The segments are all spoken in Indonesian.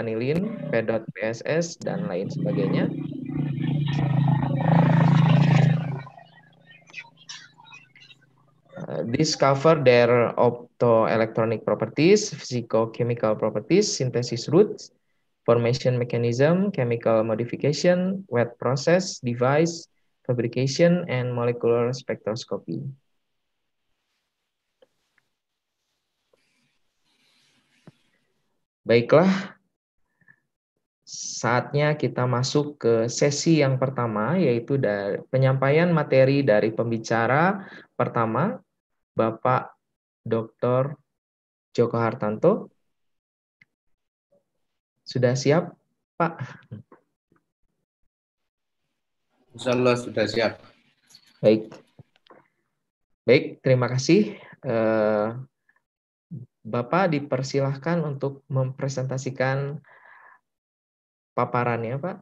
anilin, P.PSS, dan lain sebagainya. Uh, discover their optoelectronic properties, physicochemical properties, synthesis routes, formation mechanism, chemical modification, wet process, device, fabrication, and molecular spectroscopy. Baiklah, saatnya kita masuk ke sesi yang pertama, yaitu dari penyampaian materi dari pembicara pertama, Bapak Dr. Joko Hartanto. Sudah siap, Pak? Insya Allah sudah siap. Baik. Baik, terima kasih. Eh, Bapak dipersilahkan untuk mempresentasikan paparannya Pak.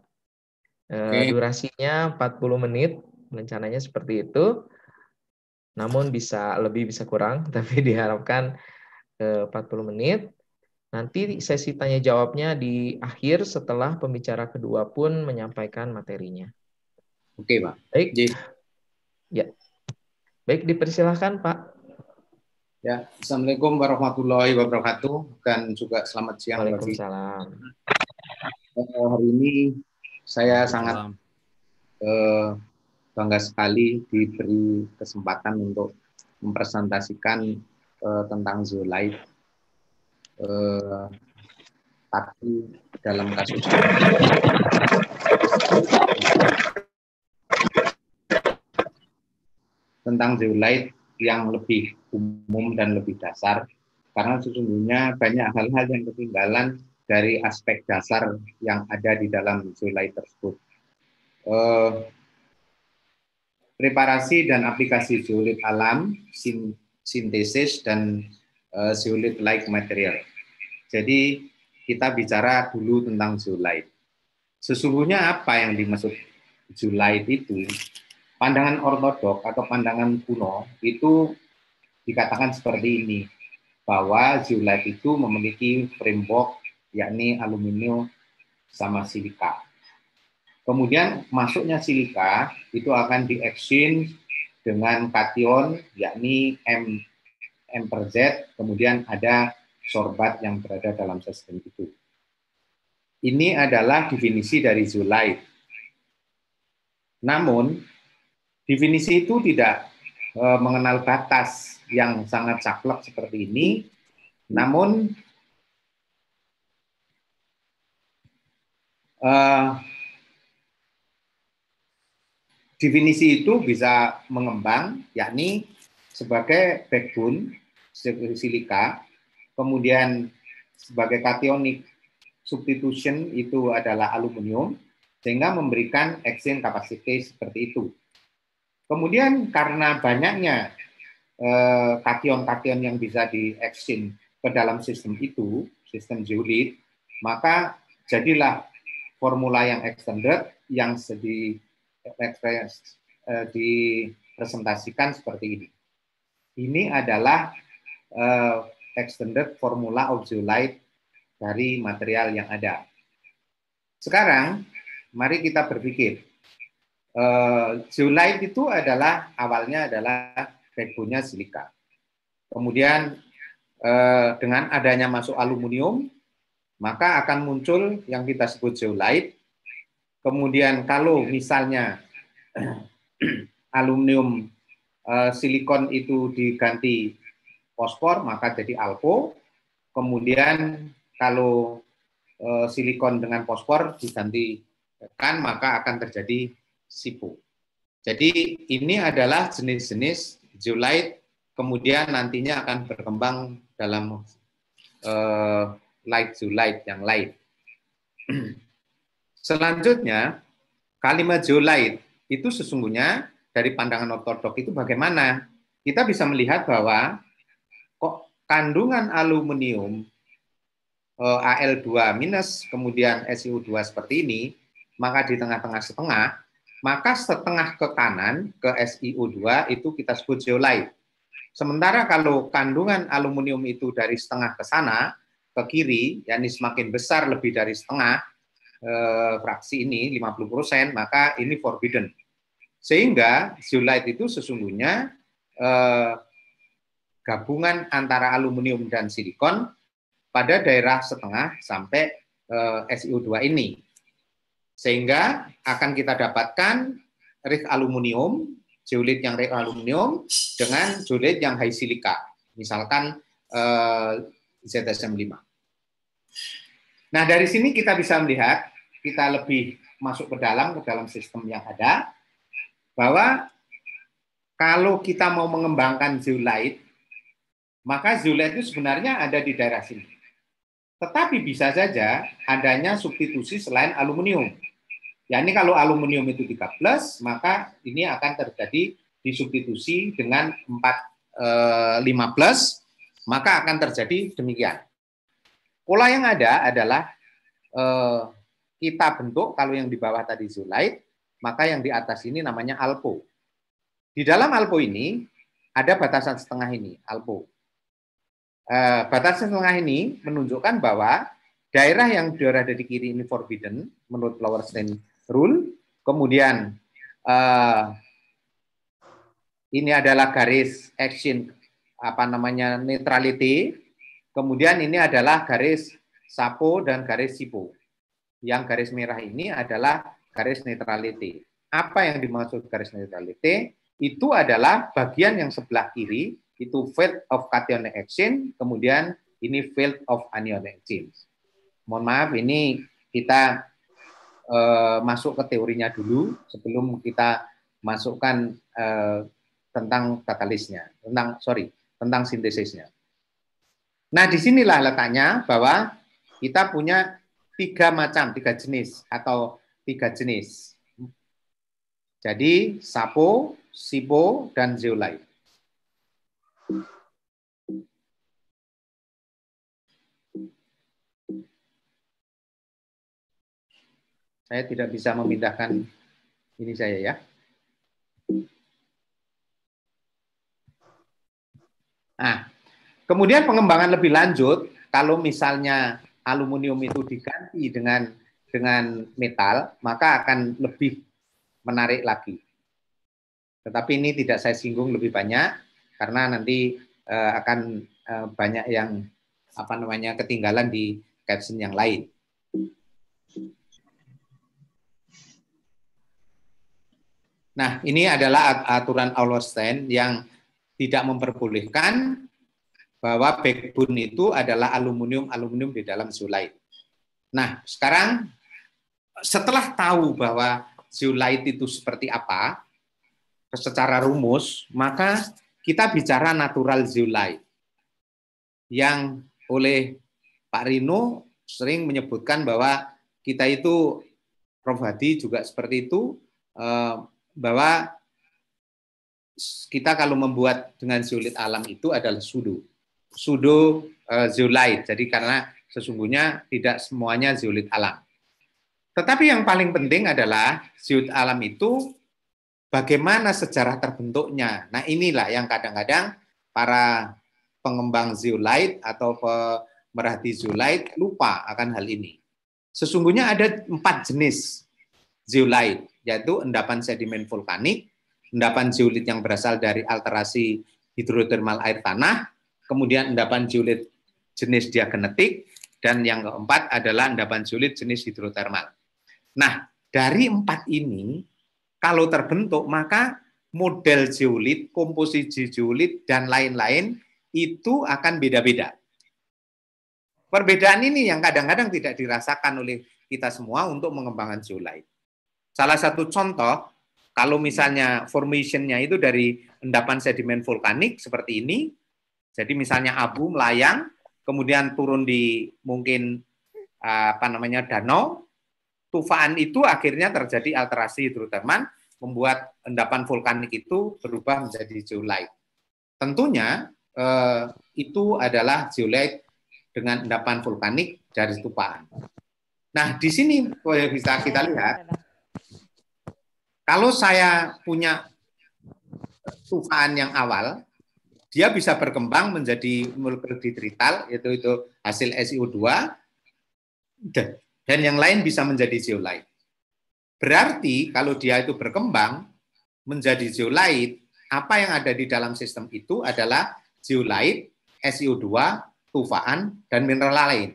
Eh, okay. Durasinya 40 menit, rencananya seperti itu. Namun bisa lebih bisa kurang, tapi diharapkan 40 eh, menit. Nanti sesi tanya jawabnya di akhir setelah pembicara kedua pun menyampaikan materinya. Oke, Pak. Baik. Jadi... Ya. Baik, dipersilahkan, Pak. Ya, Assalamualaikum warahmatullahi wabarakatuh dan juga selamat siang Waalaikumsalam. bagi Eh, hari ini saya sangat eh, bangga sekali diberi kesempatan untuk mempresentasikan eh, tentang Zulai. Eh, tapi dalam kasus tentang zeolite yang lebih umum dan lebih dasar karena sesungguhnya banyak hal-hal yang ketinggalan dari aspek dasar yang ada di dalam Zulai tersebut. Uh, preparasi dan aplikasi Zulit alam, sin sintesis, dan uh, eh, like material. Jadi kita bicara dulu tentang Zulait. Sesungguhnya apa yang dimaksud Zulait itu? Pandangan ortodok atau pandangan kuno itu dikatakan seperti ini, bahwa Zulait itu memiliki framework yakni aluminium sama silika. Kemudian masuknya silika itu akan dieksin dengan kation yakni M, M per Z, kemudian ada sorbat yang berada dalam sistem itu. Ini adalah definisi dari zulait. Namun, definisi itu tidak eh, mengenal batas yang sangat caklek seperti ini, namun Uh, definisi itu bisa mengembang, yakni sebagai backbone silika, kemudian sebagai kationic substitution itu adalah aluminium, sehingga memberikan exchange capacity seperti itu. Kemudian karena banyaknya eh, kation-kation eh, yang bisa di exchange ke dalam sistem itu, sistem zeolit, maka jadilah formula yang extended yang di eh, dipresentasikan seperti ini. Ini adalah uh, extended formula zeolite dari material yang ada. Sekarang, mari kita berpikir. Uh, zeolite itu adalah awalnya adalah backbone silika. Kemudian uh, dengan adanya masuk aluminium, maka akan muncul yang kita sebut zeolite. Kemudian kalau misalnya aluminium eh, silikon itu diganti fosfor, maka jadi alpo. Kemudian kalau eh, silikon dengan fosfor diganti kan maka akan terjadi sipu. Jadi ini adalah jenis-jenis zeolite kemudian nantinya akan berkembang dalam eh, light to light yang lain. Selanjutnya, kalimat light itu sesungguhnya dari pandangan ortodok itu bagaimana? Kita bisa melihat bahwa kok kandungan aluminium eh, Al2- minus kemudian SiO2 seperti ini, maka di tengah-tengah setengah, maka setengah ke kanan ke SiO2 itu kita sebut zeolite. Sementara kalau kandungan aluminium itu dari setengah ke sana, ke kiri, yakni semakin besar lebih dari setengah eh, fraksi ini 50%, maka ini forbidden. Sehingga zeolite itu sesungguhnya eh, gabungan antara aluminium dan silikon pada daerah setengah sampai eh, SiO2 ini. Sehingga akan kita dapatkan rich aluminium, zeolit yang rich aluminium dengan zeolit yang high silika. Misalkan eh, ZSM 5. Nah, dari sini kita bisa melihat, kita lebih masuk ke dalam, ke dalam sistem yang ada, bahwa kalau kita mau mengembangkan zeolite, maka zeolite itu sebenarnya ada di daerah sini. Tetapi bisa saja adanya substitusi selain aluminium. Ya ini kalau aluminium itu 3 plus, maka ini akan terjadi disubstitusi dengan 4, 5 eh, plus, maka akan terjadi demikian. Pola yang ada adalah eh, kita bentuk kalau yang di bawah tadi zulait, maka yang di atas ini namanya alpo. Di dalam alpo ini ada batasan setengah ini, alpo. Eh, batasan setengah ini menunjukkan bahwa daerah yang berada di kiri ini forbidden menurut Flowerstein rule, kemudian eh, ini adalah garis action apa namanya neutrality. Kemudian ini adalah garis sapo dan garis sipo. Yang garis merah ini adalah garis neutrality. Apa yang dimaksud garis neutrality? Itu adalah bagian yang sebelah kiri itu field of cationic exchange, kemudian ini field of anion exchange. Mohon maaf ini kita e, masuk ke teorinya dulu sebelum kita masukkan e, tentang katalisnya, tentang sorry tentang sintesisnya. Nah, disinilah letaknya bahwa kita punya tiga macam, tiga jenis atau tiga jenis. Jadi sapo, sibo, dan zeolite. Saya tidak bisa memindahkan ini saya ya. Nah, kemudian pengembangan lebih lanjut, kalau misalnya aluminium itu diganti dengan dengan metal, maka akan lebih menarik lagi. Tetapi ini tidak saya singgung lebih banyak karena nanti uh, akan uh, banyak yang apa namanya ketinggalan di caption yang lain. Nah, ini adalah aturan Allerstein yang tidak memperbolehkan bahwa backbone itu adalah aluminium-aluminium di dalam zeolite. Nah, sekarang setelah tahu bahwa zeolite itu seperti apa secara rumus, maka kita bicara natural zeolite yang oleh Pak Rino sering menyebutkan bahwa kita itu Prof Hadi juga seperti itu eh, bahwa kita kalau membuat dengan zeolit alam itu adalah sudo. Sudo uh, Jadi karena sesungguhnya tidak semuanya zulit alam. Tetapi yang paling penting adalah zeolit alam itu bagaimana sejarah terbentuknya. Nah, inilah yang kadang-kadang para pengembang zeolite atau pemerhati zeolite lupa akan hal ini. Sesungguhnya ada empat jenis zeolite, yaitu endapan sedimen vulkanik, endapan zeolit yang berasal dari alterasi hidrotermal air tanah, kemudian endapan zeolit jenis diagenetik, dan yang keempat adalah endapan sulit jenis hidrotermal. Nah, dari empat ini, kalau terbentuk, maka model zeolit, komposisi zeolit, dan lain-lain itu akan beda-beda. Perbedaan ini yang kadang-kadang tidak dirasakan oleh kita semua untuk mengembangkan zeolite. Salah satu contoh kalau misalnya formationnya itu dari endapan sedimen vulkanik seperti ini, jadi misalnya abu melayang, kemudian turun di mungkin eh, apa namanya danau, tufaan itu akhirnya terjadi alterasi terutama membuat endapan vulkanik itu berubah menjadi zeolite. Tentunya eh, itu adalah zeolite dengan endapan vulkanik dari tupaan. Nah, di sini boleh bisa kita lihat kalau saya punya tufaan yang awal, dia bisa berkembang menjadi molekul ditrital yaitu itu hasil SiO2, dan yang lain bisa menjadi zeolite. Berarti kalau dia itu berkembang menjadi zeolite, apa yang ada di dalam sistem itu adalah zeolite, SiO2, tufaan, dan mineral lain.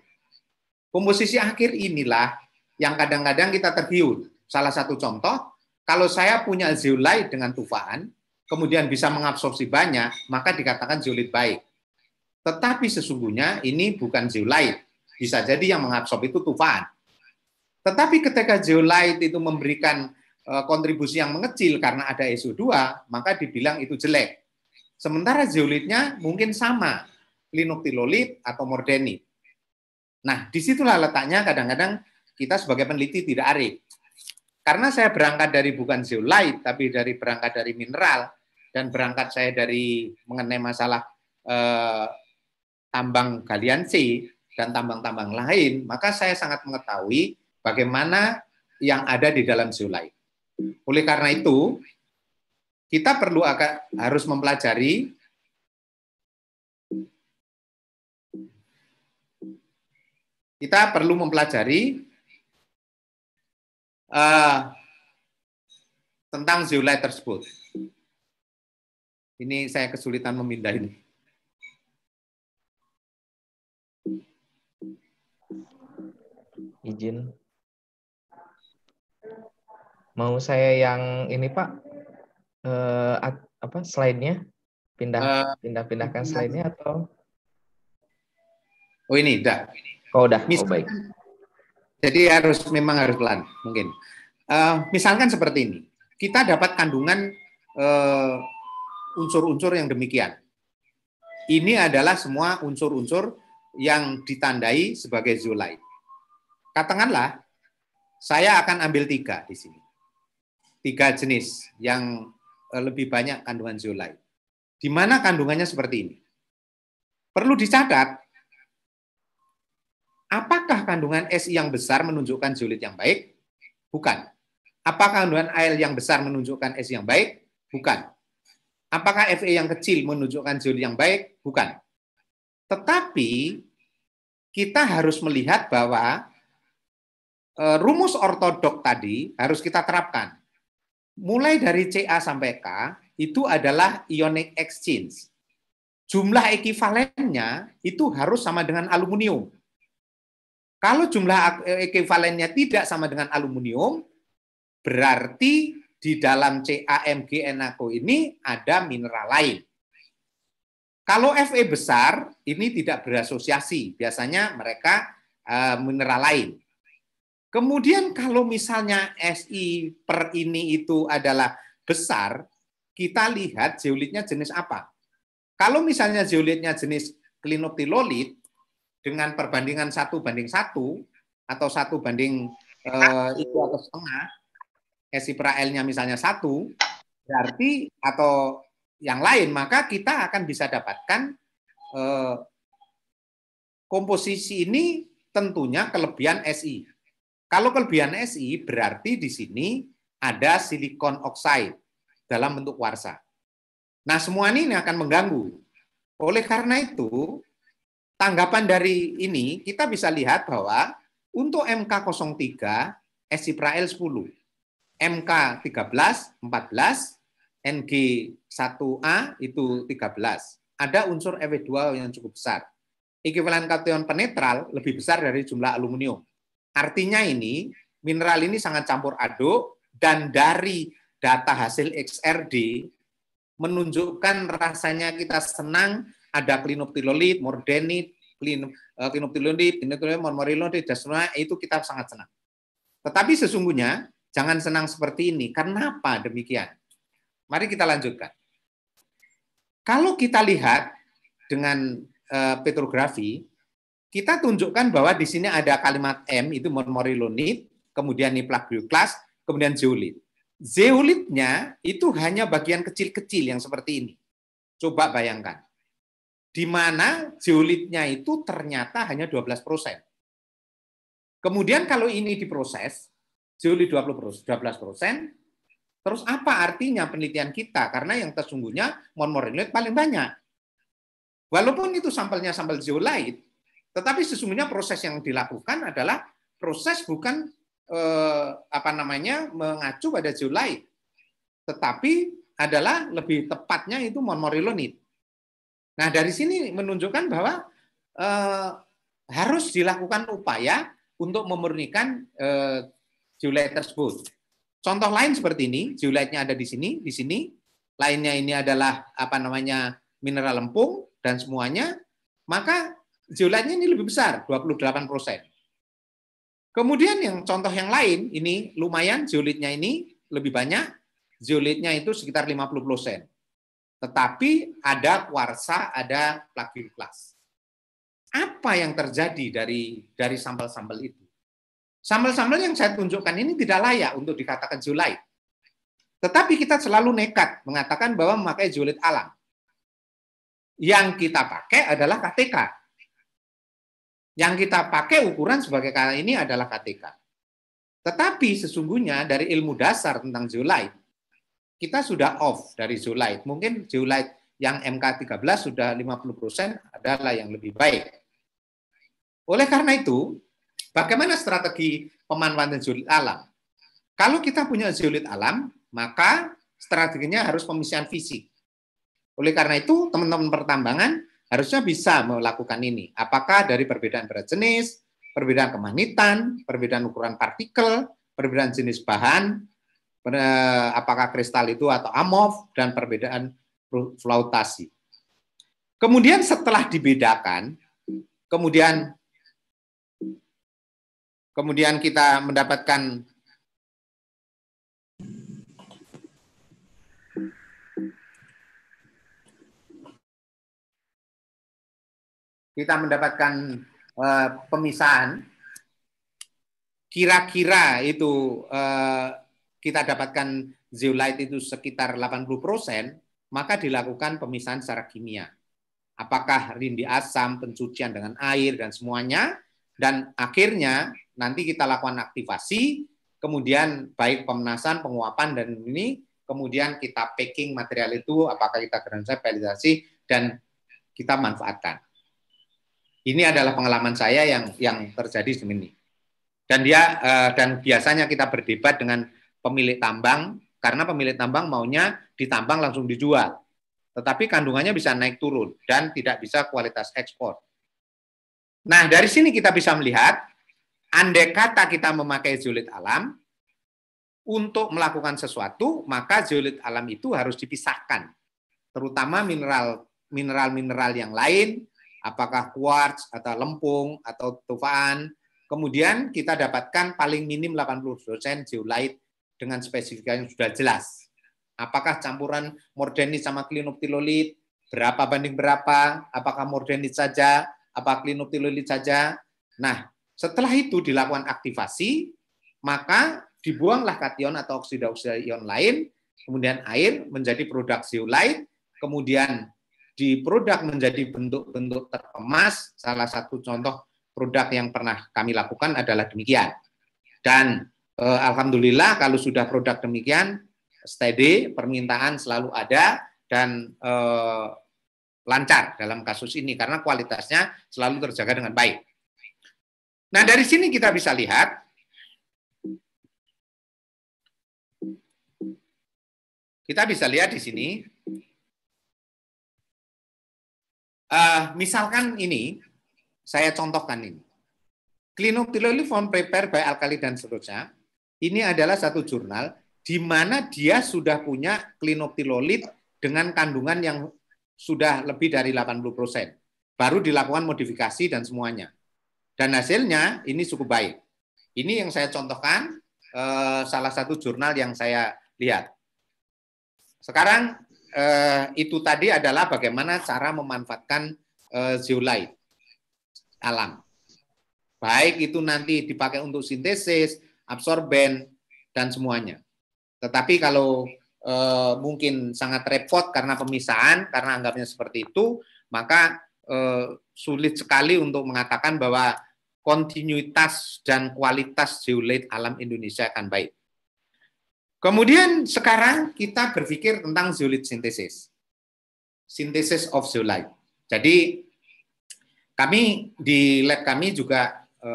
Komposisi akhir inilah yang kadang-kadang kita tergiur. Salah satu contoh kalau saya punya ziulai dengan tufaan, kemudian bisa mengabsorpsi banyak, maka dikatakan zeolit baik. Tetapi sesungguhnya ini bukan ziulai. Bisa jadi yang mengabsorb itu tufaan. Tetapi ketika zeolite itu memberikan eh, kontribusi yang mengecil karena ada SO2, maka dibilang itu jelek. Sementara zeolitnya mungkin sama, linoktilolit atau mordenit. Nah, disitulah letaknya kadang-kadang kita sebagai peneliti tidak arif. Karena saya berangkat dari bukan zeolite, tapi dari berangkat dari mineral, dan berangkat saya dari mengenai masalah eh, tambang galian C dan tambang-tambang lain, maka saya sangat mengetahui bagaimana yang ada di dalam zulai. Oleh karena itu, kita perlu agak harus mempelajari kita perlu mempelajari uh, tentang Zulai tersebut. Ini saya kesulitan memindah ini. Izin. Mau saya yang ini Pak, eh, apa slide-nya? Pindah, uh, pindah pindahkan slide-nya atau? Oh ini, dah. Oh udah, oh, Misalkan, oh baik. Jadi harus memang harus pelan mungkin. Uh, misalkan seperti ini, kita dapat kandungan eh, unsur-unsur uh, yang demikian. Ini adalah semua unsur-unsur yang ditandai sebagai zulai. Katakanlah, saya akan ambil tiga di sini. Tiga jenis yang eh, lebih banyak kandungan zulai. Di mana kandungannya seperti ini. Perlu dicatat, Apakah kandungan SI yang besar menunjukkan zeolit yang baik? Bukan. Apakah kandungan AL yang besar menunjukkan SI yang baik? Bukan. Apakah Fe yang kecil menunjukkan zeolit yang baik? Bukan. Tetapi kita harus melihat bahwa e, rumus ortodok tadi harus kita terapkan. Mulai dari CA sampai K itu adalah ionic exchange. Jumlah ekivalennya itu harus sama dengan aluminium. Kalau jumlah ekuivalennya eh, tidak sama dengan aluminium, berarti di dalam CAMGN aku ini ada mineral lain. Kalau Fe besar, ini tidak berasosiasi. Biasanya mereka eh, mineral lain. Kemudian kalau misalnya Si per ini itu adalah besar, kita lihat zeolitnya jenis apa. Kalau misalnya zeolitnya jenis klinoptilolit, dengan perbandingan satu banding satu atau satu banding eh, itu atau setengah esipra L-nya misalnya satu berarti atau yang lain maka kita akan bisa dapatkan eh, komposisi ini tentunya kelebihan SI. Kalau kelebihan SI berarti di sini ada silikon oxide dalam bentuk warsa. Nah, semua ini akan mengganggu. Oleh karena itu, tanggapan dari ini kita bisa lihat bahwa untuk MK 03 sipral 10, MK 13, 14, NG 1A itu 13. Ada unsur EW2 yang cukup besar. Ekuivalen kation penetral lebih besar dari jumlah aluminium. Artinya ini mineral ini sangat campur aduk dan dari data hasil XRD menunjukkan rasanya kita senang ada klinoptilolit, mordenit, klinoptilolit, eh, klinoptilolit, klinoptilolit, dan semua itu kita sangat senang. Tetapi sesungguhnya jangan senang seperti ini. Kenapa demikian? Mari kita lanjutkan. Kalau kita lihat dengan eh, petrografi, kita tunjukkan bahwa di sini ada kalimat M itu mormorilonit, kemudian niplagioklas, kemudian zeolit. Zeolitnya itu hanya bagian kecil-kecil yang seperti ini. Coba bayangkan di mana zeolitnya itu ternyata hanya 12%. Kemudian kalau ini diproses, zeolit 20%, 12%, terus apa artinya penelitian kita? Karena yang sesungguhnya monomorinate paling banyak. Walaupun itu sampelnya sampel zeolit, tetapi sesungguhnya proses yang dilakukan adalah proses bukan eh, apa namanya mengacu pada zeolite, tetapi adalah lebih tepatnya itu monomorilonit Nah, dari sini menunjukkan bahwa eh, harus dilakukan upaya untuk memurnikan eh, tersebut. Contoh lain seperti ini, geolite nya ada di sini, di sini, lainnya ini adalah apa namanya mineral lempung dan semuanya, maka geolite nya ini lebih besar, 28 persen. Kemudian yang contoh yang lain, ini lumayan geolite-nya ini lebih banyak, zeolitnya itu sekitar 50 persen. Tetapi ada kuarsa, ada plagium kelas. Apa yang terjadi dari dari sambal-sambal itu? Sambal-sambal yang saya tunjukkan ini tidak layak untuk dikatakan zulait. Tetapi kita selalu nekat mengatakan bahwa memakai julid alam. Yang kita pakai adalah KTK. Yang kita pakai ukuran sebagai kali ini adalah KTK. Tetapi sesungguhnya dari ilmu dasar tentang zulait, kita sudah off dari Zulait. Mungkin Zulait yang MK13 sudah 50% adalah yang lebih baik. Oleh karena itu, bagaimana strategi pemanfaatan zulit alam? Kalau kita punya zulit alam, maka strateginya harus pemisahan fisik. Oleh karena itu, teman-teman pertambangan harusnya bisa melakukan ini. Apakah dari perbedaan berat jenis, perbedaan kemanitan, perbedaan ukuran partikel, perbedaan jenis bahan, Eh, apakah kristal itu atau amorf dan perbedaan flautasi. Kemudian setelah dibedakan, kemudian kemudian kita mendapatkan kita mendapatkan uh, pemisahan kira-kira itu uh, kita dapatkan zeolite itu sekitar 80%, maka dilakukan pemisahan secara kimia. Apakah rindi asam, pencucian dengan air, dan semuanya. Dan akhirnya nanti kita lakukan aktivasi, kemudian baik pemanasan, penguapan, dan ini kemudian kita packing material itu, apakah kita kondensasi, dan kita manfaatkan. Ini adalah pengalaman saya yang yang terjadi di sini. Dan dia eh, dan biasanya kita berdebat dengan pemilik tambang karena pemilik tambang maunya ditambang langsung dijual. Tetapi kandungannya bisa naik turun dan tidak bisa kualitas ekspor. Nah, dari sini kita bisa melihat andai kata kita memakai zolit alam untuk melakukan sesuatu, maka zolit alam itu harus dipisahkan. Terutama mineral mineral-mineral yang lain, apakah quartz atau lempung atau tufaan. Kemudian kita dapatkan paling minim 80% zeolite dengan spesifikasi yang sudah jelas. Apakah campuran mordenit sama klinoptilolit, berapa banding berapa, apakah mordenit saja, apa klinoptilolit saja. Nah, setelah itu dilakukan aktivasi, maka dibuanglah kation atau oksida-oksida ion lain, kemudian air menjadi produk zeolite, kemudian di produk menjadi bentuk-bentuk terkemas. Salah satu contoh produk yang pernah kami lakukan adalah demikian. Dan eh, alhamdulillah kalau sudah produk demikian steady, permintaan selalu ada dan eh, lancar dalam kasus ini karena kualitasnya selalu terjaga dengan baik. Nah, dari sini kita bisa lihat kita bisa lihat di sini eh, misalkan ini, saya contohkan ini. Clinoptiloliform prepare by alkali dan seterusnya. Ini adalah satu jurnal di mana dia sudah punya klinoptilolit dengan kandungan yang sudah lebih dari 80%. Baru dilakukan modifikasi dan semuanya. Dan hasilnya ini cukup baik. Ini yang saya contohkan eh, salah satu jurnal yang saya lihat. Sekarang eh, itu tadi adalah bagaimana cara memanfaatkan eh, zeolite alam. Baik itu nanti dipakai untuk sintesis, absorben dan semuanya. Tetapi kalau e, mungkin sangat repot karena pemisahan, karena anggapnya seperti itu, maka e, sulit sekali untuk mengatakan bahwa kontinuitas dan kualitas zeolite alam Indonesia akan baik. Kemudian sekarang kita berpikir tentang zeolit sintesis. Sintesis of zeolite. Jadi kami di lab kami juga e,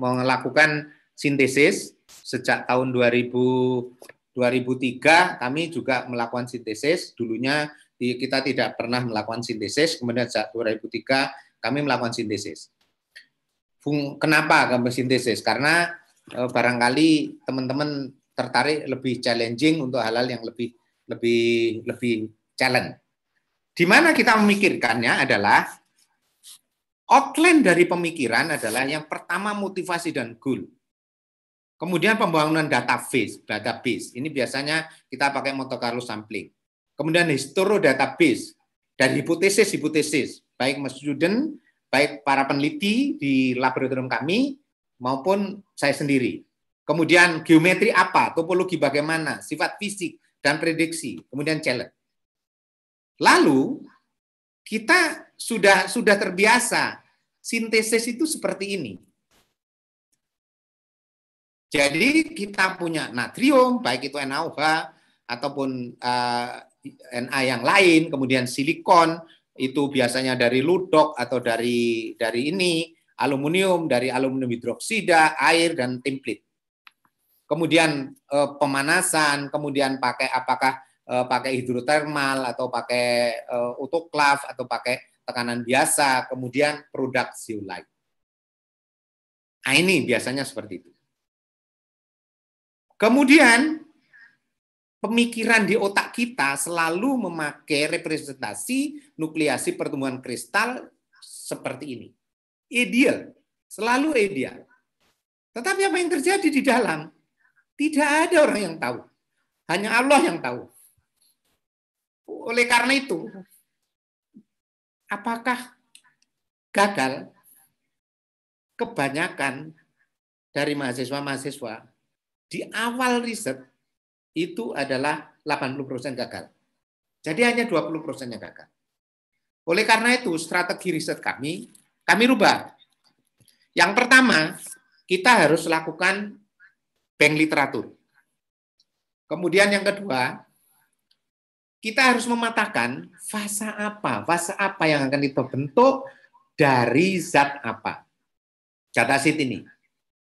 melakukan sintesis sejak tahun 2000 2003 kami juga melakukan sintesis dulunya kita tidak pernah melakukan sintesis kemudian sejak 2003 kami melakukan sintesis kenapa kami sintesis karena eh, barangkali teman-teman tertarik lebih challenging untuk halal yang lebih lebih lebih challenge di mana kita memikirkannya adalah outline dari pemikiran adalah yang pertama motivasi dan goal Kemudian pembangunan database, database. Ini biasanya kita pakai Monte Carlo sampling. Kemudian histori database dari hipotesis-hipotesis, baik student, baik para peneliti di laboratorium kami maupun saya sendiri. Kemudian geometri apa, topologi bagaimana, sifat fisik dan prediksi, kemudian challenge. Lalu kita sudah sudah terbiasa sintesis itu seperti ini. Jadi kita punya natrium, baik itu NaOH ataupun uh, eh, Na yang lain, kemudian silikon itu biasanya dari ludok atau dari dari ini, aluminium dari aluminium hidroksida, air dan timplit. Kemudian uh, pemanasan, kemudian pakai apakah uh, pakai hidrotermal atau pakai eh, autoclave atau pakai tekanan biasa, kemudian produk zeolite. Nah, ini biasanya seperti itu. Kemudian pemikiran di otak kita selalu memakai representasi nukleasi pertumbuhan kristal seperti ini. Ideal, selalu ideal. Tetapi apa yang terjadi di dalam? Tidak ada orang yang tahu. Hanya Allah yang tahu. Oleh karena itu, apakah gagal kebanyakan dari mahasiswa-mahasiswa di awal riset itu adalah 80% gagal. Jadi hanya 20% yang gagal. Oleh karena itu strategi riset kami kami rubah. Yang pertama, kita harus lakukan bank literatur. Kemudian yang kedua, kita harus mematahkan fase apa, fase apa yang akan kita bentuk dari zat apa. Catat ini.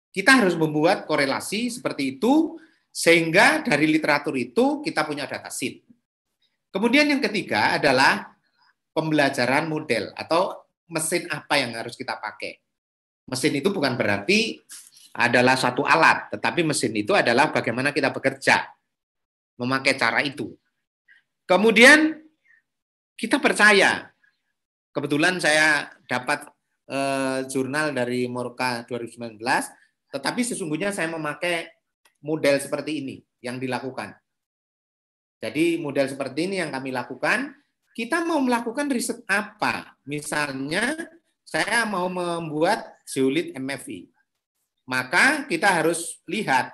Kita harus membuat korelasi seperti itu sehingga dari literatur itu kita punya data sheet. Kemudian yang ketiga adalah pembelajaran model atau mesin apa yang harus kita pakai. Mesin itu bukan berarti adalah satu alat, tetapi mesin itu adalah bagaimana kita bekerja memakai cara itu. Kemudian kita percaya. Kebetulan saya dapat eh, jurnal dari Morka 2019 tetapi sesungguhnya saya memakai model seperti ini yang dilakukan. Jadi model seperti ini yang kami lakukan. Kita mau melakukan riset apa? Misalnya saya mau membuat zeolit MFI. Maka kita harus lihat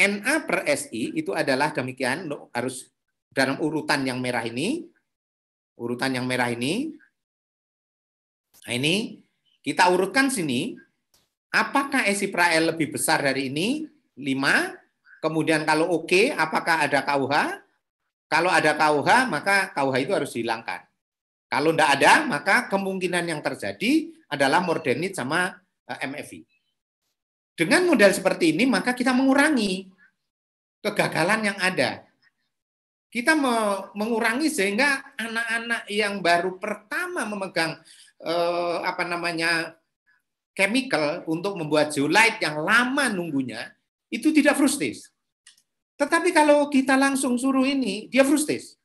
NA per SI itu adalah demikian harus dalam urutan yang merah ini. Urutan yang merah ini. Nah, ini kita urutkan sini Apakah Esiprael lebih besar dari ini? 5. Kemudian kalau oke, okay, apakah ada KUH? Kalau ada KUH, maka KUH itu harus dihilangkan. Kalau tidak ada, maka kemungkinan yang terjadi adalah mordenit sama eh, MFI. Dengan modal seperti ini, maka kita mengurangi kegagalan yang ada. Kita mengurangi sehingga anak-anak yang baru pertama memegang eh, apa namanya chemical untuk membuat zeolite yang lama nunggunya itu tidak frustis. Tetapi kalau kita langsung suruh ini, dia frustis.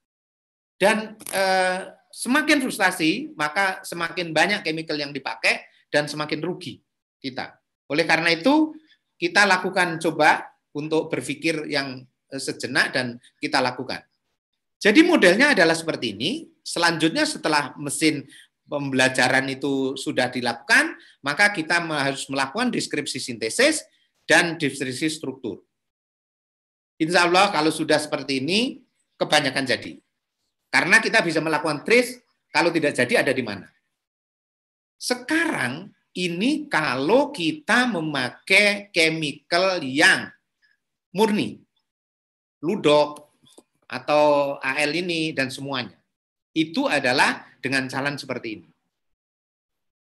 Dan eh, semakin frustasi, maka semakin banyak chemical yang dipakai dan semakin rugi kita. Oleh karena itu, kita lakukan coba untuk berpikir yang eh, sejenak dan kita lakukan. Jadi modelnya adalah seperti ini. Selanjutnya setelah mesin pembelajaran itu sudah dilakukan, maka kita harus melakukan deskripsi sintesis dan deskripsi struktur. Insya Allah kalau sudah seperti ini, kebanyakan jadi. Karena kita bisa melakukan trace, kalau tidak jadi ada di mana. Sekarang ini kalau kita memakai chemical yang murni, ludok atau AL ini dan semuanya, itu adalah dengan jalan seperti ini.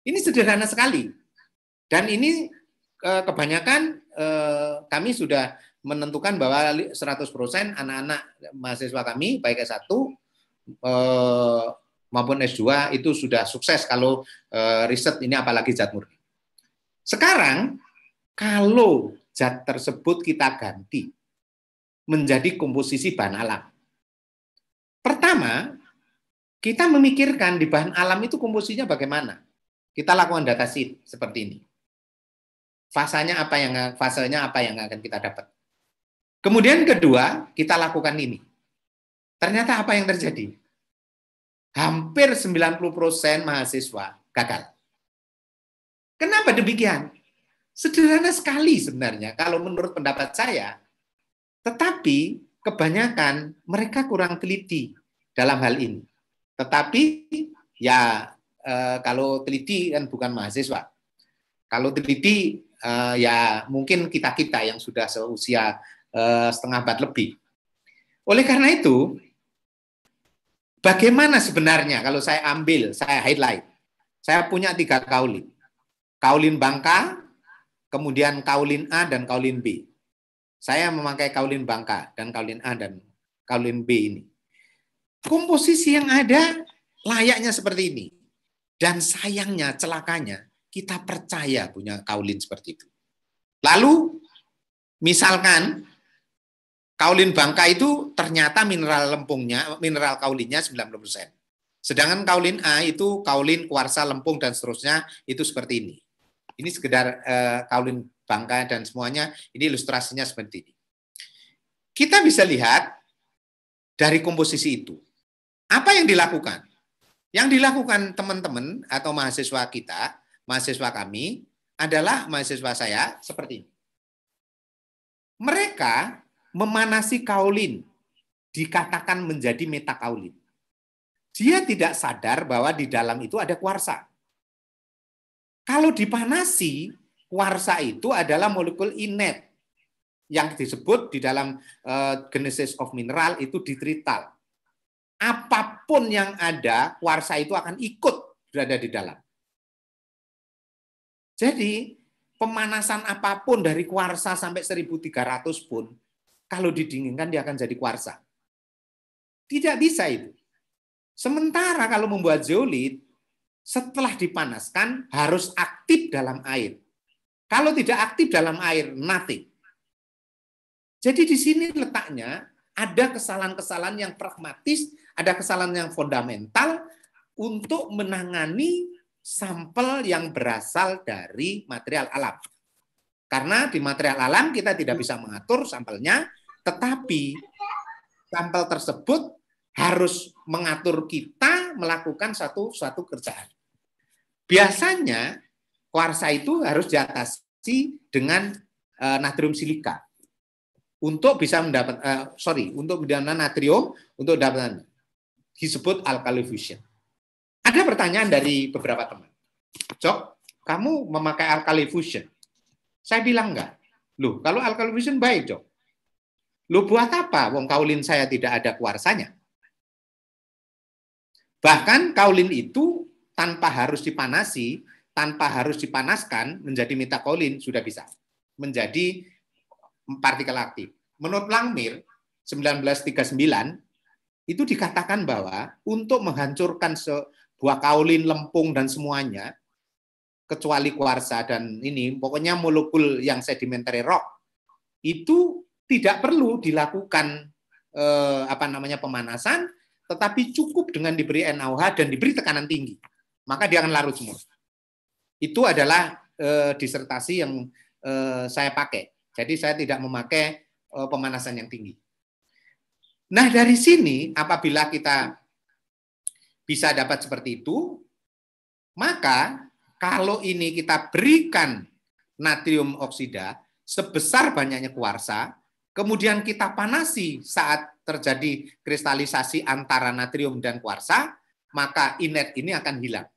Ini sederhana sekali. Dan ini eh, kebanyakan eh, kami sudah menentukan bahwa 100% anak-anak mahasiswa kami baik S1 eh, maupun S2 itu sudah sukses kalau riset ini apalagi zat murni. Sekarang kalau zat tersebut kita ganti menjadi komposisi bahan alam. Pertama, kita memikirkan di bahan alam itu komposisinya bagaimana. Kita lakukan data sheet seperti ini. Fasanya apa yang fasenya apa yang akan kita dapat. Kemudian kedua, kita lakukan ini. Ternyata apa yang terjadi? Hampir 90% mahasiswa gagal. Kenapa demikian? Sederhana sekali sebenarnya kalau menurut pendapat saya. Tetapi kebanyakan mereka kurang teliti dalam hal ini. Tetapi ya eh, kalau teliti kan bukan mahasiswa. Kalau teliti eh, ya mungkin kita-kita yang sudah seusia eh, setengah abad lebih. Oleh karena itu, bagaimana sebenarnya kalau saya ambil, saya highlight. Saya punya tiga kaulin. Kaulin Bangka, kemudian kaulin A dan kaulin B. Saya memakai kaulin Bangka dan kaulin A dan kaulin B ini komposisi yang ada layaknya seperti ini. Dan sayangnya, celakanya, kita percaya punya kaulin seperti itu. Lalu, misalkan kaulin bangka itu ternyata mineral lempungnya, mineral kaulinnya 90%. Sedangkan kaulin A itu kaulin kuarsa lempung dan seterusnya itu seperti ini. Ini sekedar eh, kaulin bangka dan semuanya ini ilustrasinya seperti ini. Kita bisa lihat dari komposisi itu apa yang dilakukan? Yang dilakukan teman-teman atau mahasiswa kita, mahasiswa kami, adalah mahasiswa saya seperti ini. Mereka memanasi kaulin, dikatakan menjadi meta metakaulin. Dia tidak sadar bahwa di dalam itu ada kuarsa. Kalau dipanasi, kuarsa itu adalah molekul inet yang disebut di dalam uh, Genesis of Mineral itu ditrital apapun yang ada, warsa itu akan ikut berada di dalam. Jadi, pemanasan apapun dari kuarsa sampai 1300 pun, kalau didinginkan dia akan jadi kuarsa. Tidak bisa itu. Sementara kalau membuat zeolit, setelah dipanaskan harus aktif dalam air. Kalau tidak aktif dalam air, nothing. Jadi di sini letaknya ada kesalahan-kesalahan yang pragmatis, ada kesalahan yang fundamental untuk menangani sampel yang berasal dari material alam. Karena di material alam kita tidak bisa mengatur sampelnya, tetapi sampel tersebut harus mengatur kita melakukan satu suatu kerjaan. Biasanya kuarsa itu harus diatasi dengan eh, natrium silika untuk bisa mendapat uh, sorry untuk mendapatkan natrium untuk mendapatkan disebut alkali fusion. Ada pertanyaan dari beberapa teman. Cok, kamu memakai alkali fusion? Saya bilang enggak. Loh, kalau alkali fusion baik, Cok. Lu buat apa? Wong kaulin saya tidak ada kuarsanya. Bahkan kaulin itu tanpa harus dipanasi, tanpa harus dipanaskan menjadi metakolin sudah bisa menjadi partikel aktif. Menurut Langmir 1939 itu dikatakan bahwa untuk menghancurkan sebuah kaolin, lempung dan semuanya kecuali kuarsa dan ini pokoknya molekul yang sedimentary rock itu tidak perlu dilakukan eh, apa namanya pemanasan tetapi cukup dengan diberi NaOH dan diberi tekanan tinggi maka dia akan larut semua itu adalah eh, disertasi yang eh, saya pakai jadi saya tidak memakai eh, pemanasan yang tinggi. Nah, dari sini apabila kita bisa dapat seperti itu, maka kalau ini kita berikan natrium oksida sebesar banyaknya kuarsa, kemudian kita panasi saat terjadi kristalisasi antara natrium dan kuarsa, maka inert ini akan hilang.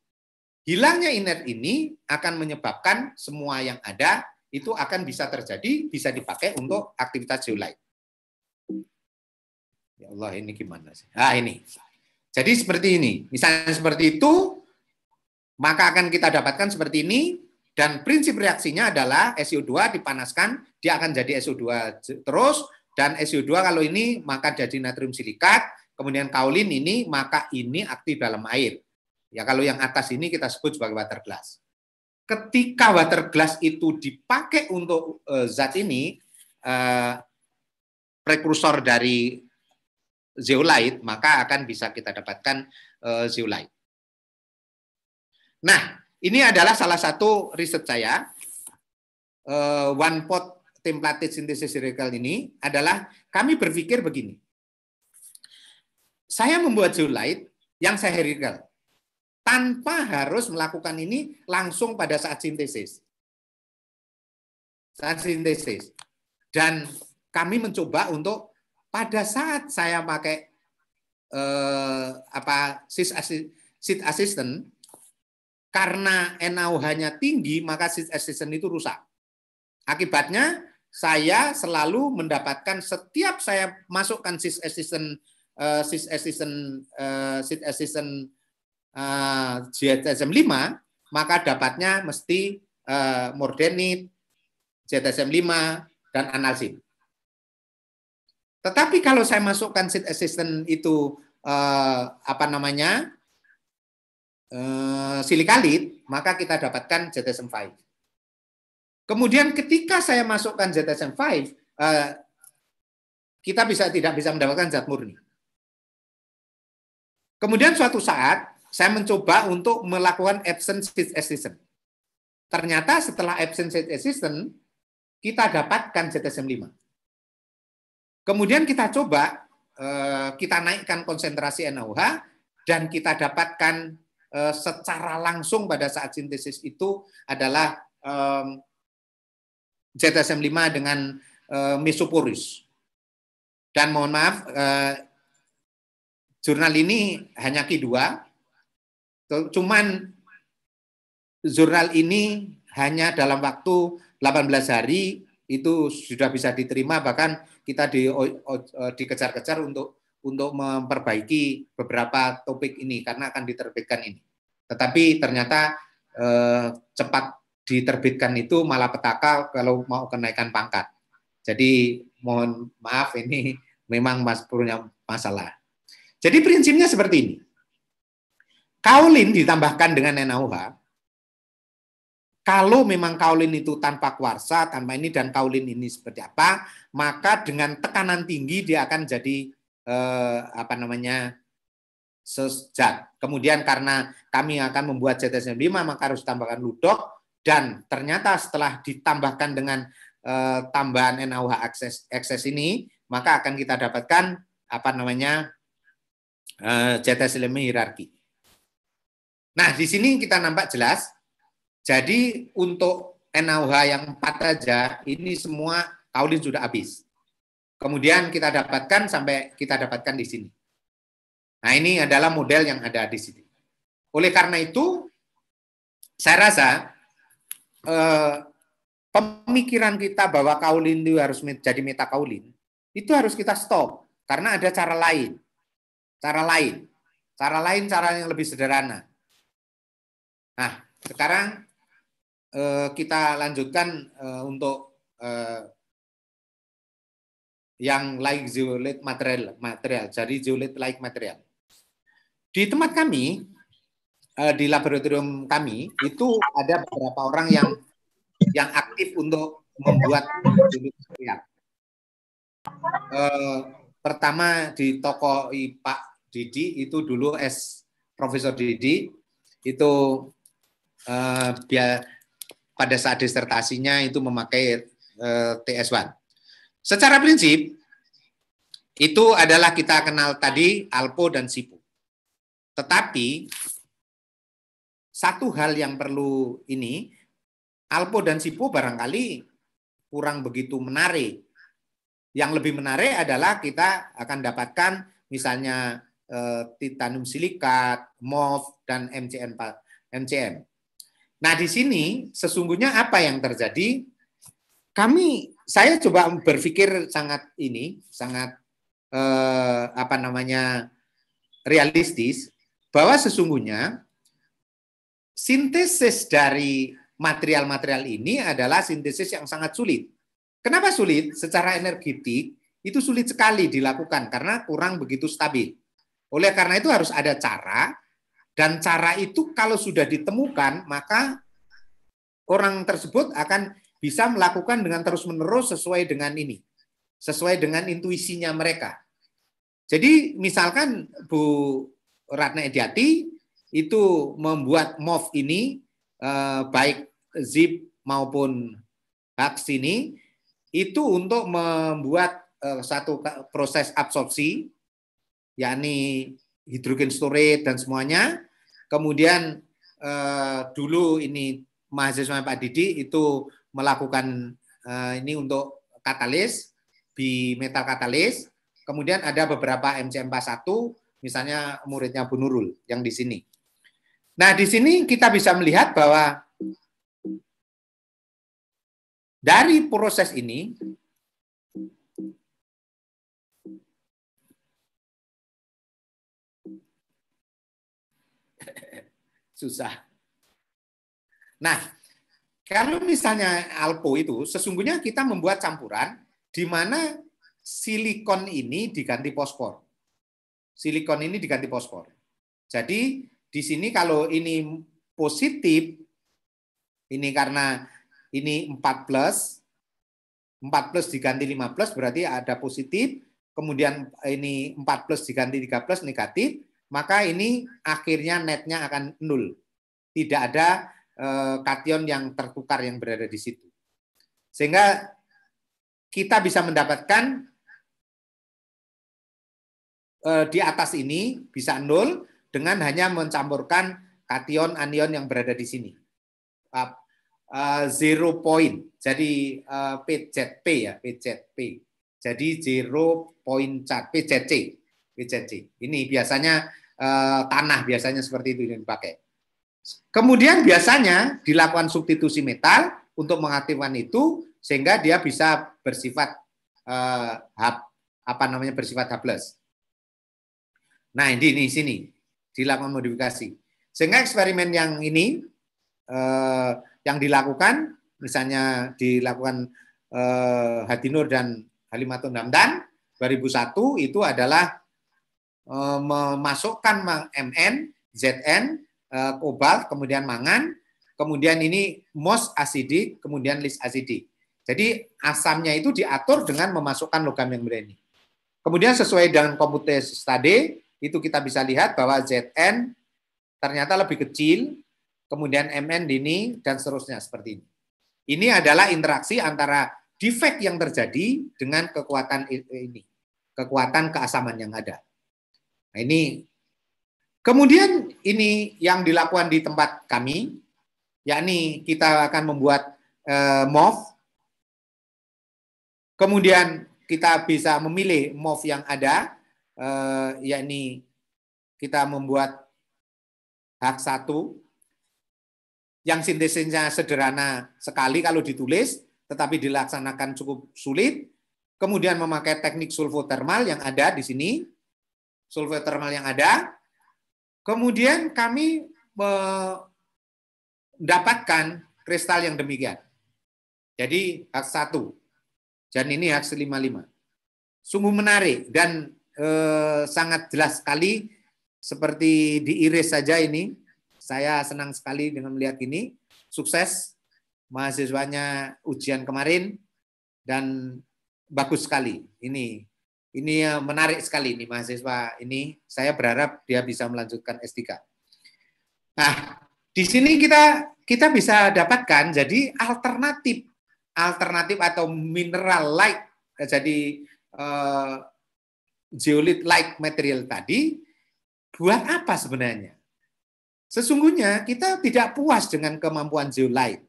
Hilangnya inert ini akan menyebabkan semua yang ada itu akan bisa terjadi, bisa dipakai untuk aktivitas Zulai. Ya Allah, ini gimana sih? Ah, ini. Jadi seperti ini. Misalnya seperti itu, maka akan kita dapatkan seperti ini, dan prinsip reaksinya adalah so 2 dipanaskan, dia akan jadi so 2 terus, dan so 2 kalau ini maka jadi natrium silikat, kemudian kaolin ini maka ini aktif dalam air. Ya kalau yang atas ini kita sebut sebagai water glass ketika water glass itu dipakai untuk eh, zat ini uh, prekursor dari zeolite maka akan bisa kita dapatkan uh, zeolite. Nah, ini adalah salah satu riset saya one pot templated synthesis circle ini adalah kami berpikir begini. Saya membuat zeolite yang saya radical tanpa harus melakukan ini langsung pada saat sintesis. Saat sintesis. Dan kami mencoba untuk pada saat saya pakai eh, apa sis assist, sit assistant karena NaOH-nya tinggi maka sit assistant itu rusak. Akibatnya saya selalu mendapatkan setiap saya masukkan sis assistant uh, assistant uh, assistant uh, eh, 5 maka dapatnya mesti eh, mordenit, ZSM 5 dan analsin. Tetapi kalau saya masukkan seed assistant itu eh, apa namanya silikalit, maka kita dapatkan zsm 5. Kemudian ketika saya masukkan ZSM 5, kita bisa tidak bisa mendapatkan zat murni. Kemudian suatu saat saya mencoba untuk melakukan absence fit assistant. Ternyata setelah absence fit assistant, kita dapatkan ZSM 5. Kemudian kita coba, eh, kita naikkan konsentrasi NaOH, dan kita dapatkan eh, secara langsung pada saat sintesis itu adalah ZSM 5 dengan eh, mesoporus. Dan mohon maaf, jurnal ini hanya Q2, Cuman jurnal ini hanya dalam waktu 18 hari itu sudah bisa diterima bahkan kita di e, dikejar-kejar untuk untuk memperbaiki beberapa topik ini karena akan diterbitkan ini. Tetapi ternyata eh, cepat diterbitkan itu malah petaka kalau mau kenaikan pangkat. Jadi mohon maaf ini memang mas punya masalah. Jadi prinsipnya seperti ini. Kaolin ditambahkan dengan NaOH, kalau memang kaolin itu tanpa kuarsa, tanpa ini dan kaolin ini seperti apa, maka dengan tekanan tinggi dia akan jadi eh, apa namanya sejat. Kemudian karena kami akan membuat CTSM 5 maka harus tambahkan ludok dan ternyata setelah ditambahkan dengan eh, tambahan NaOH akses ekses ini maka akan kita dapatkan apa namanya eh, CTSM hierarki. Nah, di sini kita nampak jelas. Jadi untuk NaOH yang 4 aja, ini semua kaolin sudah habis. Kemudian kita dapatkan sampai kita dapatkan di sini. Nah, ini adalah model yang ada di sini. Oleh karena itu, saya rasa eh, pemikiran kita bahwa kaulin itu harus menjadi meta kaulin, itu harus kita stop. Karena ada cara lain. Cara lain. Cara lain, cara yang lebih sederhana Nah, sekarang eh, kita lanjutkan eh, untuk eh, yang like zeolite material, material, jadi zeolite like material. Di tempat kami, eh, di laboratorium kami, itu ada beberapa orang yang yang aktif untuk membuat zeolite material. Eh, pertama di toko Pak Didi itu dulu es Profesor Didi itu Eh, biar pada saat disertasinya itu memakai eh, TS1. Secara prinsip itu adalah kita kenal tadi alpo dan sipu. Tetapi satu hal yang perlu ini alpo dan sipu barangkali kurang begitu menarik. Yang lebih menarik adalah kita akan dapatkan misalnya eh, titanium silikat, MOF dan mcm MCN. Nah, di sini sesungguhnya apa yang terjadi? Kami saya coba berpikir sangat ini, sangat eh, apa namanya? realistis bahwa sesungguhnya sintesis dari material-material ini adalah sintesis yang sangat sulit. Kenapa sulit? Secara energetik itu sulit sekali dilakukan karena kurang begitu stabil. Oleh karena itu harus ada cara dan cara itu kalau sudah ditemukan, maka orang tersebut akan bisa melakukan dengan terus-menerus sesuai dengan ini, sesuai dengan intuisinya mereka. Jadi misalkan Bu Ratna Ediati itu membuat MOV ini eh, baik zip maupun haks ini itu untuk membuat eh, satu proses absorpsi yakni hidrogen storage dan semuanya. Kemudian eh, dulu ini mahasiswa Pak Didi itu melakukan eh, ini untuk katalis, bi-metal katalis. Kemudian ada beberapa MCM41, misalnya muridnya Bu Nurul yang di sini. Nah, di sini kita bisa melihat bahwa dari proses ini susah. Nah, kalau misalnya alpo itu sesungguhnya kita membuat campuran di mana silikon ini diganti fosfor. Silikon ini diganti fosfor. Jadi di sini kalau ini positif ini karena ini 4 plus 4 plus diganti 5 plus berarti ada positif, kemudian ini 4 plus diganti 3 plus negatif, maka ini akhirnya netnya akan nul, Tidak ada eh, kation yang tertukar yang berada di situ. Sehingga kita bisa mendapatkan eh, di atas ini bisa nol dengan hanya mencampurkan kation anion yang berada di sini. Eh, zero point, jadi PZP ya, PZP. Jadi zero point charge, PZC. PZC. Ini biasanya Eh, tanah biasanya seperti itu yang dipakai. Kemudian biasanya dilakukan substitusi metal untuk mengaktifkan itu sehingga dia bisa bersifat eh, hub, apa namanya bersifat hapless. Nah ini ini sini dilakukan modifikasi. Sehingga eksperimen yang ini eh, yang dilakukan misalnya dilakukan eh, Hadinur dan Halimatun Damdan 2001 itu adalah Eh, memasukkan MN, ZN, eh, kobalt, kemudian mangan, kemudian ini MOS asidik, kemudian lis asidik. Jadi asamnya itu diatur dengan memasukkan logam yang berani. Kemudian sesuai dengan komputer tadi, itu kita bisa lihat bahwa ZN ternyata lebih kecil, kemudian MN dini, dan seterusnya seperti ini. Ini adalah interaksi antara defect yang terjadi dengan kekuatan ini, kekuatan keasaman yang ada. Nah, ini kemudian ini yang dilakukan di tempat kami, yakni kita akan membuat eh, MOV. Kemudian kita bisa memilih MOV yang ada, eh, yakni kita membuat hak satu yang sintesisnya sederhana sekali kalau ditulis, tetapi dilaksanakan cukup sulit. Kemudian memakai teknik sulfotermal yang ada di sini thermal yang ada. Kemudian kami mendapatkan kristal yang demikian. Jadi hak satu, dan ini H55. Sungguh menarik dan eh, sangat jelas sekali seperti diiris saja ini. Saya senang sekali dengan melihat ini. Sukses mahasiswanya ujian kemarin dan bagus sekali ini ini eh, menarik sekali nih mahasiswa ini. Saya berharap dia bisa melanjutkan S3. Nah, di sini kita kita bisa dapatkan jadi alternatif alternatif atau mineral like jadi uh, eh, geolit like material tadi buat apa sebenarnya? Sesungguhnya kita tidak puas dengan kemampuan geolite.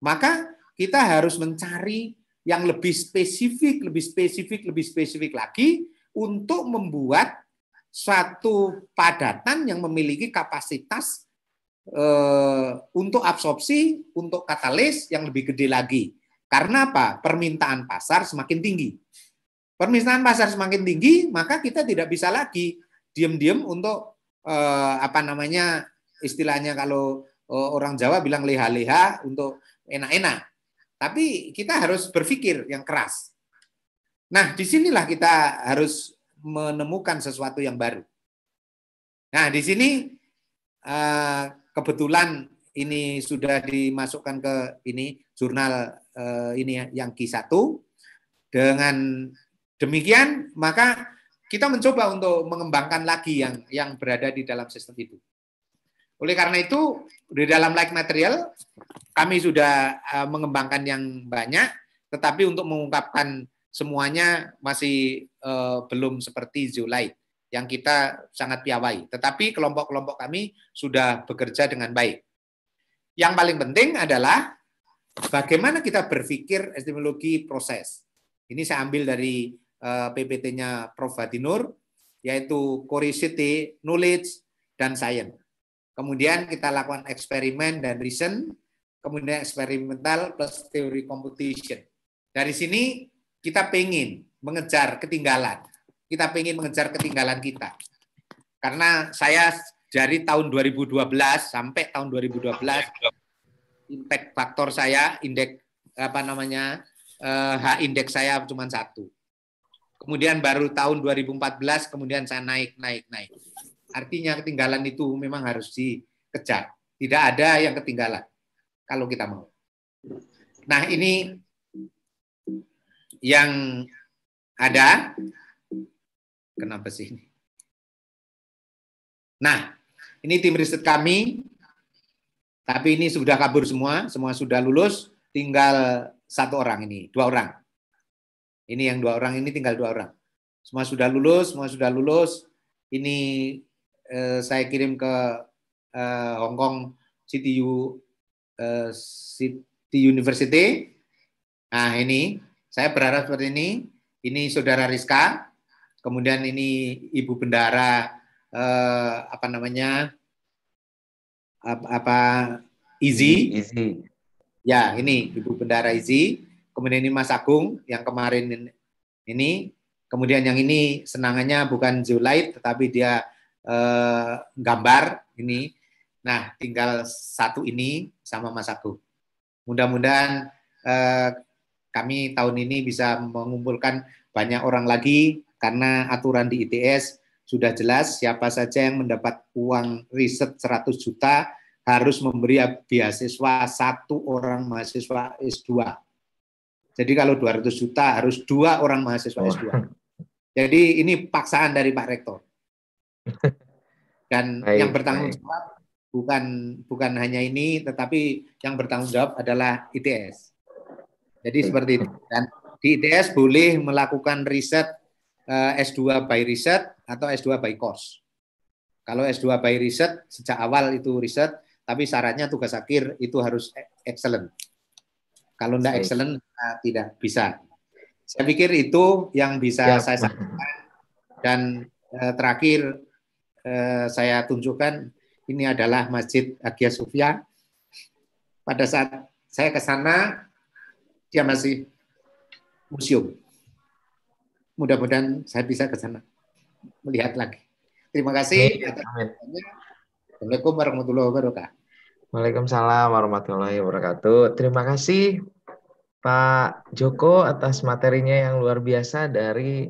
Maka kita harus mencari yang lebih spesifik, lebih spesifik, lebih spesifik lagi untuk membuat suatu padatan yang memiliki kapasitas e, untuk absorpsi, untuk katalis yang lebih gede lagi. Karena apa? Permintaan pasar semakin tinggi. Permintaan pasar semakin tinggi, maka kita tidak bisa lagi diam-diam untuk eh, apa namanya istilahnya kalau eh, orang Jawa bilang leha-leha untuk enak-enak tapi kita harus berpikir yang keras. Nah, disinilah kita harus menemukan sesuatu yang baru. Nah, di sini eh, kebetulan ini sudah dimasukkan ke ini jurnal eh, ini ya, yang Q1. Dengan demikian, maka kita mencoba untuk mengembangkan lagi yang yang berada di dalam sistem itu. Oleh karena itu, di dalam like material kami sudah eh, mengembangkan yang banyak, tetapi untuk mengungkapkan semuanya masih eh, belum seperti Zulai yang kita sangat piawai. Tetapi kelompok-kelompok kami sudah bekerja dengan baik. Yang paling penting adalah bagaimana kita berpikir epistemologi proses. Ini saya ambil dari eh, PPT-nya Prof. Hadinur, yaitu curiosity, knowledge, dan science. Kemudian kita lakukan eksperimen dan reason, kemudian eksperimental plus teori computation. Dari sini kita pengen mengejar ketinggalan. Kita pengen mengejar ketinggalan kita. Karena saya dari tahun 2012 sampai tahun 2012 impact faktor saya indeks apa namanya eh, H indeks saya cuma satu. Kemudian baru tahun 2014 kemudian saya naik naik naik. Artinya ketinggalan itu memang harus dikejar. Tidak ada yang ketinggalan kalau kita mau. Nah, ini yang ada kenapa sih ini? Nah, ini tim riset kami tapi ini sudah kabur semua, semua sudah lulus, tinggal satu orang ini, dua orang. Ini yang dua orang ini tinggal dua orang. Semua sudah lulus, semua sudah lulus. Ini eh, saya kirim ke eh, Hong Kong CTU Eh, City University. Nah, ini saya berharap seperti ini. Ini Saudara Rizka, kemudian ini Ibu Bendara eh, apa namanya? apa, apa Izi? Izi. Ya, ini Ibu Bendara Izi, kemudian ini Mas Agung yang kemarin ini, kemudian yang ini senangannya bukan Zulait tetapi dia eh, gambar ini Nah, tinggal satu ini sama Mas Agung. Mudah-mudahan eh, kami tahun ini bisa mengumpulkan banyak orang lagi karena aturan di ITS sudah jelas siapa saja yang mendapat uang riset 100 juta harus memberi beasiswa satu orang mahasiswa S2. Jadi kalau 200 juta harus dua orang mahasiswa S2. Jadi ini paksaan dari Pak Rektor. Dan baik, yang bertanggung jawab bukan bukan hanya ini tetapi yang bertanggung jawab adalah ITS. Jadi seperti itu. Dan di ITS boleh melakukan riset eh, S2 by riset atau S2 by course. Kalau S2 by riset sejak awal itu riset, tapi syaratnya tugas akhir itu harus e, excellent. Kalau tidak excellent eh, tidak bisa. Saya pikir itu yang bisa ya. saya sampaikan dan eh, terakhir saya tunjukkan ini adalah Masjid Hagia Sophia. Pada saat saya ke sana, dia masih museum. Mudah-mudahan saya bisa ke sana melihat lagi. Terima kasih. Assalamualaikum warahmatullahi wabarakatuh. Waalaikumsalam warahmatullahi wabarakatuh. Terima kasih Pak Joko atas materinya yang luar biasa dari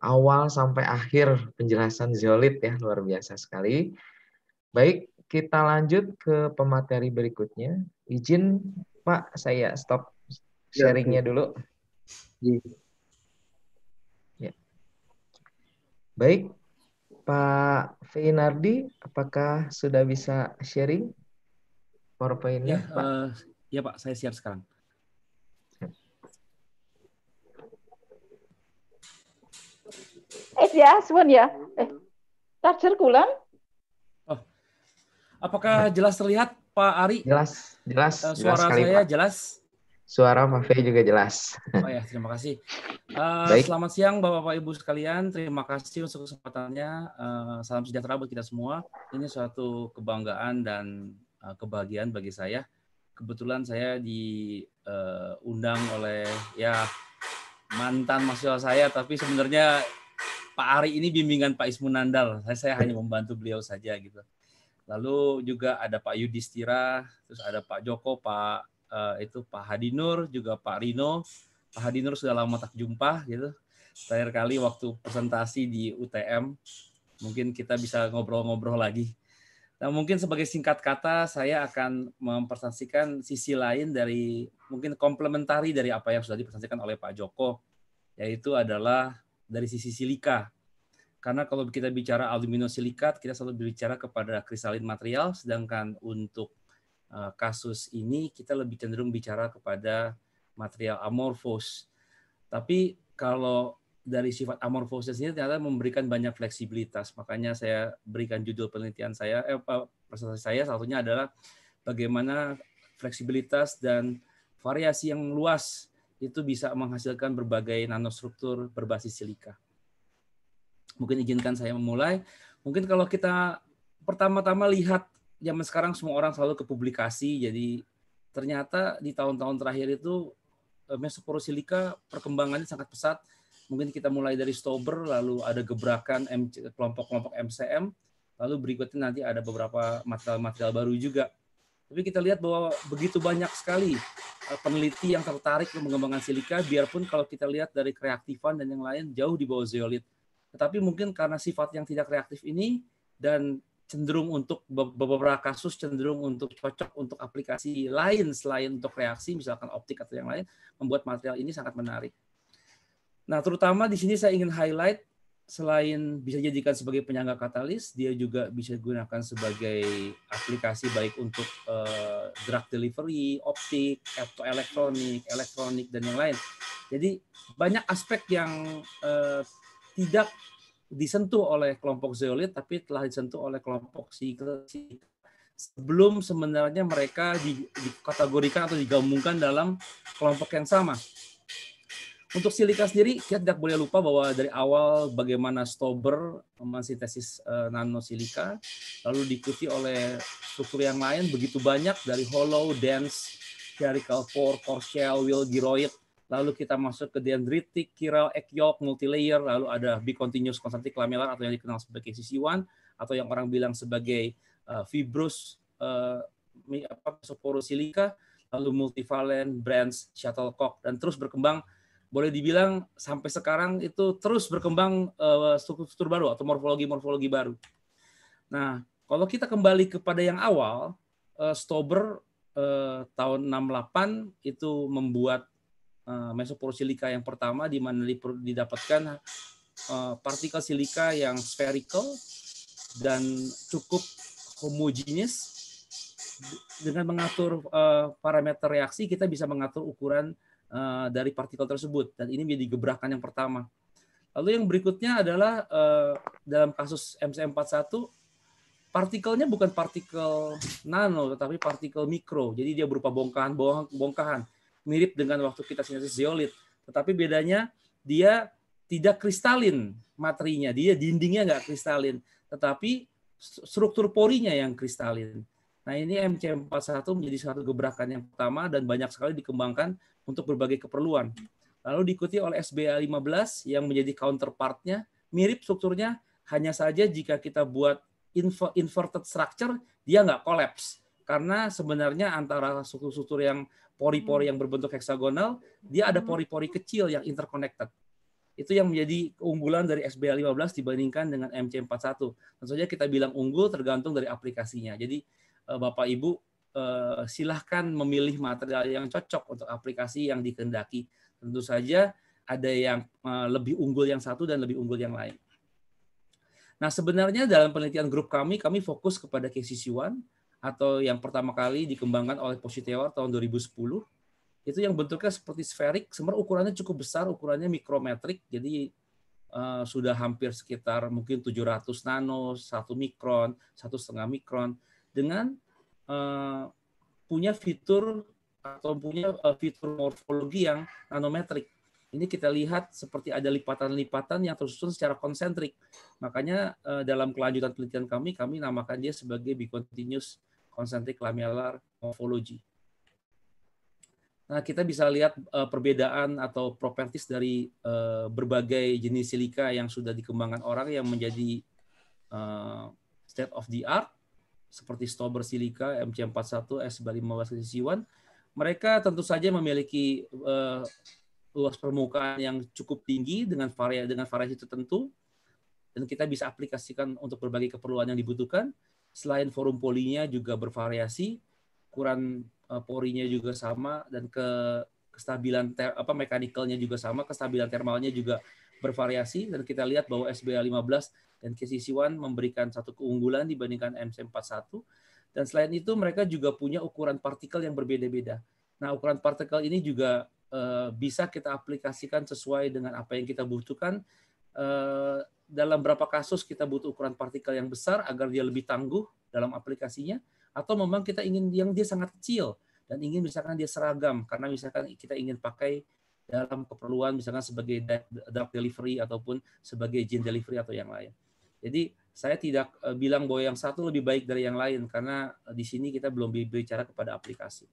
awal sampai akhir penjelasan Ziolit ya luar biasa sekali. Baik, kita lanjut ke pemateri berikutnya. Izin Pak, saya stop ya, sharingnya dulu. Iya. Ya. Baik, Pak Feinardi, apakah sudah bisa sharing PowerPoint-nya? Ya, Pak? Uh, ya Pak, saya siap sekarang. Eh ya, semuanya. ya. Eh, charger kulan. Apakah jelas terlihat Pak Ari? Jelas, jelas. Uh, suara jelas sekali, saya Pak. jelas. Suara Pak juga jelas. Oh ya, terima kasih. Uh, selamat siang Bapak-Bapak Ibu sekalian. Terima kasih untuk kesempatannya. Uh, salam sejahtera buat kita semua. Ini suatu kebanggaan dan uh, kebahagiaan bagi saya. Kebetulan saya diundang uh, oleh ya mantan mahasiswa saya, tapi sebenarnya Pak Ari ini bimbingan Pak Ismu Nandal. Saya, saya hanya membantu beliau saja gitu. Lalu juga ada Pak Yudhistira, terus ada Pak Joko, Pak uh, itu Pak Hadinur, juga Pak Rino. Pak Hadinur sudah lama tak jumpa gitu. Terakhir kali waktu presentasi di UTM, mungkin kita bisa ngobrol-ngobrol lagi. Nah, mungkin sebagai singkat kata, saya akan mempresentasikan sisi lain dari mungkin komplementari dari apa yang sudah dipresentasikan oleh Pak Joko, yaitu adalah dari sisi silika. Karena kalau kita bicara aluminosilikat, kita selalu berbicara kepada kristalin material, sedangkan untuk eh, kasus ini kita lebih cenderung bicara kepada material amorfos. Tapi kalau dari sifat amorfosnya sendiri ternyata memberikan banyak fleksibilitas. Makanya saya berikan judul penelitian saya, eh, presentasi saya satunya adalah bagaimana fleksibilitas dan variasi yang luas itu bisa menghasilkan berbagai nanostruktur berbasis silika. Mungkin izinkan saya memulai. Mungkin kalau kita pertama-tama lihat zaman sekarang semua orang selalu ke publikasi, jadi ternyata di tahun-tahun terakhir itu eh, mesoporosilika perkembangannya sangat pesat. Mungkin kita mulai dari Stober, lalu ada gebrakan kelompok-kelompok MCM, lalu berikutnya nanti ada beberapa material-material baru juga. Tapi kita lihat bahwa begitu banyak sekali eh, peneliti yang tertarik untuk mengembangkan silika, biarpun kalau kita lihat dari kreatifan dan yang lain jauh di bawah zeolit. Tetapi mungkin karena sifat yang tidak reaktif ini dan cenderung untuk beberapa kasus cenderung untuk cocok untuk aplikasi lain selain untuk reaksi misalkan optik atau yang lain membuat material ini sangat menarik. Nah, terutama di sini saya ingin highlight selain bisa dijadikan sebagai penyangga katalis, dia juga bisa digunakan sebagai aplikasi baik untuk uh, drug delivery, optik, atau elektronik, elektronik dan yang lain. Jadi banyak aspek yang uh, tidak disentuh oleh kelompok zeolit tapi telah disentuh oleh kelompok sikil sebelum sebenarnya mereka dikategorikan atau digabungkan dalam kelompok yang sama. Untuk silika sendiri, kita tidak boleh lupa bahwa dari awal bagaimana Stober mensintesis nano eh, nanosilika, lalu diikuti oleh struktur yang lain begitu banyak dari hollow, dense, spherical core, core shell, wheel, geroid, lalu kita masuk ke dendritic, kiral, ekyok, multilayer, lalu ada bicontinuous concentric lamellar atau yang dikenal sebagai CC1 atau yang orang bilang sebagai uh, fibrous uh, apa porosilika, lalu multivalent, branch, shuttlecock dan terus berkembang boleh dibilang sampai sekarang itu terus berkembang struktur eh, struktur baru atau morfologi-morfologi baru. Nah, kalau kita kembali kepada yang awal, uh, Stober uh, tahun 68 itu membuat Eh, mesoporosilika yang pertama di mana didapatkan eh, partikel silika yang spherical dan cukup homogenis dengan mengatur eh, parameter reaksi kita bisa mengatur ukuran dari partikel tersebut dan ini menjadi gebrakan yang pertama. Lalu yang berikutnya adalah dalam kasus MCM 41 partikelnya bukan partikel nano tetapi partikel mikro. Jadi dia berupa bongkahan-bongkahan mirip dengan waktu kita sintesis zeolit. Tetapi bedanya dia tidak kristalin materinya, dia dindingnya nggak kristalin, tetapi struktur porinya yang kristalin. Nah ini MC41 menjadi satu gebrakan yang pertama dan banyak sekali dikembangkan untuk berbagai keperluan. Lalu diikuti oleh SBA15 yang menjadi counterpartnya, mirip strukturnya, hanya saja jika kita buat inverted structure, dia nggak collapse. Karena sebenarnya antara struktur-struktur yang pori-pori hmm. yang berbentuk heksagonal, dia ada hmm. pori-pori kecil yang interconnected. Itu yang menjadi keunggulan dari SBA15 dibandingkan dengan MC41. Tentu saja kita bilang unggul tergantung dari aplikasinya. Jadi eh, Bapak Ibu eh, silahkan memilih material yang cocok untuk aplikasi yang dikehendaki. Tentu saja ada yang eh, lebih unggul yang satu dan lebih unggul yang lain. Nah, sebenarnya dalam penelitian grup kami, kami fokus kepada KCC1, atau yang pertama kali dikembangkan oleh Positeor tahun 2010 itu yang bentuknya seperti sferik, sebenarnya ukurannya cukup besar, ukurannya mikrometrik, jadi uh, sudah hampir sekitar mungkin 700 nano, 1 mikron, satu setengah mikron, dengan uh, punya fitur atau punya eh, fitur morfologi yang nanometrik. Ini kita lihat seperti ada lipatan-lipatan yang tersusun secara konsentrik. Makanya dalam kelanjutan penelitian kami, kami namakan dia sebagai bicontinuous concentric lamellar morphology. Nah, kita bisa lihat uh, perbedaan atau properties dari uh, berbagai jenis silika yang sudah dikembangkan orang yang menjadi uh, state of the art seperti stober silika MC41 S15 mereka tentu saja memiliki uh, luas permukaan yang cukup tinggi dengan varia dengan variasi tertentu dan kita bisa aplikasikan untuk berbagai keperluan yang dibutuhkan selain forum polinya juga bervariasi, ukuran eh, porinya juga sama dan ke kestabilan ter, apa mekanikalnya juga sama, kestabilan termalnya juga bervariasi dan kita lihat bahwa SBA15 dan KCC1 memberikan satu keunggulan dibandingkan MC41 dan selain itu mereka juga punya ukuran partikel yang berbeda-beda. Nah, ukuran partikel ini juga uh, bisa kita aplikasikan sesuai dengan apa yang kita butuhkan uh, dalam berapa kasus kita butuh ukuran partikel yang besar agar dia lebih tangguh dalam aplikasinya, atau memang kita ingin yang dia sangat kecil dan ingin misalkan dia seragam karena misalkan kita ingin pakai dalam keperluan misalkan sebagai drug delivery ataupun sebagai gene delivery atau yang lain. Jadi saya tidak eh, bilang bahwa yang satu lebih baik dari yang lain karena eh, di sini kita belum berbicara kepada aplikasi.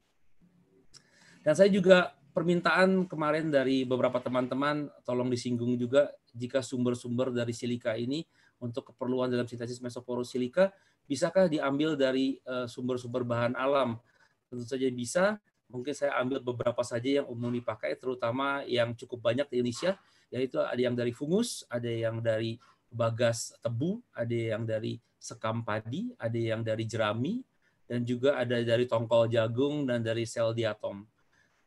Dan saya juga permintaan kemarin dari beberapa teman-teman tolong disinggung juga jika sumber-sumber dari silika ini untuk keperluan dalam sintesis mesoporus silika bisakah diambil dari eh, sumber-sumber bahan alam? Tentu saja bisa. Mungkin saya ambil beberapa saja yang umum dipakai, terutama yang cukup banyak di Indonesia, yaitu ada yang dari fungus, ada yang dari bagas tebu, ada yang dari sekam padi, ada yang dari jerami, dan juga ada dari tongkol jagung dan dari sel diatom.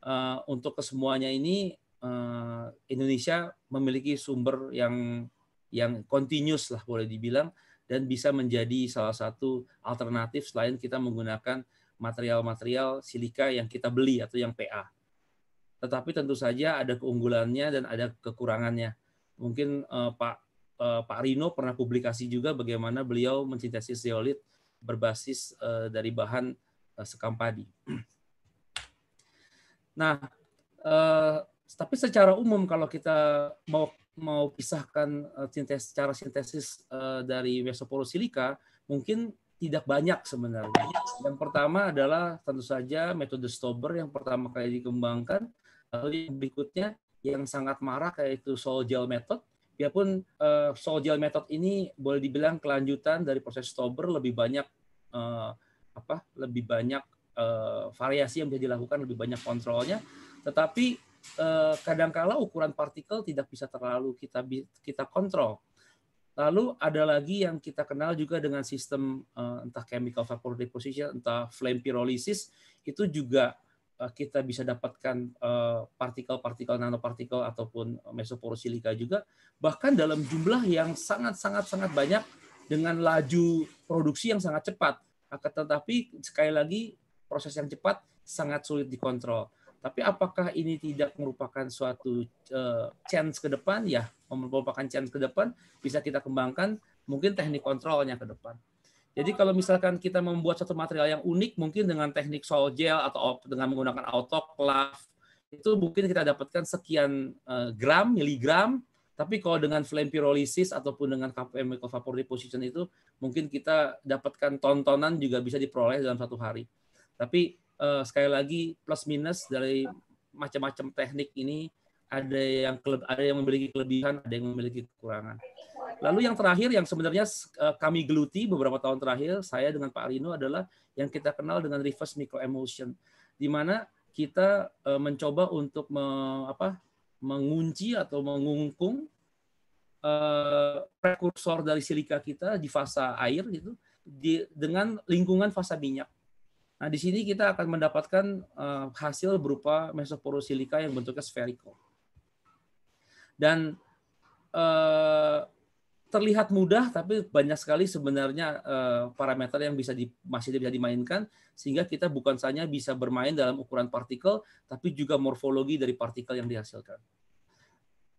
Uh, untuk kesemuanya ini Eh, Indonesia memiliki sumber yang yang continuous lah boleh dibilang dan bisa menjadi salah satu alternatif selain kita menggunakan material-material silika yang kita beli atau yang PA. Tetapi tentu saja ada keunggulannya dan ada kekurangannya. Mungkin uh, Pak uh, Pak Rino pernah publikasi juga bagaimana beliau mensintesis zeolit berbasis uh, dari bahan uh, sekam padi. Nah, uh, tapi secara umum kalau kita mau mau pisahkan eh, sintesis, secara sintesis uh, dari mesoporosilika mungkin tidak banyak sebenarnya. Yang pertama adalah tentu saja metode Stober yang pertama kali dikembangkan. Lalu yang berikutnya yang sangat marah yaitu sol gel method. Biarpun uh, eh, sol gel method ini boleh dibilang kelanjutan dari proses Stober lebih banyak uh, apa? Lebih banyak uh, variasi yang bisa dilakukan, lebih banyak kontrolnya. Tetapi Eh, kadangkala ukuran partikel tidak bisa terlalu kita kita kontrol. Lalu ada lagi yang kita kenal juga dengan sistem eh, entah chemical vapor deposition, entah flame pyrolysis, itu juga eh, kita bisa dapatkan partikel-partikel nanopartikel ataupun mesoporosilika juga, bahkan dalam jumlah yang sangat-sangat-sangat banyak dengan laju produksi yang sangat cepat. tetapi sekali lagi proses yang cepat sangat sulit dikontrol. Tapi apakah ini tidak merupakan suatu uh, chance ke depan? Ya, merupakan chance ke depan bisa kita kembangkan mungkin teknik kontrolnya ke depan. Jadi kalau misalkan kita membuat satu material yang unik mungkin dengan teknik sol gel atau dengan menggunakan autoclave itu mungkin kita dapatkan sekian uh, gram miligram tapi kalau dengan flame pyrolysis ataupun dengan chemical eh, vapor deposition itu mungkin kita dapatkan tontonan juga bisa diperoleh dalam satu hari. Tapi uh, sekali lagi plus minus dari macam-macam teknik ini ada yang ada yang memiliki kelebihan, ada yang memiliki kekurangan. Lalu yang terakhir yang sebenarnya eh, kami geluti beberapa tahun terakhir saya dengan Pak Rino adalah yang kita kenal dengan reverse micro emulsion di mana kita eh, mencoba untuk me, apa mengunci atau mengungkung uh, prekursor dari silika kita di fasa air gitu di dengan lingkungan fasa minyak. Nah, di sini kita akan mendapatkan uh, hasil berupa mesoporosilika yang bentuknya spherical. Dan uh, terlihat mudah, tapi banyak sekali sebenarnya uh, parameter yang bisa di, masih bisa dimainkan, sehingga kita bukan hanya bisa bermain dalam ukuran partikel, tapi juga morfologi dari partikel yang dihasilkan.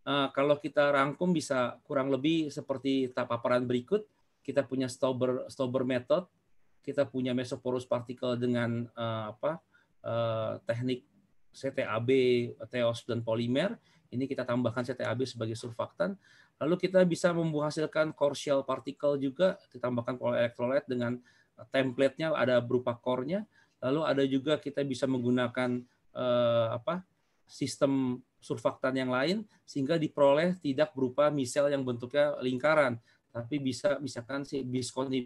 Uh, kalau kita rangkum bisa kurang lebih seperti paparan berikut, kita punya Stober Stober method, kita punya mesoporous partikel dengan uh, apa uh, teknik CTAB, teos dan polimer. Ini kita tambahkan CTAB sebagai surfaktan. Lalu kita bisa menghasilkan core shell partikel juga ditambahkan elektrolit dengan eh, template-nya ada berupa core-nya. Lalu ada juga kita bisa menggunakan uh, apa? sistem surfaktan yang lain sehingga diperoleh tidak berupa misel yang bentuknya lingkaran, tapi bisa misalkan si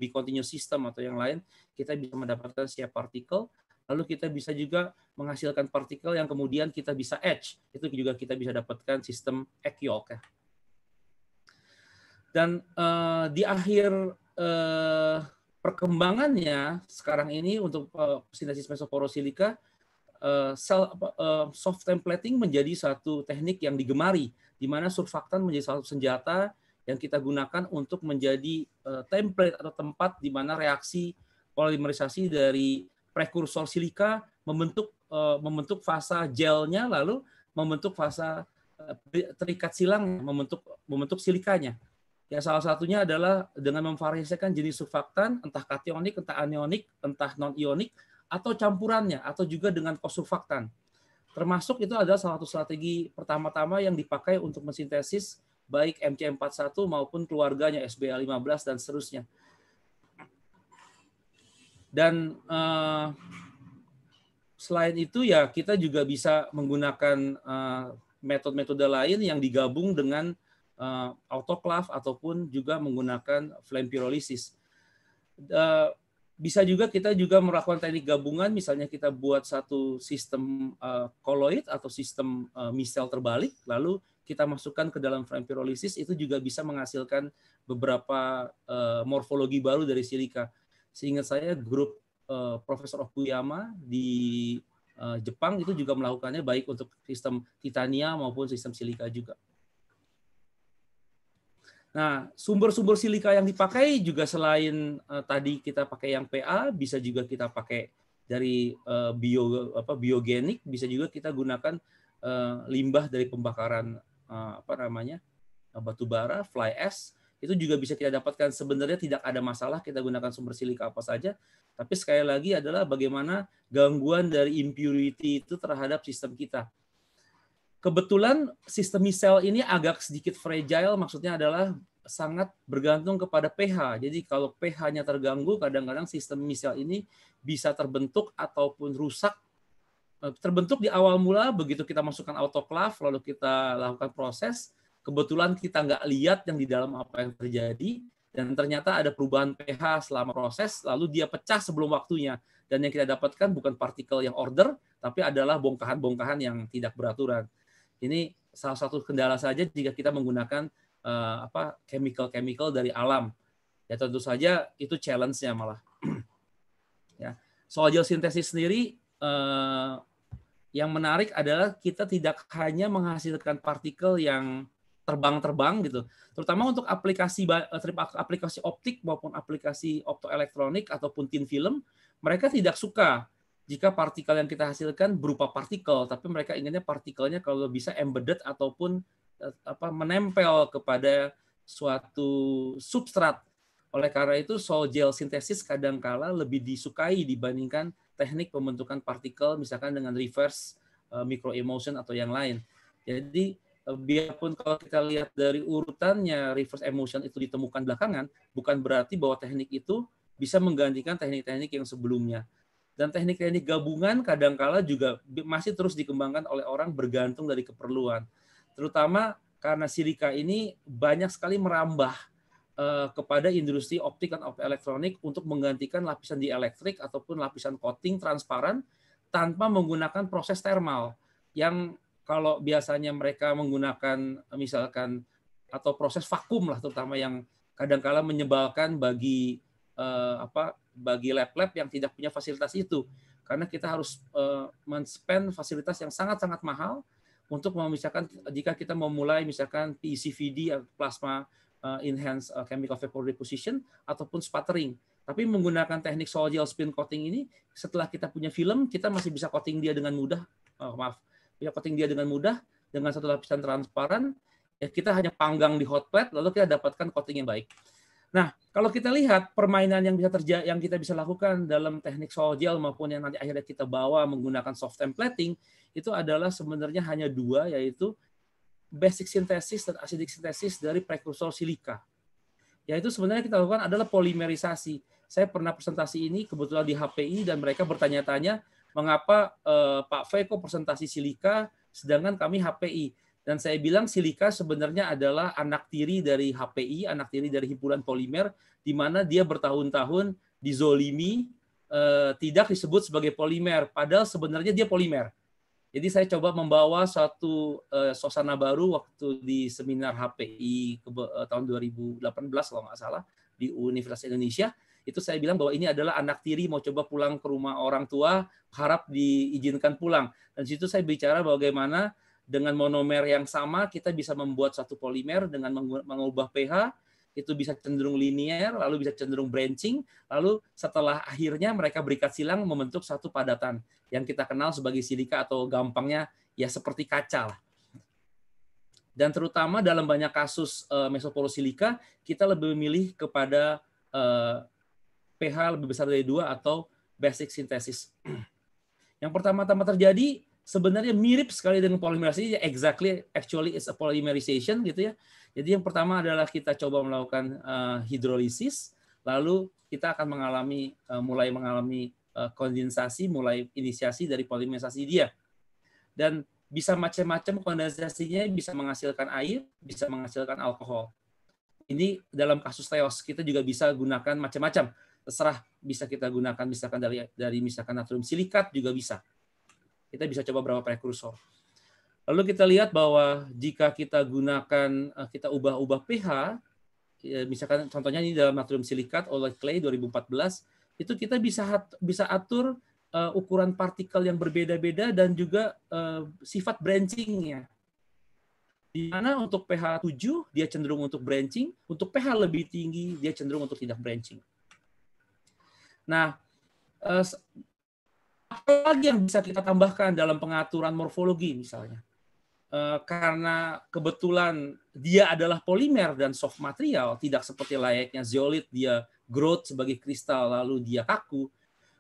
continuous system atau yang lain kita bisa mendapatkan siap partikel lalu kita bisa juga menghasilkan partikel yang kemudian kita bisa etch itu juga kita bisa dapatkan sistem ECYOC ya. dan uh, di akhir uh, perkembangannya sekarang ini untuk uh, sintesis mesoporosilika uh, sel uh, soft templating menjadi satu teknik yang digemari di mana surfaktan menjadi salah satu senjata yang kita gunakan untuk menjadi uh, template atau tempat di mana reaksi polimerisasi dari prekursor silika membentuk uh, membentuk fasa gelnya lalu membentuk fasa uh, eh, terikat silang membentuk membentuk silikanya. Ya salah satunya adalah dengan memvariasikan jenis surfaktan entah kationik, entah anionik, entah non ionik atau campurannya atau juga dengan kosurfaktan. Termasuk itu adalah salah satu strategi pertama-tama yang dipakai untuk mensintesis baik MC41 maupun keluarganya SBA15 dan seterusnya. Dan uh, selain itu ya kita juga bisa menggunakan eh, metode-metode uh, lain yang digabung dengan uh, autoclave ataupun juga menggunakan flame pyrolysis. Uh, bisa juga kita juga melakukan teknik gabungan misalnya kita buat satu sistem uh, koloid atau sistem uh, misel terbalik lalu kita masukkan ke dalam frame pyrolysis itu juga bisa menghasilkan beberapa uh, morfologi baru dari silika. Seingat saya grup uh, Profesor Okuyama di uh, Jepang itu juga melakukannya baik untuk sistem titania maupun sistem silika juga. Nah, sumber-sumber silika yang dipakai juga selain uh, tadi kita pakai yang PA, bisa juga kita pakai dari uh, bio apa biogenik, bisa juga kita gunakan uh, limbah dari pembakaran Eh, apa namanya eh, batu bara, fly ash itu juga bisa kita dapatkan sebenarnya tidak ada masalah kita gunakan sumber silika apa saja tapi sekali lagi adalah bagaimana gangguan dari impurity itu terhadap sistem kita kebetulan sistem sel ini agak sedikit fragile maksudnya adalah sangat bergantung kepada pH jadi kalau pH-nya terganggu kadang-kadang sistem misel ini bisa terbentuk ataupun rusak Eh, terbentuk di awal mula begitu kita masukkan autoclave lalu kita lakukan proses kebetulan kita nggak lihat yang di dalam apa yang terjadi dan ternyata ada perubahan pH selama proses lalu dia pecah sebelum waktunya dan yang kita dapatkan bukan partikel yang order tapi adalah bongkahan-bongkahan yang tidak beraturan ini salah satu kendala saja jika kita menggunakan uh, apa chemical chemical dari alam ya tentu saja itu challenge-nya malah ya soal geosintesis sendiri eh, yang menarik adalah kita tidak hanya menghasilkan partikel yang terbang-terbang gitu, terutama untuk aplikasi eh, aplikasi optik maupun aplikasi optoelektronik ataupun tin film, mereka tidak suka jika partikel yang kita hasilkan berupa partikel, tapi mereka inginnya partikelnya kalau bisa embedded ataupun eh, apa menempel kepada suatu substrat oleh karena itu, sol gel sintesis kadangkala lebih disukai dibandingkan teknik pembentukan partikel, misalkan dengan reverse uh, eh, micro emulsion atau yang lain. Jadi eh, biarpun kalau kita lihat dari urutannya reverse emulsion itu ditemukan belakangan, bukan berarti bahwa teknik itu bisa menggantikan teknik-teknik yang sebelumnya. Dan teknik-teknik gabungan kadangkala juga masih terus dikembangkan oleh orang bergantung dari keperluan. Terutama karena silika ini banyak sekali merambah Eh, kepada industri optik dan elektronik untuk menggantikan lapisan dielektrik ataupun lapisan coating transparan tanpa menggunakan proses thermal yang kalau biasanya mereka menggunakan eh, misalkan atau proses vakum lah terutama yang kadangkala menyebalkan bagi uh, apa bagi lab-lab yang tidak punya fasilitas itu karena kita harus uh, men-spend fasilitas yang sangat-sangat mahal untuk memisahkan jika kita memulai misalkan PCVD e atau plasma uh, enhance uh, chemical vapor deposition ataupun sputtering. Tapi menggunakan teknik soil gel spin coating ini, setelah kita punya film, kita masih bisa coating dia dengan mudah. Oh, maaf, bisa coating dia dengan mudah dengan satu lapisan transparan. Ya, kita hanya panggang di hot plate, lalu kita dapatkan coating yang baik. Nah, kalau kita lihat permainan yang bisa terjadi yang kita bisa lakukan dalam teknik soil gel maupun yang nanti akhirnya kita bawa menggunakan soft templating itu adalah sebenarnya hanya dua yaitu basic sintesis dan asidik sintesis dari prekursor silika. Yaitu sebenarnya kita lakukan adalah polimerisasi. Saya pernah presentasi ini kebetulan di HPI dan mereka bertanya-tanya mengapa eh, Pak Veko presentasi silika sedangkan kami HPI. Dan saya bilang silika sebenarnya adalah anak tiri dari HPI, anak tiri dari himpunan polimer, di mana dia bertahun-tahun dizolimi, eh, tidak disebut sebagai polimer, padahal sebenarnya dia polimer jadi saya coba membawa satu uh, suasana baru waktu di seminar HPI ke, uh, tahun 2018 kalau nggak salah di Universitas Indonesia. Itu saya bilang bahwa ini adalah anak tiri mau coba pulang ke rumah orang tua, harap diizinkan pulang. Dan situ saya bicara bagaimana dengan monomer yang sama kita bisa membuat satu polimer dengan mengubah pH itu bisa cenderung linier, lalu bisa cenderung branching, lalu setelah akhirnya mereka berikat silang membentuk satu padatan yang kita kenal sebagai silika atau gampangnya ya seperti kaca lah. Dan terutama dalam banyak kasus uh, eh, mesoporosilika, kita lebih memilih kepada eh, pH lebih besar dari dua atau basic synthesis. Yang pertama-tama terjadi sebenarnya mirip sekali dengan polimerisasi ya, exactly actually is a polymerization gitu ya jadi yang pertama adalah kita coba melakukan uh, hidrolisis lalu kita akan mengalami uh, mulai mengalami uh, kondensasi mulai inisiasi dari polimerisasi dia dan bisa macam-macam kondensasinya bisa menghasilkan air bisa menghasilkan alkohol ini dalam kasus teos kita juga bisa gunakan macam-macam terserah bisa kita gunakan misalkan dari dari misalkan natrium silikat juga bisa kita bisa coba berapa prekursor. Lalu kita lihat bahwa jika kita gunakan, eh, kita ubah-ubah pH, ya, misalkan contohnya ini dalam natrium silikat oleh Clay 2014, itu kita bisa bisa atur uh, ukuran partikel yang berbeda-beda dan juga uh, sifat branchingnya. Di mana untuk pH 7 dia cenderung untuk branching, untuk pH lebih tinggi dia cenderung untuk tidak branching. Nah, apalagi yang bisa kita tambahkan dalam pengaturan morfologi misalnya eh, karena kebetulan dia adalah polimer dan soft material, tidak seperti layaknya zeolit dia growth sebagai kristal lalu dia kaku.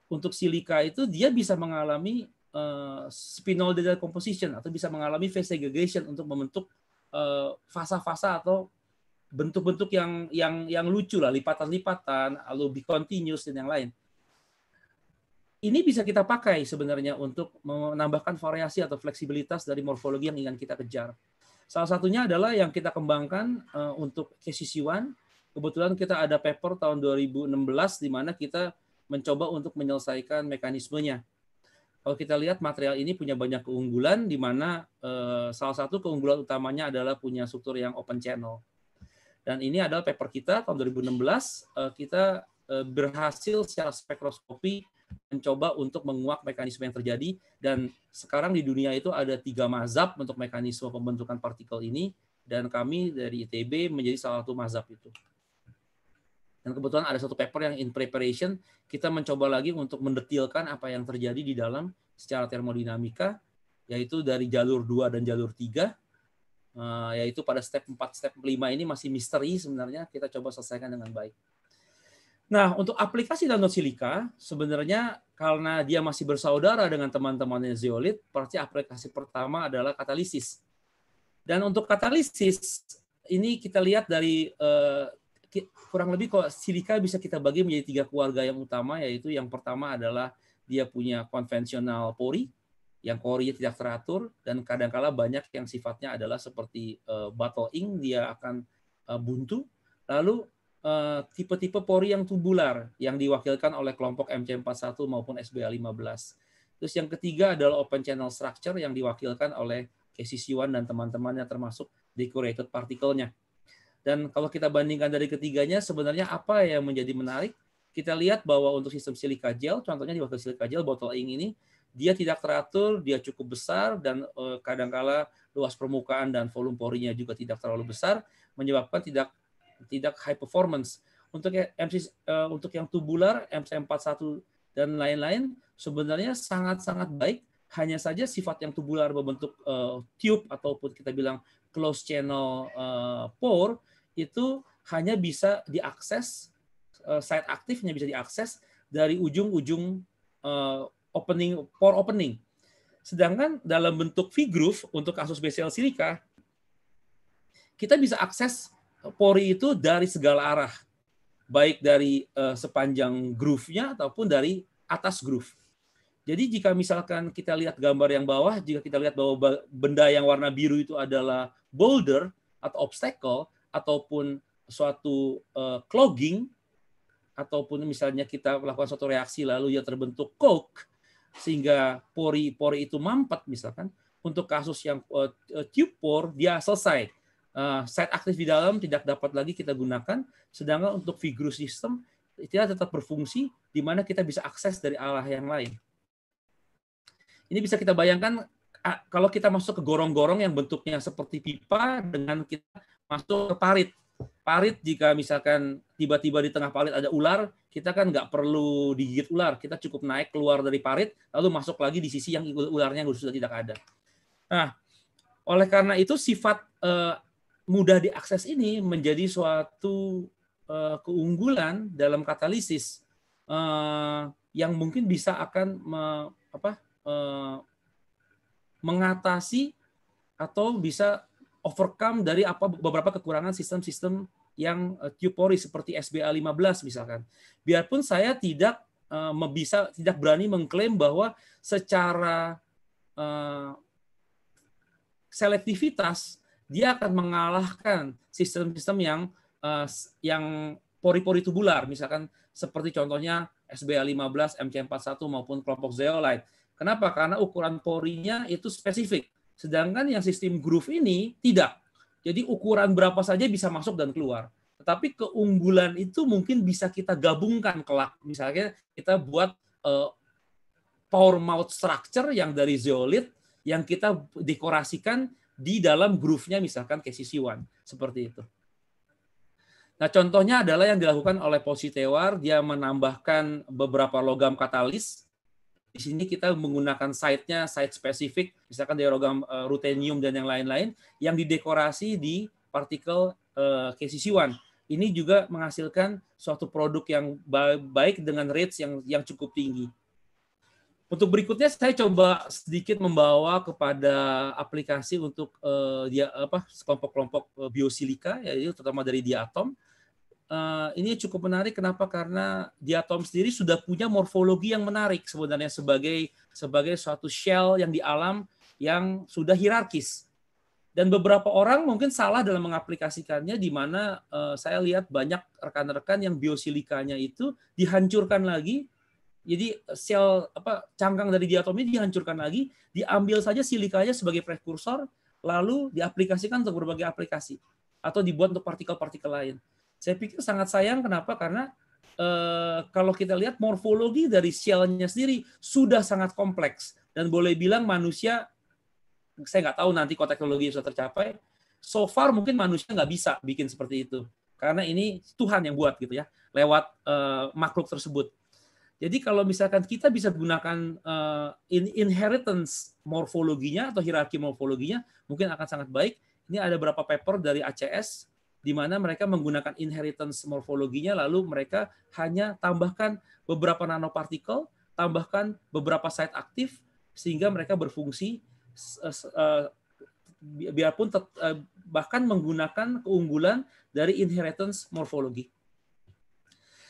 Untuk silika itu dia bisa mengalami uh, spinal decomposition atau bisa mengalami phase segregation untuk membentuk eh, fasa-fasa atau bentuk-bentuk yang yang yang lucu lah, lipatan-lipatan, lalu continuous, dan yang lain ini bisa kita pakai sebenarnya untuk menambahkan variasi atau fleksibilitas dari morfologi yang ingin kita kejar. Salah satunya adalah yang kita kembangkan eh, untuk untuk 1 Kebetulan kita ada paper tahun 2016 di mana kita mencoba untuk menyelesaikan mekanismenya. Kalau kita lihat material ini punya banyak keunggulan di mana eh, salah satu keunggulan utamanya adalah punya struktur yang open channel. Dan ini adalah paper kita tahun 2016 eh, kita berhasil secara spektroskopi mencoba untuk menguak mekanisme yang terjadi dan sekarang di dunia itu ada tiga mazhab untuk mekanisme pembentukan partikel ini dan kami dari ITB menjadi salah satu mazhab itu. Dan kebetulan ada satu paper yang in preparation, kita mencoba lagi untuk mendetilkan apa yang terjadi di dalam secara termodinamika, yaitu dari jalur 2 dan jalur 3, eh, yaitu pada step 4, step 5 ini masih misteri sebenarnya, kita coba selesaikan dengan baik. Nah, untuk aplikasi download silika, sebenarnya karena dia masih bersaudara dengan teman-temannya zeolit, pasti aplikasi pertama adalah katalisis. Dan untuk katalisis, ini kita lihat dari uh, kurang lebih kok silika bisa kita bagi menjadi tiga keluarga yang utama, yaitu yang pertama adalah dia punya konvensional pori, yang porinya tidak teratur, dan kadangkala banyak yang sifatnya adalah seperti uh, eh, bottle ink, dia akan uh, buntu. Lalu Eh, tipe-tipe pori yang tubular yang diwakilkan oleh kelompok MC41 maupun SBA15. Terus yang ketiga adalah open channel structure yang diwakilkan oleh KCC1 dan teman-temannya termasuk decorated particle-nya. Dan kalau kita bandingkan dari ketiganya, sebenarnya apa yang menjadi menarik? Kita lihat bahwa untuk sistem silika gel, contohnya di wakil silika gel, botol ink ini, dia tidak teratur, dia cukup besar, dan eh, kadangkala luas permukaan dan volume porinya juga tidak terlalu besar, menyebabkan tidak tidak high performance. Untuk MC uh, eh, untuk yang tubular MC41 dan lain-lain sebenarnya sangat-sangat baik hanya saja sifat yang tubular berbentuk uh, tube ataupun kita bilang closed channel uh, pore itu hanya bisa diakses uh, site aktifnya bisa diakses dari ujung-ujung uh, opening pore opening. Sedangkan dalam bentuk V groove untuk kasus BCL silica kita bisa akses pori itu dari segala arah, baik dari uh, sepanjang groove-nya ataupun dari atas groove. Jadi jika misalkan kita lihat gambar yang bawah, jika kita lihat bahwa benda yang warna biru itu adalah boulder atau obstacle ataupun suatu uh, clogging ataupun misalnya kita melakukan suatu reaksi lalu ya terbentuk coke sehingga pori-pori itu mampet misalkan untuk kasus yang uh, tube pore dia selesai uh, eh, side aktif di dalam tidak dapat lagi kita gunakan, sedangkan untuk figure system itu tetap berfungsi di mana kita bisa akses dari arah yang lain. Ini bisa kita bayangkan kalau kita masuk ke gorong-gorong yang bentuknya seperti pipa dengan kita masuk ke parit. Parit jika misalkan tiba-tiba di tengah parit ada ular, kita kan nggak perlu digigit ular, kita cukup naik keluar dari parit lalu masuk lagi di sisi yang ularnya sudah tidak ada. Nah, oleh karena itu sifat eh, mudah diakses ini menjadi suatu eh, keunggulan dalam katalisis eh, yang mungkin bisa akan eh, mengatasi atau bisa overcome dari apa beberapa kekurangan sistem-sistem yang tupori seperti SBA 15 misalkan. Biarpun saya tidak bisa tidak berani mengklaim bahwa secara selektivitas dia akan mengalahkan sistem-sistem yang uh, yang pori-pori tubular, misalkan seperti contohnya SBA15, MC41 maupun kelompok zeolite. Kenapa? Karena ukuran porinya itu spesifik. Sedangkan yang sistem groove ini tidak. Jadi ukuran berapa saja bisa masuk dan keluar. Tetapi keunggulan itu mungkin bisa kita gabungkan kelak. Misalnya kita buat uh, power mouth structure yang dari zeolit yang kita dekorasikan di dalam groove-nya misalkan ke sisi One seperti itu. Nah, contohnya adalah yang dilakukan oleh Positewar, dia menambahkan beberapa logam katalis. Di sini kita menggunakan site-nya, site spesifik, misalkan dari logam uh, rutenium dan yang lain-lain, yang didekorasi di partikel uh, eh, KCC1. Ini juga menghasilkan suatu produk yang baik dengan rates yang yang cukup tinggi. Untuk berikutnya saya coba sedikit membawa kepada aplikasi untuk uh, dia apa kelompok-kelompok eh, biosilika yaitu terutama dari diatom. Uh, ini cukup menarik kenapa? Karena diatom sendiri sudah punya morfologi yang menarik sebenarnya sebagai sebagai suatu shell yang di alam yang sudah hierarkis. Dan beberapa orang mungkin salah dalam mengaplikasikannya di mana uh, saya lihat banyak rekan-rekan yang biosilikanya itu dihancurkan lagi jadi eh, sel apa cangkang dari diatom ini dihancurkan lagi, diambil saja silikanya sebagai prekursor, lalu diaplikasikan untuk berbagai aplikasi atau dibuat untuk partikel-partikel lain. Saya pikir sangat sayang kenapa? Karena eh, kalau kita lihat morfologi dari selnya sendiri sudah sangat kompleks dan boleh bilang manusia saya nggak tahu nanti kok teknologi sudah tercapai. So far mungkin manusia nggak bisa bikin seperti itu karena ini Tuhan yang buat gitu ya lewat eh, makhluk tersebut. Jadi kalau misalkan kita bisa gunakan uh, inheritance morfologinya atau hierarki morfologinya mungkin akan sangat baik. Ini ada beberapa paper dari ACS di mana mereka menggunakan inheritance morfologinya lalu mereka hanya tambahkan beberapa nanopartikel, tambahkan beberapa site aktif sehingga mereka berfungsi uh, biarpun eh, bahkan menggunakan keunggulan dari inheritance morfologi.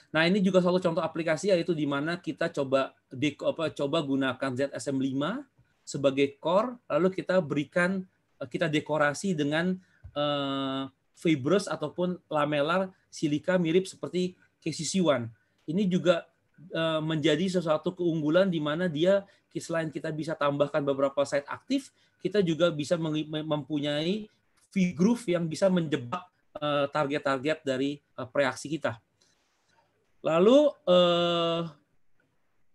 Nah, ini juga salah satu contoh aplikasi yaitu di mana kita coba di, apa, coba gunakan ZSM5 sebagai core lalu kita berikan eh, kita dekorasi dengan uh, fibrous ataupun lamellar silika mirip seperti KCC1. Ini juga eh, menjadi sesuatu keunggulan di mana dia selain kita bisa tambahkan beberapa site aktif, kita juga bisa mempunyai V groove yang bisa menjebak target-target dari uh, preaksi kita. Lalu uh,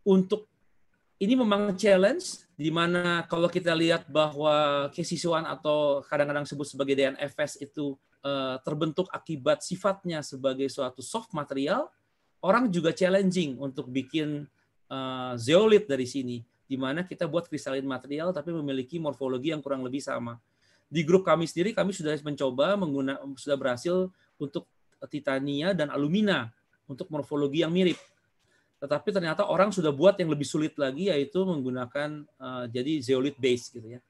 untuk ini memang challenge di mana kalau kita lihat bahwa kesiswaan atau kadang-kadang sebut sebagai DNFS itu uh, terbentuk akibat sifatnya sebagai suatu soft material, orang juga challenging untuk bikin uh, eh, zeolit dari sini di mana kita buat kristalin material tapi memiliki morfologi yang kurang lebih sama. Di grup kami sendiri kami sudah mencoba menggunakan sudah berhasil untuk titania dan alumina untuk morfologi yang mirip. Tetapi ternyata orang sudah buat yang lebih sulit lagi yaitu menggunakan uh, jadi zeolit base gitu ya.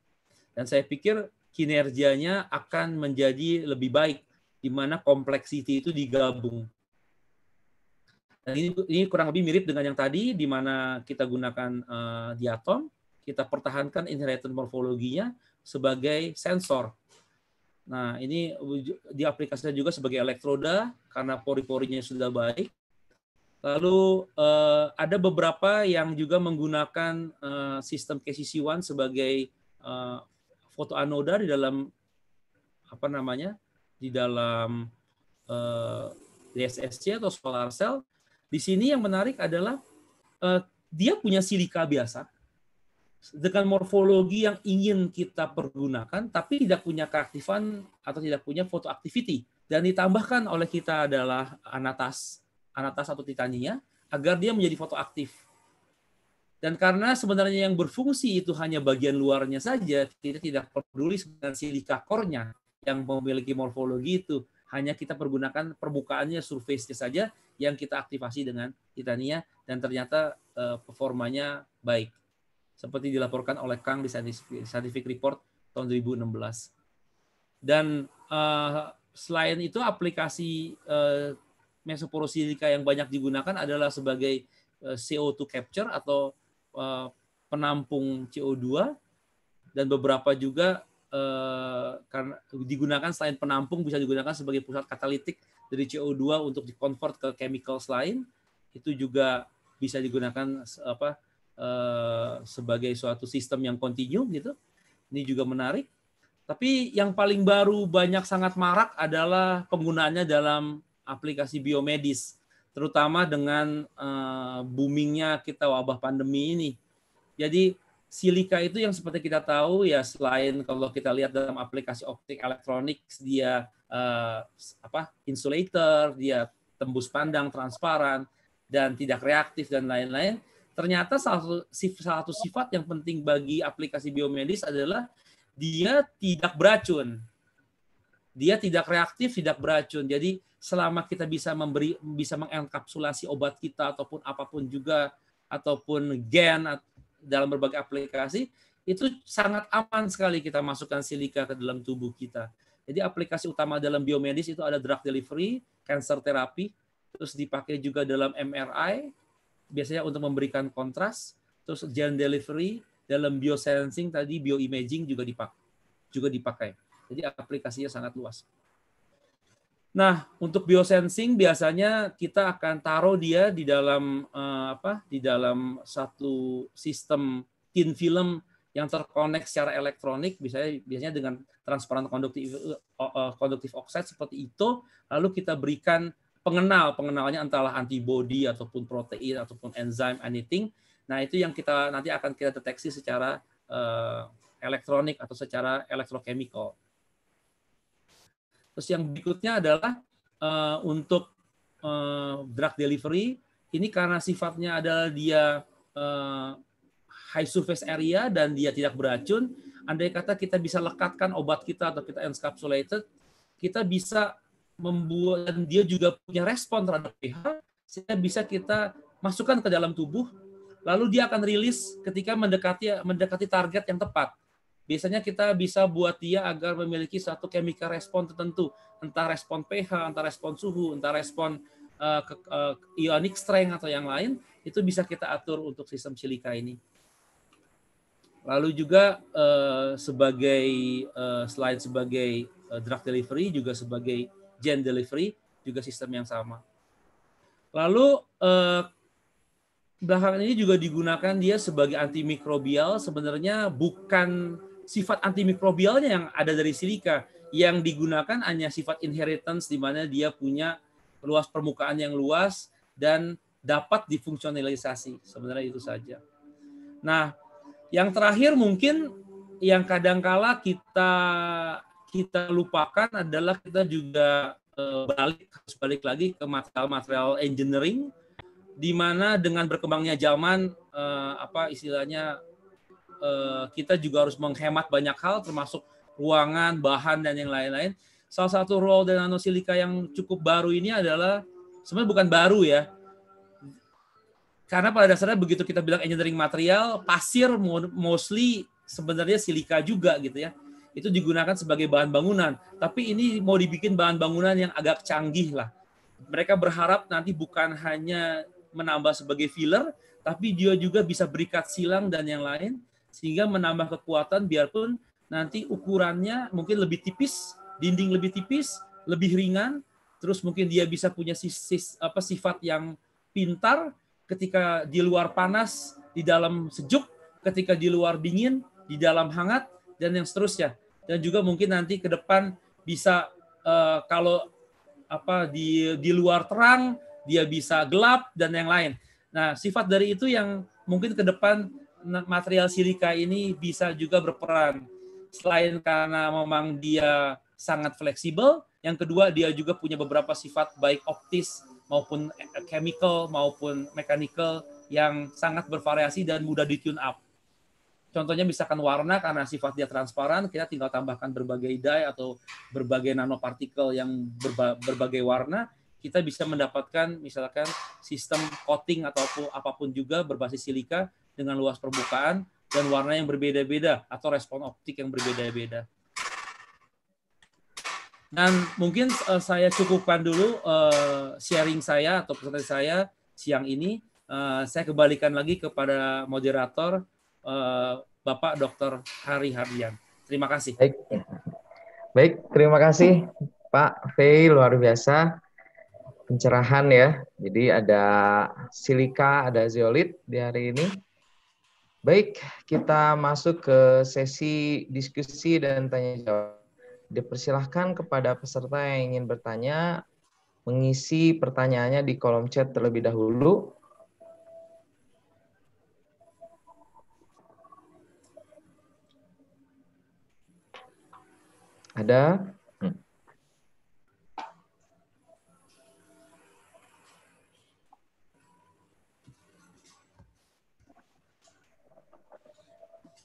Dan saya pikir kinerjanya akan menjadi lebih baik di mana kompleksity itu digabung. Dan ini, ini kurang lebih mirip dengan yang tadi di mana kita gunakan uh, diatom, kita pertahankan inheritance morfologinya sebagai sensor Nah, ini diaplikasikan juga sebagai elektroda karena pori-porinya sudah baik. Lalu uh, ada beberapa yang juga menggunakan uh, sistem KCC1 sebagai eh, fotoanoda di dalam apa namanya? di dalam uh, DSSC atau solar cell. Di sini yang menarik adalah uh, dia punya silika biasa dengan morfologi yang ingin kita pergunakan, tapi tidak punya keaktifan atau tidak punya foto activity. Dan ditambahkan oleh kita adalah anatas, anatas atau titaninya, agar dia menjadi foto aktif. Dan karena sebenarnya yang berfungsi itu hanya bagian luarnya saja, kita tidak peduli dengan silika core yang memiliki morfologi itu. Hanya kita pergunakan permukaannya, surface-nya saja yang kita aktivasi dengan titania dan ternyata eh, performanya baik seperti dilaporkan oleh Kang di scientific, report tahun 2016. Dan uh, selain itu aplikasi uh, mesoporosilika yang banyak digunakan adalah sebagai eh, CO2 capture atau uh, penampung CO2 dan beberapa juga uh, karena digunakan selain penampung bisa digunakan sebagai pusat katalitik dari CO2 untuk dikonvert ke chemicals lain itu juga bisa digunakan apa Eh, sebagai suatu sistem yang kontinu gitu. Ini juga menarik. Tapi yang paling baru banyak sangat marak adalah penggunaannya dalam aplikasi biomedis, terutama dengan eh, boomingnya kita wabah pandemi ini. Jadi silika itu yang seperti kita tahu ya selain kalau kita lihat dalam aplikasi optik elektronik dia uh, apa insulator, dia tembus pandang, transparan dan tidak reaktif dan lain-lain Ternyata salah satu, salah satu sifat yang penting bagi aplikasi biomedis adalah dia tidak beracun. Dia tidak reaktif, tidak beracun. Jadi selama kita bisa memberi bisa mengenkapsulasi obat kita ataupun apapun juga ataupun gen dalam berbagai aplikasi itu sangat aman sekali kita masukkan silika ke dalam tubuh kita. Jadi aplikasi utama dalam biomedis itu ada drug delivery, cancer therapy, terus dipakai juga dalam MRI, biasanya untuk memberikan kontras, terus gen delivery dalam biosensing tadi bioimaging juga dipakai. Juga dipakai. Jadi aplikasinya sangat luas. Nah, untuk biosensing biasanya kita akan taruh dia di dalam eh, apa? di dalam satu sistem thin film yang terkonek secara elektronik biasanya biasanya dengan transparan konduktif eh, eh, konduktif oxide seperti itu lalu kita berikan pengenal pengenalannya entahlah antibody ataupun protein ataupun enzyme anything nah itu yang kita nanti akan kita deteksi secara uh, elektronik atau secara elektrokemikal terus yang berikutnya adalah uh, untuk uh, drug delivery ini karena sifatnya adalah dia uh, high surface area dan dia tidak beracun andai kata kita bisa lekatkan obat kita atau kita encapsulated kita bisa membuat dan dia juga punya respon terhadap pH sehingga bisa kita masukkan ke dalam tubuh lalu dia akan rilis ketika mendekati mendekati target yang tepat. Biasanya kita bisa buat dia agar memiliki satu chemical respon tertentu, entah respon pH, entah respon suhu, entah respon uh, ionic strength atau yang lain, itu bisa kita atur untuk sistem silika ini. Lalu juga uh, sebagai uh, selain sebagai uh, drug delivery juga sebagai gen delivery juga sistem yang sama. Lalu eh, belakangan ini juga digunakan dia sebagai antimikrobial. Sebenarnya bukan sifat antimikrobialnya yang ada dari silika, yang digunakan hanya sifat inheritance di mana dia punya luas permukaan yang luas dan dapat difungsionalisasi. Sebenarnya itu saja. Nah, yang terakhir mungkin yang kadangkala kita kita lupakan adalah kita juga eh, balik harus balik lagi ke material-material engineering di mana dengan berkembangnya zaman eh, apa istilahnya eh, kita juga harus menghemat banyak hal termasuk ruangan, bahan dan yang lain-lain. Salah satu role dari nanosilika yang cukup baru ini adalah sebenarnya bukan baru ya. Karena pada dasarnya begitu kita bilang engineering material, pasir mostly sebenarnya silika juga gitu ya itu digunakan sebagai bahan bangunan. Tapi ini mau dibikin bahan bangunan yang agak canggih lah. Mereka berharap nanti bukan hanya menambah sebagai filler, tapi dia juga bisa berikat silang dan yang lain, sehingga menambah kekuatan biarpun nanti ukurannya mungkin lebih tipis, dinding lebih tipis, lebih ringan, terus mungkin dia bisa punya sis, apa, sifat yang pintar ketika di luar panas, di dalam sejuk, ketika di luar dingin, di dalam hangat, dan yang seterusnya dan juga mungkin nanti ke depan bisa uh, kalau apa di di luar terang dia bisa gelap dan yang lain. Nah, sifat dari itu yang mungkin ke depan material silika ini bisa juga berperan selain karena memang dia sangat fleksibel, yang kedua dia juga punya beberapa sifat baik optis maupun chemical maupun mechanical yang sangat bervariasi dan mudah di up. Contohnya misalkan warna karena sifat dia transparan, kita tinggal tambahkan berbagai dye atau berbagai nanopartikel yang berba berbagai warna, kita bisa mendapatkan misalkan sistem coating ataupun apapun juga berbasis silika dengan luas permukaan dan warna yang berbeda-beda atau respon optik yang berbeda-beda. Dan mungkin uh, saya cukupkan dulu uh, sharing saya atau presentasi saya siang ini. Uh, saya kembalikan lagi kepada moderator Eh, Bapak Dr. Hari Harian, Terima kasih. Baik. Baik, terima kasih Pak Fei luar biasa pencerahan ya. Jadi ada silika, ada zeolit di hari ini. Baik, kita masuk ke sesi diskusi dan tanya jawab. Dipersilahkan kepada peserta yang ingin bertanya mengisi pertanyaannya di kolom chat terlebih dahulu Ada? Hmm.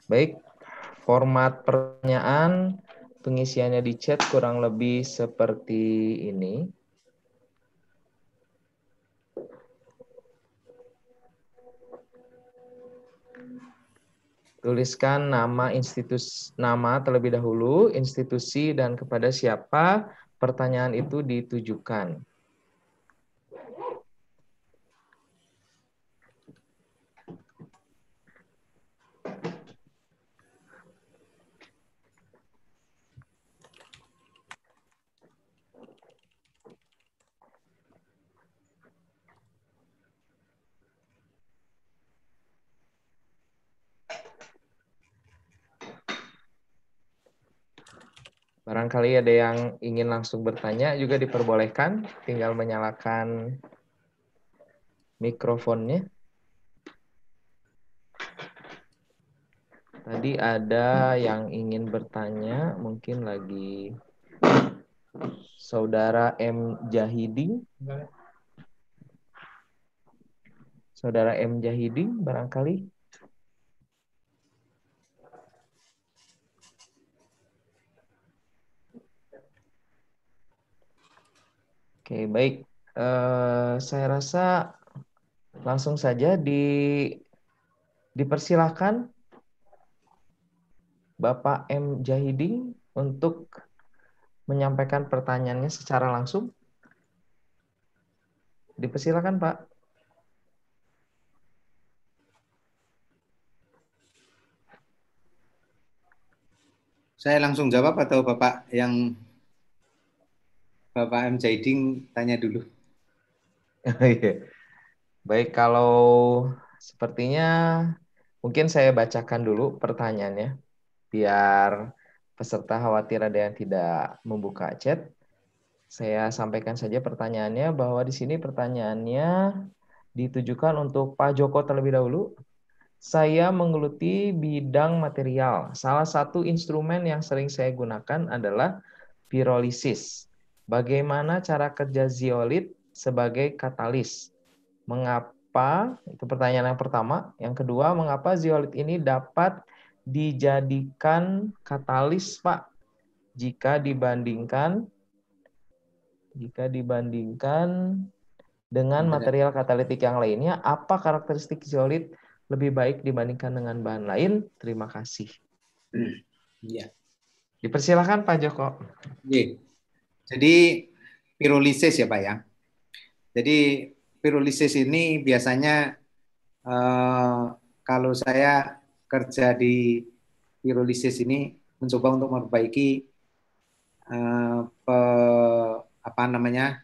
Baik, format pertanyaan pengisiannya di chat kurang lebih seperti ini. Tuliskan nama institusi nama terlebih dahulu, institusi dan kepada siapa pertanyaan itu ditujukan. Barangkali ada yang ingin langsung bertanya juga diperbolehkan, tinggal menyalakan mikrofonnya. Tadi ada yang ingin bertanya, mungkin lagi Saudara M Jahidi. Saudara M Jahidi barangkali Oke, baik. Uh, saya rasa langsung saja di dipersilahkan Bapak M. Jahidi untuk menyampaikan pertanyaannya secara langsung. Dipersilahkan Pak. Saya langsung jawab atau Bapak yang Bapak M. Jaiding tanya dulu. Iya. Baik, kalau sepertinya mungkin saya bacakan dulu pertanyaannya biar peserta khawatir ada yang tidak membuka chat. Saya sampaikan saja pertanyaannya bahwa di sini pertanyaannya ditujukan untuk Pak Joko terlebih dahulu. Saya menggeluti bidang material. Salah satu instrumen yang sering saya gunakan adalah pirolisis. Bagaimana cara kerja zeolit sebagai katalis? Mengapa? Itu pertanyaan yang pertama. Yang kedua, mengapa zeolit ini dapat dijadikan katalis, Pak? Jika dibandingkan jika dibandingkan dengan material katalitik yang lainnya, apa karakteristik zeolit lebih baik dibandingkan dengan bahan lain? Terima kasih. Iya. Dipersilakan Pak Joko. Iya. Jadi pirulisis ya Pak ya. Jadi pirulisis ini biasanya uh, kalau saya kerja di pirulisis ini mencoba untuk memperbaiki uh, pe, apa namanya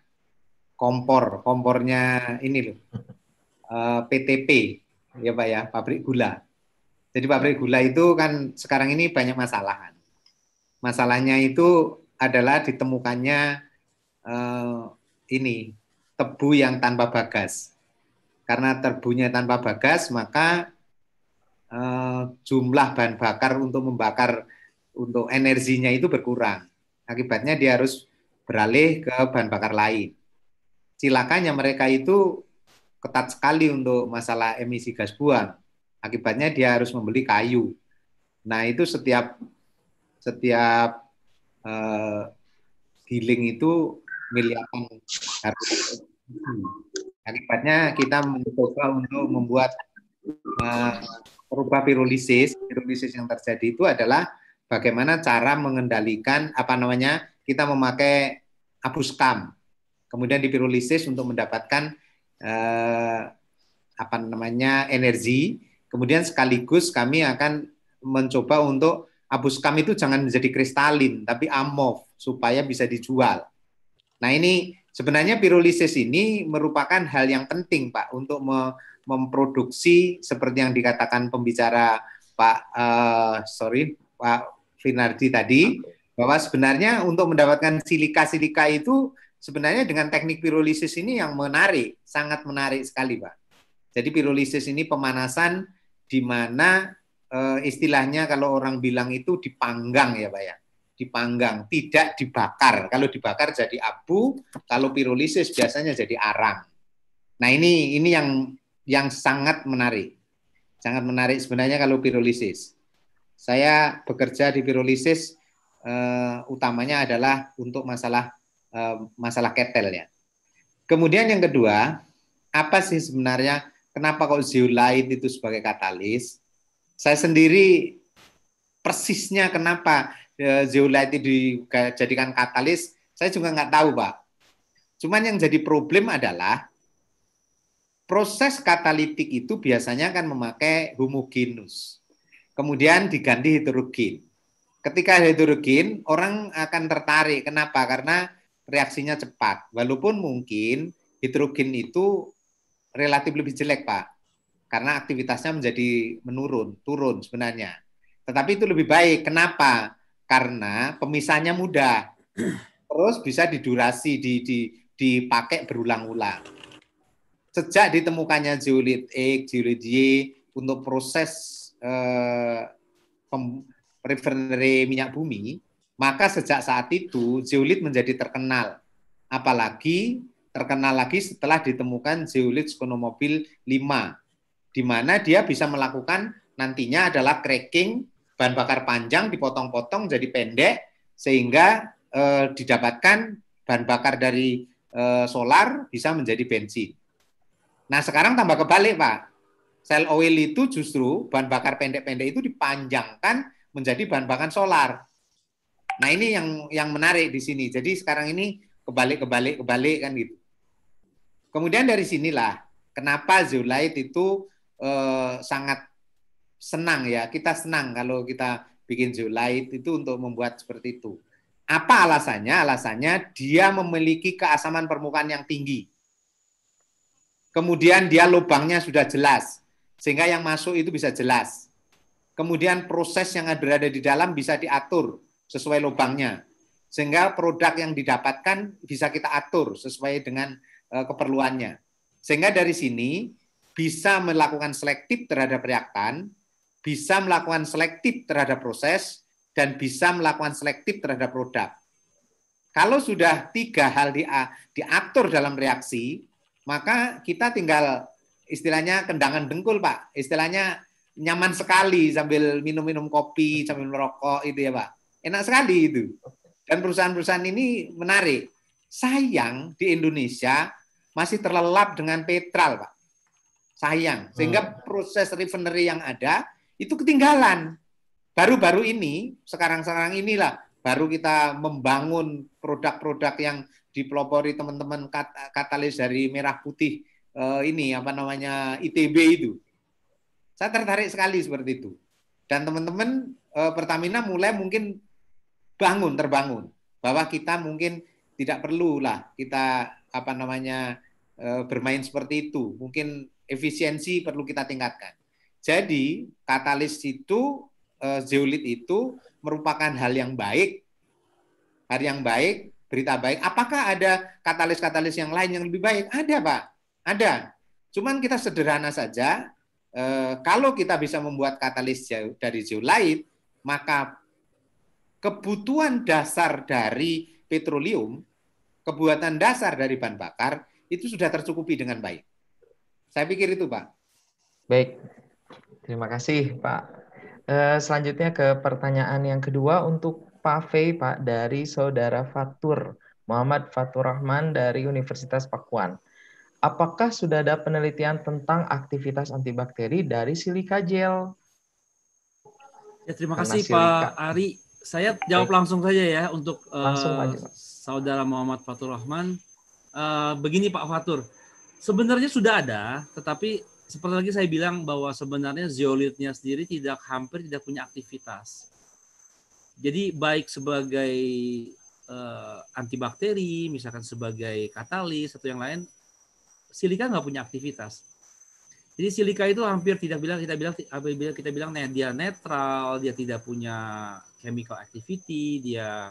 kompor kompornya ini loh uh, eh, PTP ya Pak ya pabrik gula. Jadi pabrik gula itu kan sekarang ini banyak masalah. Kan. Masalahnya itu adalah ditemukannya uh, ini tebu yang tanpa bagas. Karena tebunya tanpa bagas, maka uh, jumlah bahan bakar untuk membakar untuk energinya itu berkurang. Akibatnya dia harus beralih ke bahan bakar lain. Silakannya mereka itu ketat sekali untuk masalah emisi gas buang. Akibatnya dia harus membeli kayu. Nah, itu setiap setiap uh, healing itu miliaran akibatnya kita mencoba untuk membuat uh, eh, perubah pirulisis pirulisis yang terjadi itu adalah bagaimana cara mengendalikan apa namanya kita memakai abuskam kemudian di pirolisis untuk mendapatkan uh, apa namanya energi kemudian sekaligus kami akan mencoba untuk abu skam itu jangan menjadi kristalin tapi amorf supaya bisa dijual. Nah, ini sebenarnya pirulisis ini merupakan hal yang penting, Pak, untuk memproduksi seperti yang dikatakan pembicara Pak uh, sorry, Pak Finardi tadi bahwa sebenarnya untuk mendapatkan silika-silika itu sebenarnya dengan teknik pirulisis ini yang menarik, sangat menarik sekali, Pak. Jadi pirulisis ini pemanasan di mana Eh, istilahnya kalau orang bilang itu dipanggang ya Pak ya. Dipanggang, tidak dibakar. Kalau dibakar jadi abu, kalau pirulisis biasanya jadi arang. Nah, ini ini yang yang sangat menarik. Sangat menarik sebenarnya kalau pirulisis. Saya bekerja di pirulisis uh, utamanya adalah untuk masalah uh, masalah ketel ya. Kemudian yang kedua, apa sih sebenarnya kenapa kok zeolite itu sebagai katalis? Saya sendiri persisnya kenapa eh, zeolite itu dijadikan katalis, saya juga nggak tahu, Pak. Cuman yang jadi problem adalah proses katalitik itu biasanya akan memakai homogenus. Kemudian diganti hidrogen. Ketika hidrogen, orang akan tertarik. Kenapa? Karena reaksinya cepat. Walaupun mungkin hidrogen itu relatif lebih jelek, Pak karena aktivitasnya menjadi menurun, turun sebenarnya. Tetapi itu lebih baik. Kenapa? Karena pemisahnya mudah. Terus bisa didurasi, di, di, dipakai berulang-ulang. Sejak ditemukannya zeolit X, zeolit Y untuk proses eh, refinery minyak bumi, maka sejak saat itu zeolit menjadi terkenal. Apalagi terkenal lagi setelah ditemukan zeolit skonomobil 5 di mana dia bisa melakukan nantinya adalah cracking bahan bakar panjang dipotong-potong jadi pendek sehingga e, didapatkan bahan bakar dari e, solar bisa menjadi bensin. Nah sekarang tambah kebalik pak, sel oil itu justru bahan bakar pendek-pendek itu dipanjangkan menjadi bahan bakar solar. Nah ini yang yang menarik di sini. Jadi sekarang ini kebalik-kebalik kebalik kan gitu. Kemudian dari sinilah kenapa zeolite itu Eh, sangat senang ya. Kita senang kalau kita bikin Zulait itu untuk membuat seperti itu. Apa alasannya? Alasannya dia memiliki keasaman permukaan yang tinggi. Kemudian dia lubangnya sudah jelas. Sehingga yang masuk itu bisa jelas. Kemudian proses yang berada di dalam bisa diatur sesuai lubangnya. Sehingga produk yang didapatkan bisa kita atur sesuai dengan eh, keperluannya. Sehingga dari sini bisa melakukan selektif terhadap reaktan, bisa melakukan selektif terhadap proses, dan bisa melakukan selektif terhadap produk. Kalau sudah tiga hal di, diatur dalam reaksi, maka kita tinggal istilahnya kendangan dengkul, Pak. Istilahnya nyaman sekali sambil minum-minum kopi, sambil merokok itu ya, Pak. Enak sekali itu. Dan perusahaan-perusahaan ini menarik. Sayang di Indonesia masih terlelap dengan petral, Pak sayang. Hmm. Sehingga proses refinery yang ada itu ketinggalan. Baru-baru ini, sekarang-sekarang inilah baru kita membangun produk-produk yang dipelopori teman-teman katalis dari merah putih eh, ini apa namanya ITB itu. Saya tertarik sekali seperti itu. Dan teman-teman eh, Pertamina mulai mungkin bangun terbangun bahwa kita mungkin tidak perlu lah kita apa namanya eh, bermain seperti itu. Mungkin efisiensi perlu kita tingkatkan. Jadi katalis itu eh, zeolit itu merupakan hal yang baik, hal yang baik, berita baik. Apakah ada katalis-katalis yang lain yang lebih baik? Ada pak, ada. Cuman kita sederhana saja. Eh, kalau kita bisa membuat katalis dari zeolit, maka kebutuhan dasar dari petroleum, kebuatan dasar dari bahan bakar itu sudah tercukupi dengan baik. Saya pikir itu, Pak. Baik. Terima kasih, Pak. Eh, selanjutnya ke pertanyaan yang kedua untuk Pak Fei, Pak, dari Saudara Fatur. Muhammad Fatur Rahman dari Universitas Pakuan. Apakah sudah ada penelitian tentang aktivitas antibakteri dari silika gel? Ya, terima Karena kasih silika. Pak Ari. Saya jawab Baik. langsung saja ya untuk eh, langsung uh, aja, saudara Muhammad Fatur Rahman. Uh, begini Pak Fatur, Sebenarnya sudah ada, tetapi seperti lagi saya bilang bahwa sebenarnya zeolitnya sendiri tidak hampir tidak punya aktivitas. Jadi baik sebagai uh, antibakteri, misalkan sebagai katalis atau yang lain, silika nggak punya aktivitas. Jadi silika itu hampir tidak bilang kita bilang kita bilang nah, dia netral, dia tidak punya chemical activity, dia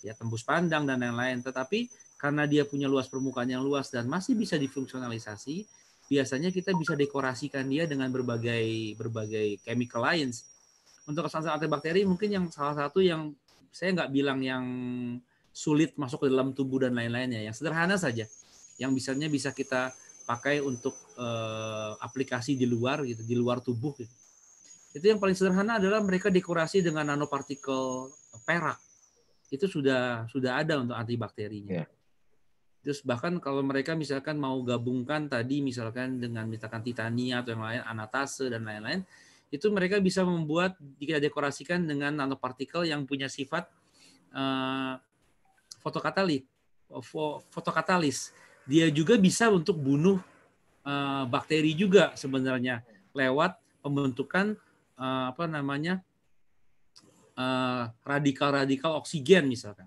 ya tembus pandang dan lain-lain. Tetapi karena dia punya luas permukaan yang luas dan masih bisa difungsionalisasi, biasanya kita bisa dekorasikan dia dengan berbagai berbagai chemical lines. Untuk kesan-kesan antibakteri mungkin yang salah satu yang saya nggak bilang yang sulit masuk ke dalam tubuh dan lain-lainnya, yang sederhana saja, yang bisanya bisa kita pakai untuk eh, aplikasi di luar gitu, di luar tubuh gitu. Itu yang paling sederhana adalah mereka dekorasi dengan nanopartikel perak. Itu sudah sudah ada untuk antibakterinya. Yeah. Terus bahkan kalau mereka misalkan mau gabungkan tadi misalkan dengan misalkan Titania atau yang lain, Anatase dan lain-lain, itu mereka bisa membuat jika dekorasikan dengan nanopartikel yang punya sifat uh, fotokatalis. Dia juga bisa untuk bunuh eh, bakteri juga sebenarnya lewat pembentukan eh, apa namanya radikal-radikal radikal -radikal oksigen misalkan.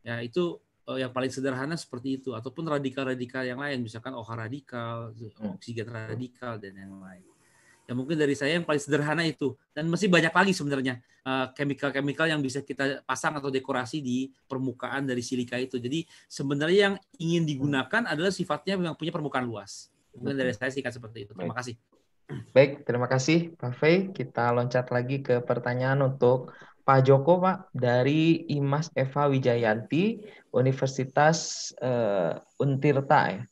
Ya itu Eh, yang paling sederhana seperti itu ataupun radikal-radikal yang lain misalkan OH radikal, hmm. oksigen radikal dan yang lain. Ya mungkin dari saya yang paling sederhana itu dan masih banyak lagi sebenarnya chemical-chemical eh, yang bisa kita pasang atau dekorasi di permukaan dari silika itu. Jadi sebenarnya yang ingin digunakan adalah sifatnya memang punya permukaan luas. Mungkin dari hmm. saya singkat seperti itu. Terima kasih. Baik, terima kasih Pak Fei. Kita loncat lagi ke pertanyaan untuk Pak Joko Pak dari Imas Eva Wijayanti Universitas uh, Untirta ya.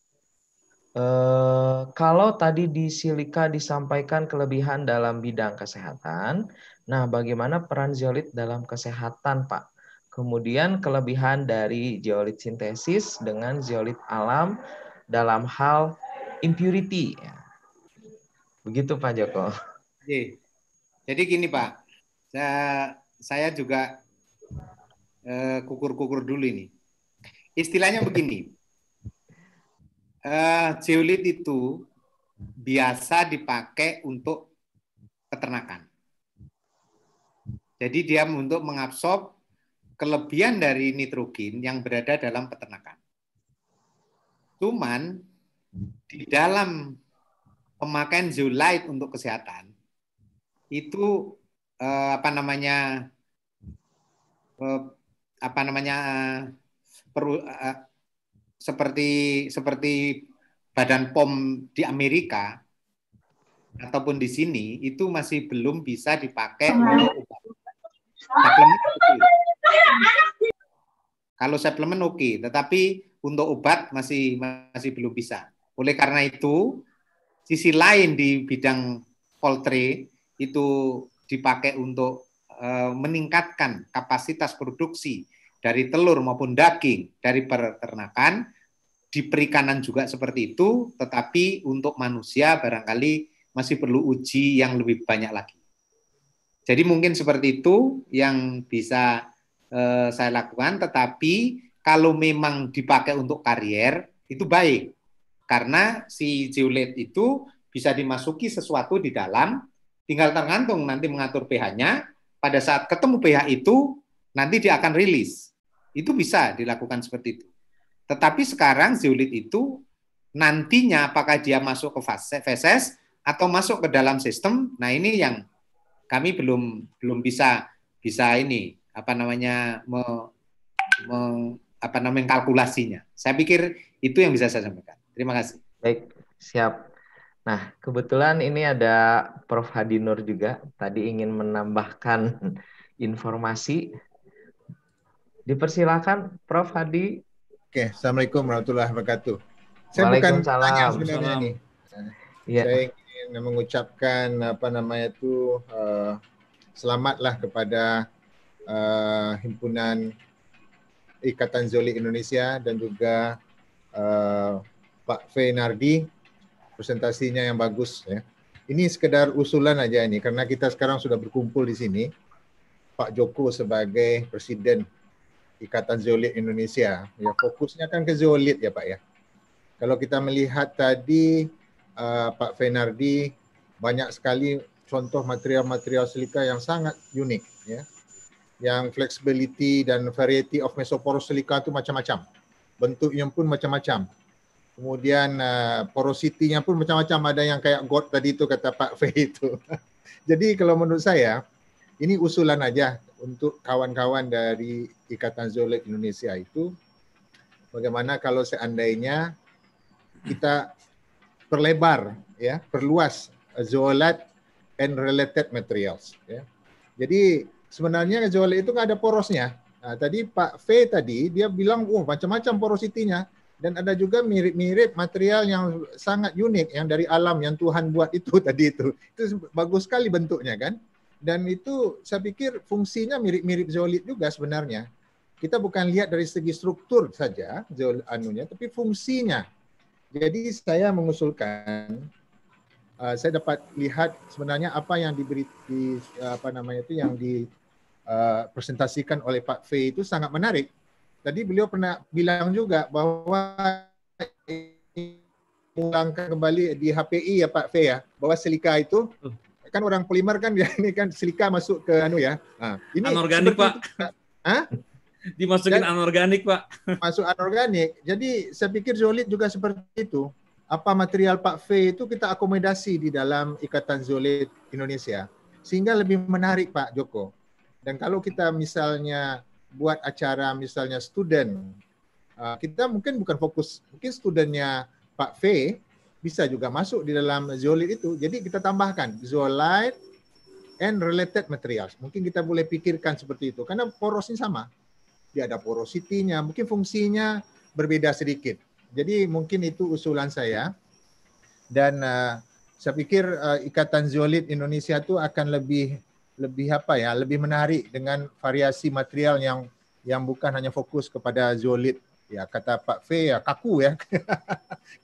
Uh, kalau tadi di silika disampaikan kelebihan dalam bidang kesehatan, nah bagaimana peran zeolit dalam kesehatan Pak? Kemudian kelebihan dari zeolit sintesis dengan zeolit alam dalam hal impurity. Ya. Begitu Pak Joko. Jadi gini Pak, saya saya juga eh, kukur-kukur dulu ini. Istilahnya begini, uh, eh, zeolit itu biasa dipakai untuk peternakan. Jadi dia untuk mengabsorb kelebihan dari nitrogen yang berada dalam peternakan. Cuman di dalam pemakaian zeolite untuk kesehatan itu uh, apa namanya uh, apa namanya uh, peru, uh, seperti seperti Badan POM di Amerika ataupun di sini itu masih belum bisa dipakai untuk obat. Kalau suplemen oke, okay. tetapi untuk obat masih masih belum bisa. Oleh karena itu, sisi lain di bidang poultry itu dipakai untuk eh, meningkatkan kapasitas produksi dari telur maupun daging dari peternakan di perikanan juga seperti itu tetapi untuk manusia barangkali masih perlu uji yang lebih banyak lagi. Jadi mungkin seperti itu yang bisa eh, saya lakukan tetapi kalau memang dipakai untuk karier itu baik karena si zeolite itu bisa dimasuki sesuatu di dalam Tinggal tergantung nanti mengatur pH-nya. Pada saat ketemu pH itu, nanti dia akan rilis. Itu bisa dilakukan seperti itu. Tetapi sekarang zeolit itu nantinya apakah dia masuk ke fase feses atau masuk ke dalam sistem. Nah, ini yang kami belum belum bisa bisa ini apa namanya me, me, apa namanya kalkulasinya. Saya pikir itu yang bisa saya sampaikan. Terima kasih. Baik, siap. Nah, kebetulan ini ada Prof. Hadi Nur juga. Tadi ingin menambahkan informasi. Dipersilakan, Prof. Hadi. Oke, Assalamualaikum warahmatullahi wabarakatuh. Saya bukan tanya sebenarnya ini. Ya. Saya ingin mengucapkan apa namanya itu uh, selamatlah kepada uh, himpunan Ikatan Zoli Indonesia dan juga uh, Pak Feinardi presentasinya yang bagus ya. Ini sekedar usulan aja ini karena kita sekarang sudah berkumpul di sini. Pak Joko sebagai presiden Ikatan Zeolit Indonesia. Ya fokusnya kan ke zeolit ya Pak ya. Kalau kita melihat tadi uh, Pak Fenardi banyak sekali contoh material-material silika yang sangat unik ya. Yang flexibility dan variety of mesopore silika itu macam-macam. Bentuknya pun macam-macam Kemudian uh, porositinya pun macam-macam ada yang kayak God tadi itu kata Pak V itu. Jadi kalau menurut saya ini usulan aja untuk kawan-kawan dari Ikatan Zoolog Indonesia itu bagaimana kalau seandainya kita perlebar ya, perluas zoolat and related materials ya. Jadi sebenarnya zoolat itu kan ada porosnya. Nah, tadi Pak V tadi dia bilang, "Wah, oh, macam-macam porositinya." dan ada juga mirip-mirip material yang sangat unik yang dari alam yang Tuhan buat itu tadi itu. Itu bagus sekali bentuknya kan. Dan itu saya pikir fungsinya mirip-mirip zeolit juga sebenarnya. Kita bukan lihat dari segi struktur saja zeolit anunya tapi fungsinya. Jadi saya mengusulkan uh, saya dapat lihat sebenarnya apa yang diberi di apa namanya itu yang dipresentasikan uh, oleh Pak Fei itu sangat menarik Tadi beliau pernah bilang juga bahwa ulangkan kembali di HPI ya Pak Fe ya, bahwa silika itu kan orang polimer kan ya ini kan silika masuk ke anu ya. Nah, ini anorganik Pak. Hah? Dimasukin Dan, anorganik Pak. Masuk anorganik. Jadi saya pikir zolit juga seperti itu. Apa material Pak Fe itu kita akomodasi di dalam Ikatan Zolit Indonesia sehingga lebih menarik Pak Joko. Dan kalau kita misalnya buat acara misalnya student, uh, kita mungkin bukan fokus, mungkin studentnya Pak V bisa juga masuk di dalam zeolite itu. Jadi kita tambahkan zeolite and related materials. Mungkin kita boleh pikirkan seperti itu karena porosnya sama. Dia ada porositinya, mungkin fungsinya berbeda sedikit. Jadi mungkin itu usulan saya. Dan uh, saya pikir uh, Ikatan Zeolite Indonesia itu akan lebih lebih apa ya lebih menarik dengan variasi material yang yang bukan hanya fokus kepada zolit ya kata Pak V ya kaku ya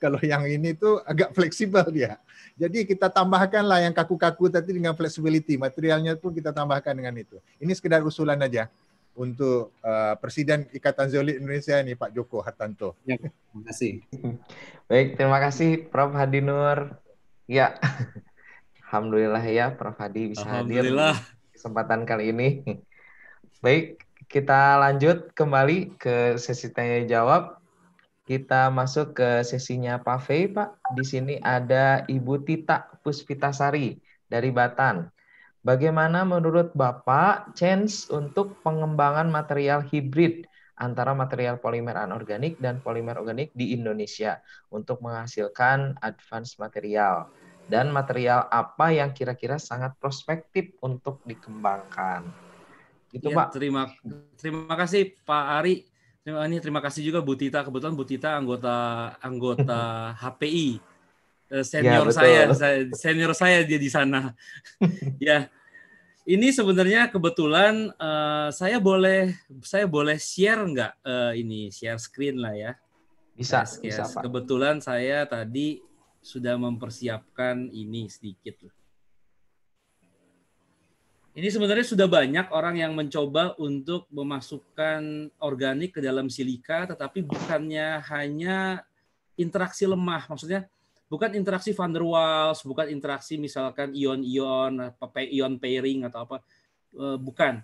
kalau yang ini tuh agak fleksibel dia jadi kita tambahkanlah yang kaku-kaku tadi dengan flexibility materialnya pun kita tambahkan dengan itu ini sekedar usulan aja untuk uh, Presiden Ikatan Zolit Indonesia ini Pak Joko Hartanto. Ya, terima kasih. Baik, terima kasih Prof Hadinur. Ya. Alhamdulillah ya Prof Hadi bisa hadir kesempatan kali ini. Baik, kita lanjut kembali ke sesi tanya jawab. Kita masuk ke sesinya Pak Fe, Pak. Di sini ada Ibu Tita Puspitasari dari Batan. Bagaimana menurut Bapak chance untuk pengembangan material hibrid antara material polimer anorganik dan polimer organik di Indonesia untuk menghasilkan advance material? dan material apa yang kira-kira sangat prospektif untuk dikembangkan. Gitu, ya, Pak. Terima terima kasih Pak Ari. Terima ini terima kasih juga Bu Tita. Kebetulan Bu Tita anggota anggota HPI eh, ya, senior ya, saya senior saya dia di sana. ya. Ini sebenarnya kebetulan uh, saya boleh saya boleh share nggak uh, ini share screen lah ya. Bisa, yes, bisa Pak. Kebetulan saya tadi sudah mempersiapkan ini sedikit. Ini sebenarnya sudah banyak orang yang mencoba untuk memasukkan organik ke dalam silika, tetapi bukannya hanya interaksi lemah, maksudnya bukan interaksi van der Waals, bukan interaksi misalkan ion-ion, ion pairing atau apa, eh, bukan.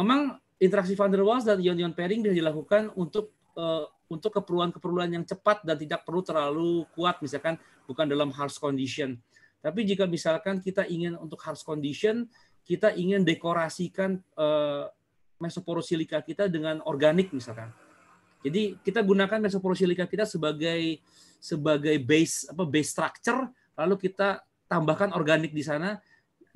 Memang interaksi van der Waals dan ion-ion pairing bisa dilakukan untuk Eh, untuk keperluan-keperluan yang cepat dan tidak perlu terlalu kuat misalkan bukan dalam harsh condition. Tapi jika misalkan kita ingin untuk harsh condition, kita ingin dekorasikan uh, eh, mesoporosilika kita dengan organik misalkan. Jadi kita gunakan mesoporosilika kita sebagai sebagai base apa base structure, lalu kita tambahkan organik di sana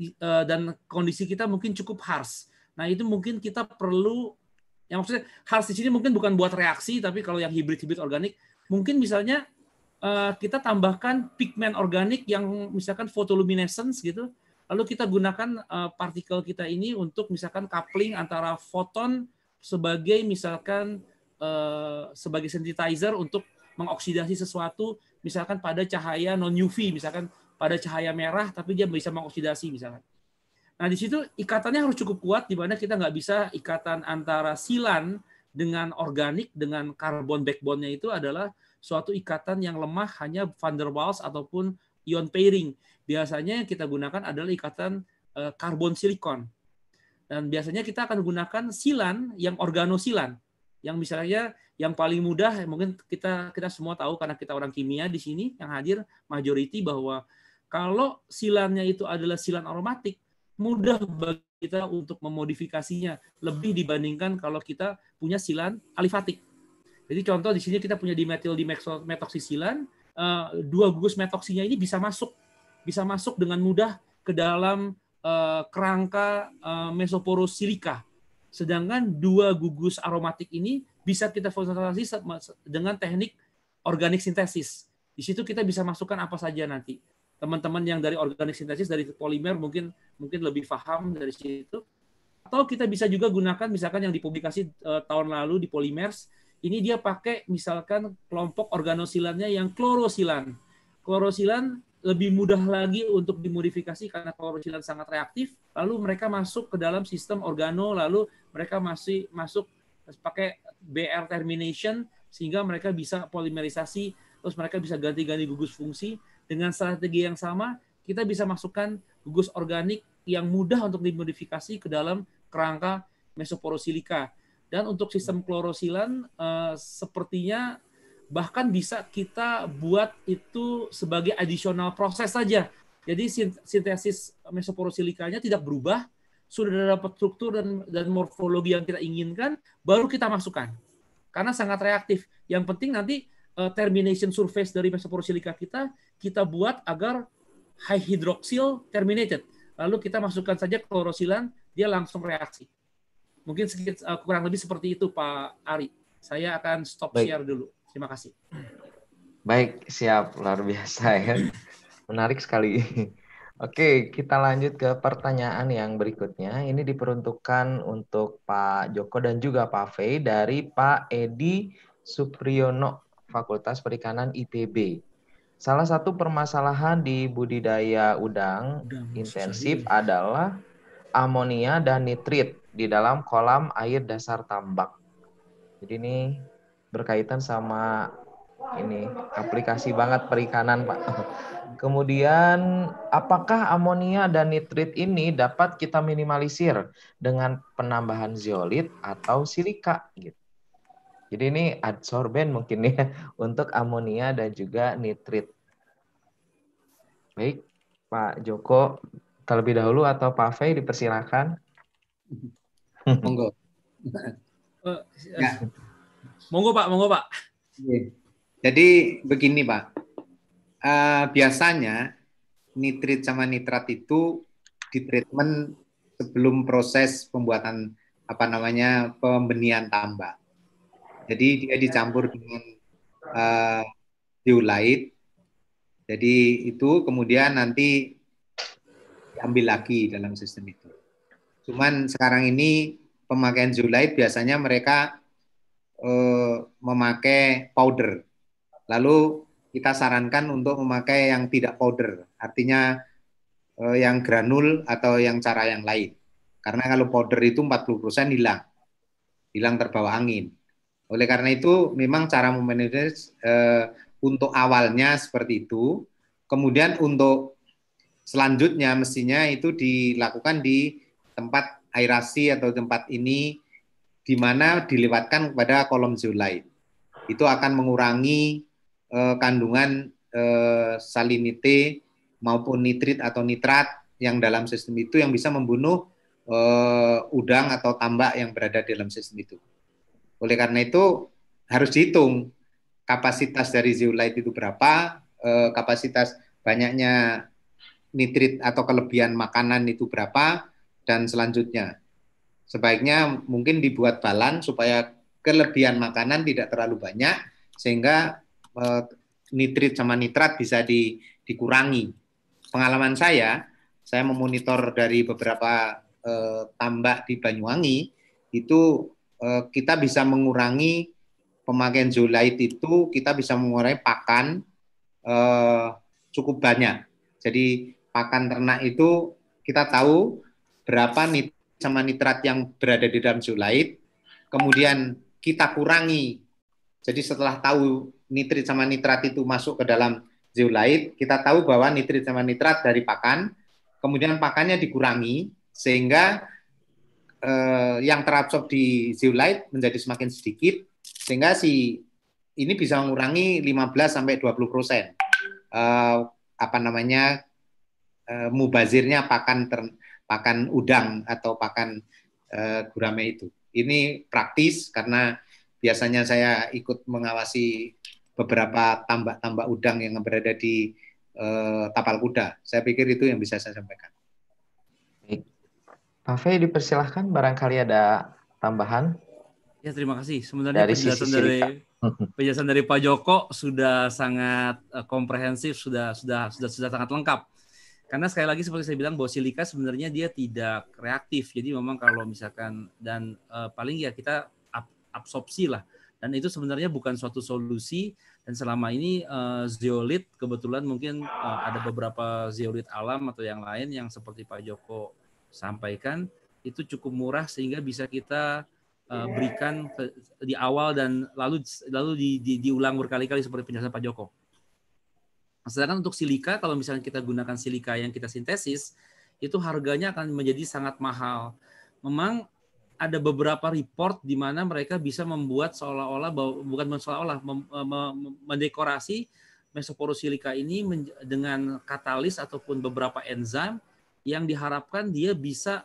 eh, dan kondisi kita mungkin cukup harsh. Nah itu mungkin kita perlu yang maksudnya harus di sini mungkin bukan buat reaksi, tapi kalau yang hibrid-hibrid organik, mungkin misalnya uh, kita tambahkan pigmen organik yang misalkan photoluminescence gitu, lalu kita gunakan uh, partikel kita ini untuk misalkan coupling antara foton sebagai misalkan uh, sebagai sensitizer untuk mengoksidasi sesuatu, misalkan pada cahaya non UV, misalkan pada cahaya merah, tapi dia bisa mengoksidasi misalkan Nah, di situ ikatannya harus cukup kuat di mana kita nggak bisa ikatan antara silan dengan organik dengan karbon backbone-nya itu adalah suatu ikatan yang lemah hanya van der Waals ataupun ion pairing. Biasanya yang kita gunakan adalah ikatan eh, karbon silikon. Dan biasanya kita akan gunakan silan yang organosilan. Yang misalnya yang paling mudah mungkin kita kita semua tahu karena kita orang kimia di sini yang hadir majority bahwa kalau silannya itu adalah silan aromatik mudah bagi kita untuk memodifikasinya lebih dibandingkan kalau kita punya silan alifatik. Jadi contoh di sini kita punya dimetil dimetoksisilan, eh, dua gugus metoksinya ini bisa masuk, bisa masuk dengan mudah ke dalam eh, kerangka eh, mesoporosilika. Sedangkan dua gugus aromatik ini bisa kita fosfatasi dengan teknik organik sintesis. Di situ kita bisa masukkan apa saja nanti teman-teman yang dari organik sintesis dari polimer mungkin mungkin lebih paham dari situ atau kita bisa juga gunakan misalkan yang dipublikasi uh, tahun lalu di polymers ini dia pakai misalkan kelompok organosilannya yang klorosilan klorosilan lebih mudah lagi untuk dimodifikasi karena klorosilan sangat reaktif lalu mereka masuk ke dalam sistem organo lalu mereka masih masuk pakai BR termination sehingga mereka bisa polimerisasi terus mereka bisa ganti-ganti gugus fungsi dengan strategi yang sama, kita bisa masukkan gugus organik yang mudah untuk dimodifikasi ke dalam kerangka mesoporosilika. Dan untuk sistem klorosilan, uh, sepertinya bahkan bisa kita buat itu sebagai additional proses saja. Jadi sintesis mesoporosilikanya tidak berubah, sudah dapat struktur dan, dan morfologi yang kita inginkan, baru kita masukkan. Karena sangat reaktif. Yang penting nanti uh, termination surface dari mesoporosilika kita kita buat agar high hydroxyl terminated. Lalu kita masukkan saja klorosilan, dia langsung reaksi. Mungkin sedikit uh, kurang lebih seperti itu Pak Ari. Saya akan stop Baik. share dulu. Terima kasih. Baik, siap. Luar biasa ya. Menarik sekali. Oke, kita lanjut ke pertanyaan yang berikutnya. Ini diperuntukkan untuk Pak Joko dan juga Pak Fei dari Pak Edi Supriyono, Fakultas Perikanan ITB. Salah satu permasalahan di budidaya udang, udang intensif iya. adalah amonia dan nitrit di dalam kolam air dasar tambak. Jadi ini berkaitan sama ini aplikasi banget perikanan, Pak. Kemudian apakah amonia dan nitrit ini dapat kita minimalisir dengan penambahan zeolit atau silika gitu? Jadi ini adsorben mungkin ya untuk amonia dan juga nitrit. Baik, Pak Joko terlebih dahulu atau Pak Fei dipersilakan. Monggo. Oh, ya. ya. Monggo Pak, monggo Pak. Jadi begini Pak, eh, biasanya nitrit sama nitrat itu di treatment sebelum proses pembuatan apa namanya pembenihan tambak. Jadi dia dicampur dengan uh, Jadi itu kemudian nanti diambil lagi dalam sistem itu. Cuman sekarang ini pemakaian zeolite biasanya mereka uh, memakai powder. Lalu kita sarankan untuk memakai yang tidak powder, artinya uh, yang granul atau yang cara yang lain. Karena kalau powder itu 40% hilang. Hilang terbawa angin. Oleh karena itu memang cara memanage uh, untuk awalnya seperti itu. Kemudian untuk selanjutnya mestinya itu dilakukan di tempat airasi atau tempat ini di mana dilewatkan kepada kolom zeolite. Itu akan mengurangi uh, kandungan uh, salinite maupun nitrit atau nitrat yang dalam sistem itu yang bisa membunuh uh, udang atau tambak yang berada di dalam sistem itu. Oleh karena itu harus dihitung kapasitas dari zeolite itu berapa, eh, kapasitas banyaknya nitrit atau kelebihan makanan itu berapa, dan selanjutnya. Sebaiknya mungkin dibuat balan supaya kelebihan makanan tidak terlalu banyak, sehingga eh, nitrit sama nitrat bisa di, dikurangi. Pengalaman saya, saya memonitor dari beberapa eh, tambak di Banyuwangi, itu Eh, kita bisa mengurangi pemakaian zeolite itu kita bisa mengurangi pakan eh, cukup banyak. Jadi pakan ternak itu kita tahu berapa nit sama nitrat yang berada di dalam zeolite, kemudian kita kurangi. Jadi setelah tahu nitrit sama nitrat itu masuk ke dalam zeolite, kita tahu bahwa nitrit sama nitrat dari pakan, kemudian pakannya dikurangi sehingga eh, yang terabsorb di zeolite menjadi semakin sedikit sehingga si ini bisa mengurangi 15 sampai 20 persen eh, apa namanya eh, mubazirnya pakan ter, pakan udang atau pakan eh, gurame itu. Ini praktis karena biasanya saya ikut mengawasi beberapa tambak-tambak udang yang berada di eh, tapal kuda. Saya pikir itu yang bisa saya sampaikan. Pak Fe, dipersilahkan barangkali ada tambahan. Ya terima kasih. Sebenarnya dari penjelasan sisi dari penjelasan dari Pak Joko sudah sangat eh, komprehensif, sudah sudah sudah sudah sangat lengkap. Karena sekali lagi seperti saya bilang bahwa silika sebenarnya dia tidak reaktif. Jadi memang kalau misalkan dan uh, paling ya kita absorpsi lah. Dan itu sebenarnya bukan suatu solusi dan selama ini uh, zeolit kebetulan mungkin uh, ada beberapa zeolit alam atau yang lain yang seperti Pak Joko sampaikan itu cukup murah sehingga bisa kita uh, berikan ke, di awal dan lalu lalu di, di, diulang berkali-kali seperti penjelasan Pak Joko. Sedangkan untuk silika kalau misalnya kita gunakan silika yang kita sintesis itu harganya akan menjadi sangat mahal. Memang ada beberapa report di mana mereka bisa membuat seolah-olah bukan seolah-olah eh, mendekorasi mesoporosilika ini dengan katalis ataupun beberapa enzim yang diharapkan dia bisa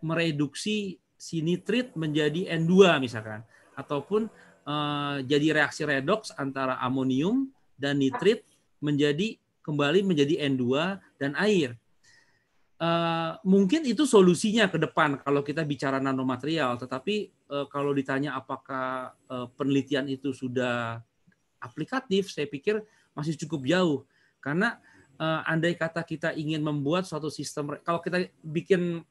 mereduksi si nitrit menjadi N2 misalkan ataupun eh, jadi reaksi redoks antara amonium dan nitrit menjadi kembali menjadi N2 dan air. Uh, mungkin itu solusinya ke depan kalau kita bicara nanomaterial, tetapi uh, kalau ditanya apakah uh, penelitian itu sudah aplikatif, saya pikir masih cukup jauh karena uh, andai kata kita ingin membuat suatu sistem kalau kita bikin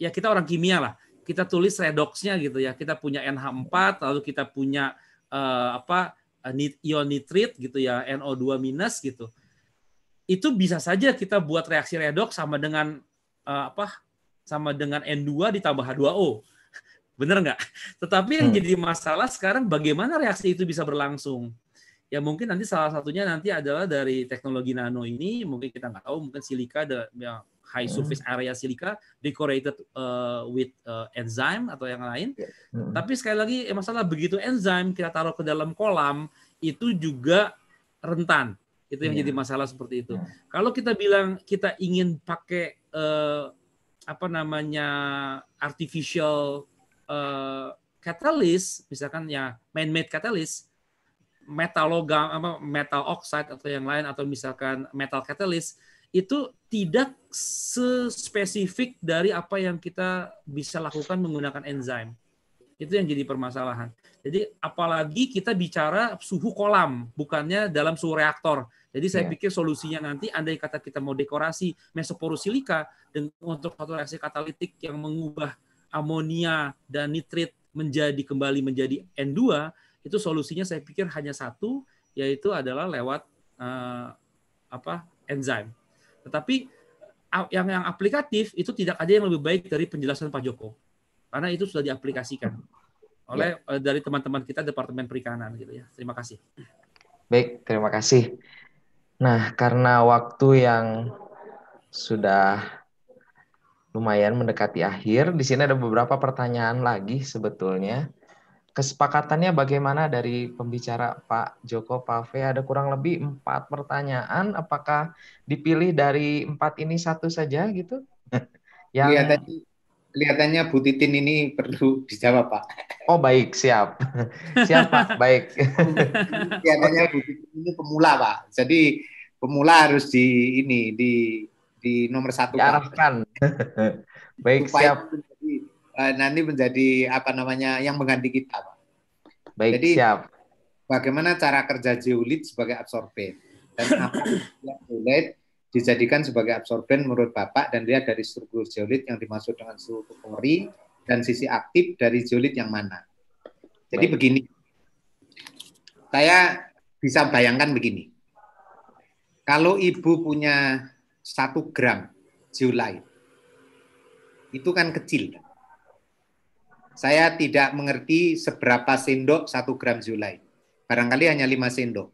ya kita orang kimia lah kita tulis redoxnya gitu ya kita punya NH4 lalu kita punya uh, apa eh, ion nitrit gitu ya NO2 minus gitu itu bisa saja kita buat reaksi redox sama dengan uh, apa sama dengan N2 ditambah H2O bener nggak tetapi yang hmm. jadi masalah sekarang bagaimana reaksi itu bisa berlangsung ya mungkin nanti salah satunya nanti adalah dari teknologi nano ini mungkin kita nggak tahu mungkin silika ada yang high hmm. surface area silika decorated uh, with uh, enzyme atau yang lain. Ya. Hmm. Tapi sekali lagi ya masalah begitu enzyme kita taruh ke dalam kolam itu juga rentan. Itu yang yeah. jadi masalah seperti itu. Yeah. Kalau kita bilang kita ingin pakai uh, apa namanya artificial uh, catalyst misalkan ya man-made catalyst metal logam apa metal oxide atau yang lain atau misalkan metal catalyst itu tidak sespesifik dari apa yang kita bisa lakukan menggunakan enzim. Itu yang jadi permasalahan. Jadi apalagi kita bicara suhu kolam, bukannya dalam suhu reaktor. Jadi saya yeah. pikir solusinya nanti andai kata kita mau dekorasi mesoporosilika silika untuk satu reaksi katalitik yang mengubah amonia dan nitrit menjadi kembali menjadi N2, itu solusinya saya pikir hanya satu yaitu adalah lewat uh, apa enzim. Tetapi yang yang aplikatif itu tidak ada yang lebih baik dari penjelasan Pak Joko karena itu sudah diaplikasikan oleh ya. Eh, dari teman-teman kita Departemen Perikanan gitu ya. Terima kasih. Baik, terima kasih. Nah, karena waktu yang sudah lumayan mendekati akhir, di sini ada beberapa pertanyaan lagi sebetulnya kesepakatannya bagaimana dari pembicara Pak Joko Pave? Ada kurang lebih empat pertanyaan. Apakah dipilih dari empat ini satu saja gitu? Iya, Yang... Kelihatannya, kelihatannya Bu Titin ini perlu dijawab Pak. Oh baik, siap. siap Pak, baik. kelihatannya Bu Titin ini pemula Pak. Jadi pemula harus di ini di di nomor satu. Diarahkan. baik, Supaya siap Eh, nanti menjadi apa namanya yang mengganti kita, Pak. Baik, Jadi, siap. Bagaimana cara kerja zeolit sebagai absorben dan apa yang zeolit dijadikan sebagai absorben menurut Bapak dan lihat dari struktur zeolit yang dimaksud dengan struktur pori dan sisi aktif dari zeolit yang mana. Jadi Baik. begini. Saya bisa bayangkan begini. Kalau ibu punya satu gram zeolite, itu kan kecil saya tidak mengerti seberapa sendok satu gram Zulai. Barangkali hanya lima sendok.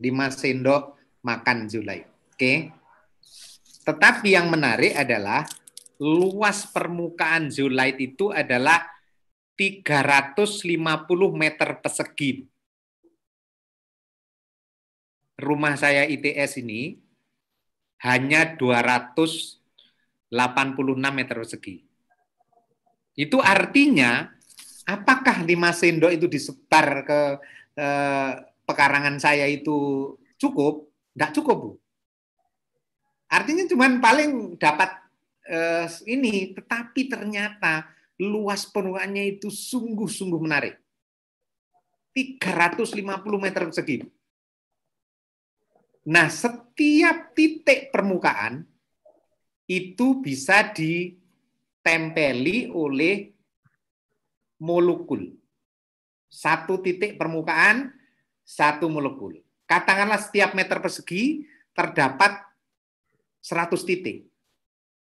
Lima sendok makan Zulai. Oke. Tetapi yang menarik adalah luas permukaan zulai itu adalah 350 meter persegi. Rumah saya ITS ini hanya 286 meter persegi. Itu artinya apakah lima sendok itu disebar ke eh, pekarangan saya itu cukup? Tidak cukup, Bu. Artinya cuman paling dapat eh, ini, tetapi ternyata luas penuhannya itu sungguh-sungguh menarik. 350 meter persegi. Nah, setiap titik permukaan itu bisa di ditempeli oleh molekul. Satu titik permukaan, satu molekul. Katakanlah setiap meter persegi terdapat 100 titik.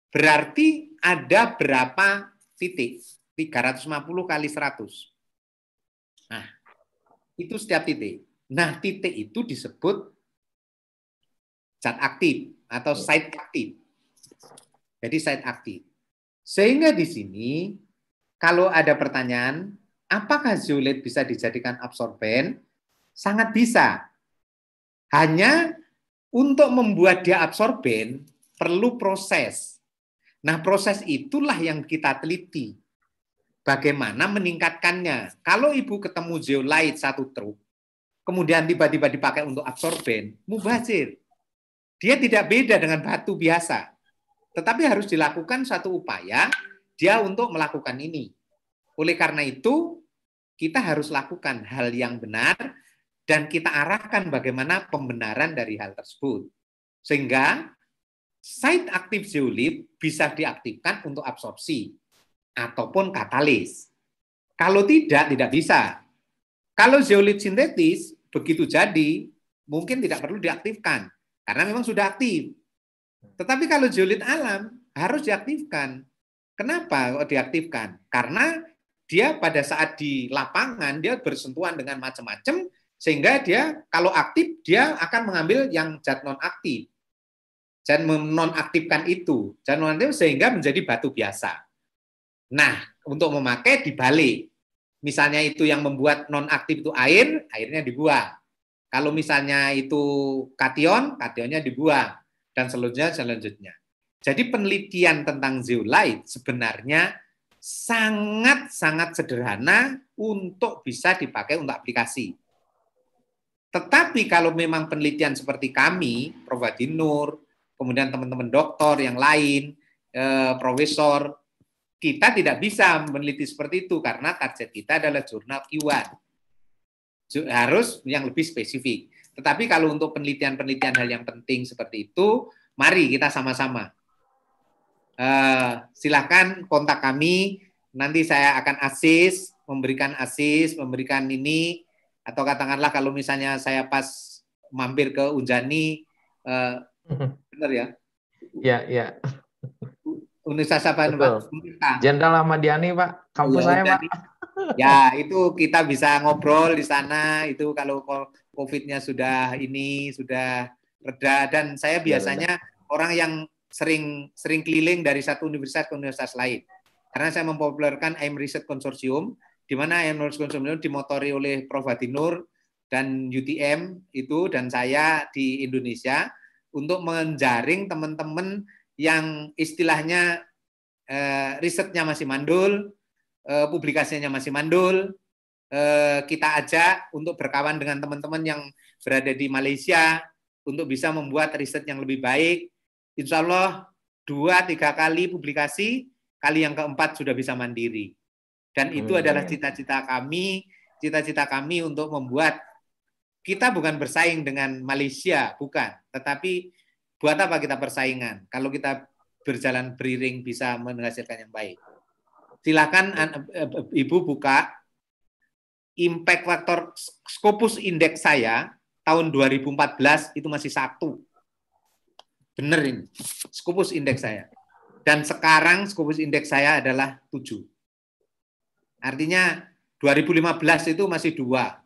Berarti ada berapa titik? 350 kali 100. Nah, itu setiap titik. Nah, titik itu disebut zat aktif atau site aktif. Jadi site aktif. Sehingga di sini kalau ada pertanyaan, apakah zeolit bisa dijadikan absorben? Sangat bisa. Hanya untuk membuat dia absorben perlu proses. Nah, proses itulah yang kita teliti. Bagaimana meningkatkannya? Kalau ibu ketemu zeolit satu truk, kemudian tiba-tiba dipakai untuk absorben, mubazir. Dia tidak beda dengan batu biasa. Tetapi harus dilakukan satu upaya dia untuk melakukan ini. Oleh karena itu, kita harus lakukan hal yang benar dan kita arahkan bagaimana pembenaran dari hal tersebut. Sehingga site aktif zeolit bisa diaktifkan untuk absorpsi ataupun katalis. Kalau tidak, tidak bisa. Kalau zeolit sintetis, begitu jadi, mungkin tidak perlu diaktifkan. Karena memang sudah aktif. Tetapi kalau julid alam harus diaktifkan. Kenapa diaktifkan? Karena dia pada saat di lapangan dia bersentuhan dengan macam-macam sehingga dia kalau aktif dia akan mengambil yang zat non aktif dan menonaktifkan itu zat nonaktif sehingga menjadi batu biasa. Nah untuk memakai dibalik misalnya itu yang membuat nonaktif itu air airnya dibuang kalau misalnya itu kation kationnya dibuang dan selanjutnya selanjutnya. Jadi penelitian tentang zeolite sebenarnya sangat-sangat sederhana untuk bisa dipakai untuk aplikasi. Tetapi kalau memang penelitian seperti kami, Prof. Dinur, kemudian teman-teman dokter yang lain, eh, profesor, kita tidak bisa meneliti seperti itu karena target kita adalah jurnal Iwan. Harus yang lebih spesifik. Tetapi kalau untuk penelitian-penelitian hal yang penting seperti itu, mari kita sama-sama. Uh, eh, silahkan kontak kami, nanti saya akan asis, memberikan asis, memberikan ini, atau katakanlah kalau misalnya saya pas mampir ke Unjani, uh, benar ya? Ya, ya. Universitas apa Jenderal Ahmadiyani, Pak. Kampus ya, saya, Pak. Ya, itu kita bisa ngobrol di sana. Itu kalau COVID-nya sudah ini sudah reda dan saya iya, biasanya ya, orang yang sering sering keliling dari satu universitas ke universitas lain karena saya mempopulerkan AIM Research Consortium di mana AIM Research Consortium dimotori oleh Prof. Nur dan UTM itu dan saya di Indonesia untuk menjaring teman-teman yang istilahnya eh, risetnya masih mandul, eh, publikasinya masih mandul, Eh, kita ajak untuk berkawan dengan teman-teman yang berada di Malaysia untuk bisa membuat riset yang lebih baik. Insya Allah dua tiga kali publikasi, kali yang keempat sudah bisa mandiri. Dan itu hmm. adalah cita-cita kami, cita-cita kami untuk membuat kita bukan bersaing dengan Malaysia, bukan. Tetapi buat apa kita persaingan? Kalau kita berjalan beriring bisa menghasilkan yang baik. Silakan eh, eh, Ibu buka impact faktor Scopus Index saya tahun 2014 itu masih satu. benar ini. Scopus Index saya. Dan sekarang Scopus Index saya adalah tujuh. Artinya 2015 itu masih dua.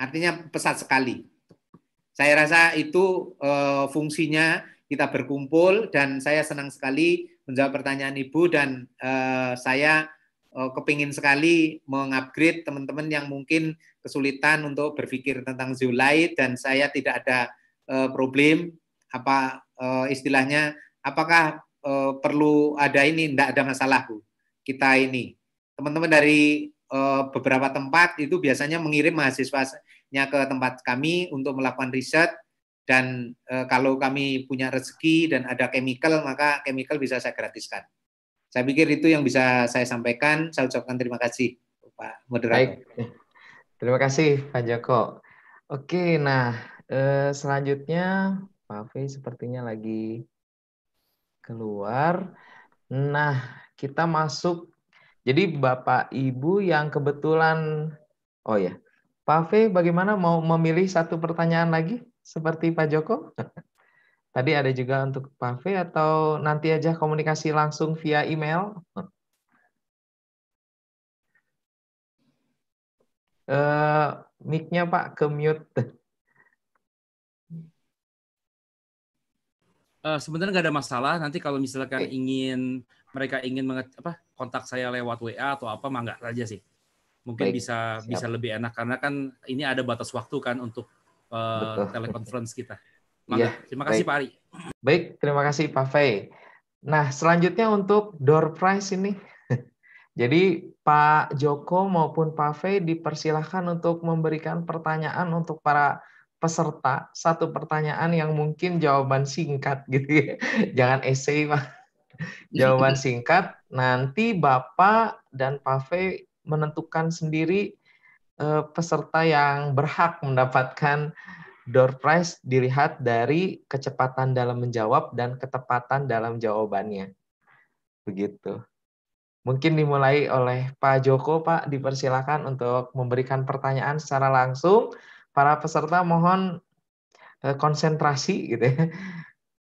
Artinya pesat sekali. Saya rasa itu e, fungsinya kita berkumpul dan saya senang sekali menjawab pertanyaan Ibu dan e, saya Eh, kepingin sekali mengupgrade teman-teman yang mungkin kesulitan untuk berpikir tentang Zulai dan saya tidak ada eh, problem apa eh, istilahnya apakah perlu ada ini tidak ada masalah Bu kita ini teman-teman dari beberapa tempat itu biasanya mengirim mahasiswanya ke tempat kami untuk melakukan riset dan kalau kami punya rezeki dan ada chemical maka chemical bisa saya gratiskan. Saya pikir itu yang bisa saya sampaikan. Saya ucapkan terima kasih Pak Moderator. Baik. Terima kasih Pak Joko. Oke, nah eh, selanjutnya Pak Fei sepertinya lagi keluar. Nah, kita masuk. Jadi Bapak Ibu yang kebetulan, oh ya, Pak Fei bagaimana mau memilih satu pertanyaan lagi seperti Pak Joko? Tadi ada juga untuk Pave atau nanti aja komunikasi langsung via email. Uh, mic-nya Pak ke mute. Uh, sebenarnya nggak ada masalah. Nanti kalau misalkan ingin mereka ingin menget, apa kontak saya lewat WA atau apa, mangga aja sih. Mungkin Baik. bisa Siap. bisa lebih enak karena kan ini ada batas waktu kan untuk uh, telekonferensi kita. Iya, ya, terima kasih baik. Pak Ari. Baik, terima kasih Pak Fei. Nah, selanjutnya untuk door prize ini. Jadi Pak Joko maupun Pak Fei dipersilahkan untuk memberikan pertanyaan untuk para peserta. Satu pertanyaan yang mungkin jawaban singkat gitu ya. Jangan essay, Pak. Jawaban singkat. Nanti Bapak dan Pak Fei menentukan sendiri eh, peserta yang berhak mendapatkan door price dilihat dari kecepatan dalam menjawab dan ketepatan dalam jawabannya. Begitu. Mungkin dimulai oleh Pak Joko, Pak, dipersilakan untuk memberikan pertanyaan secara langsung. Para peserta mohon eh, konsentrasi gitu ya.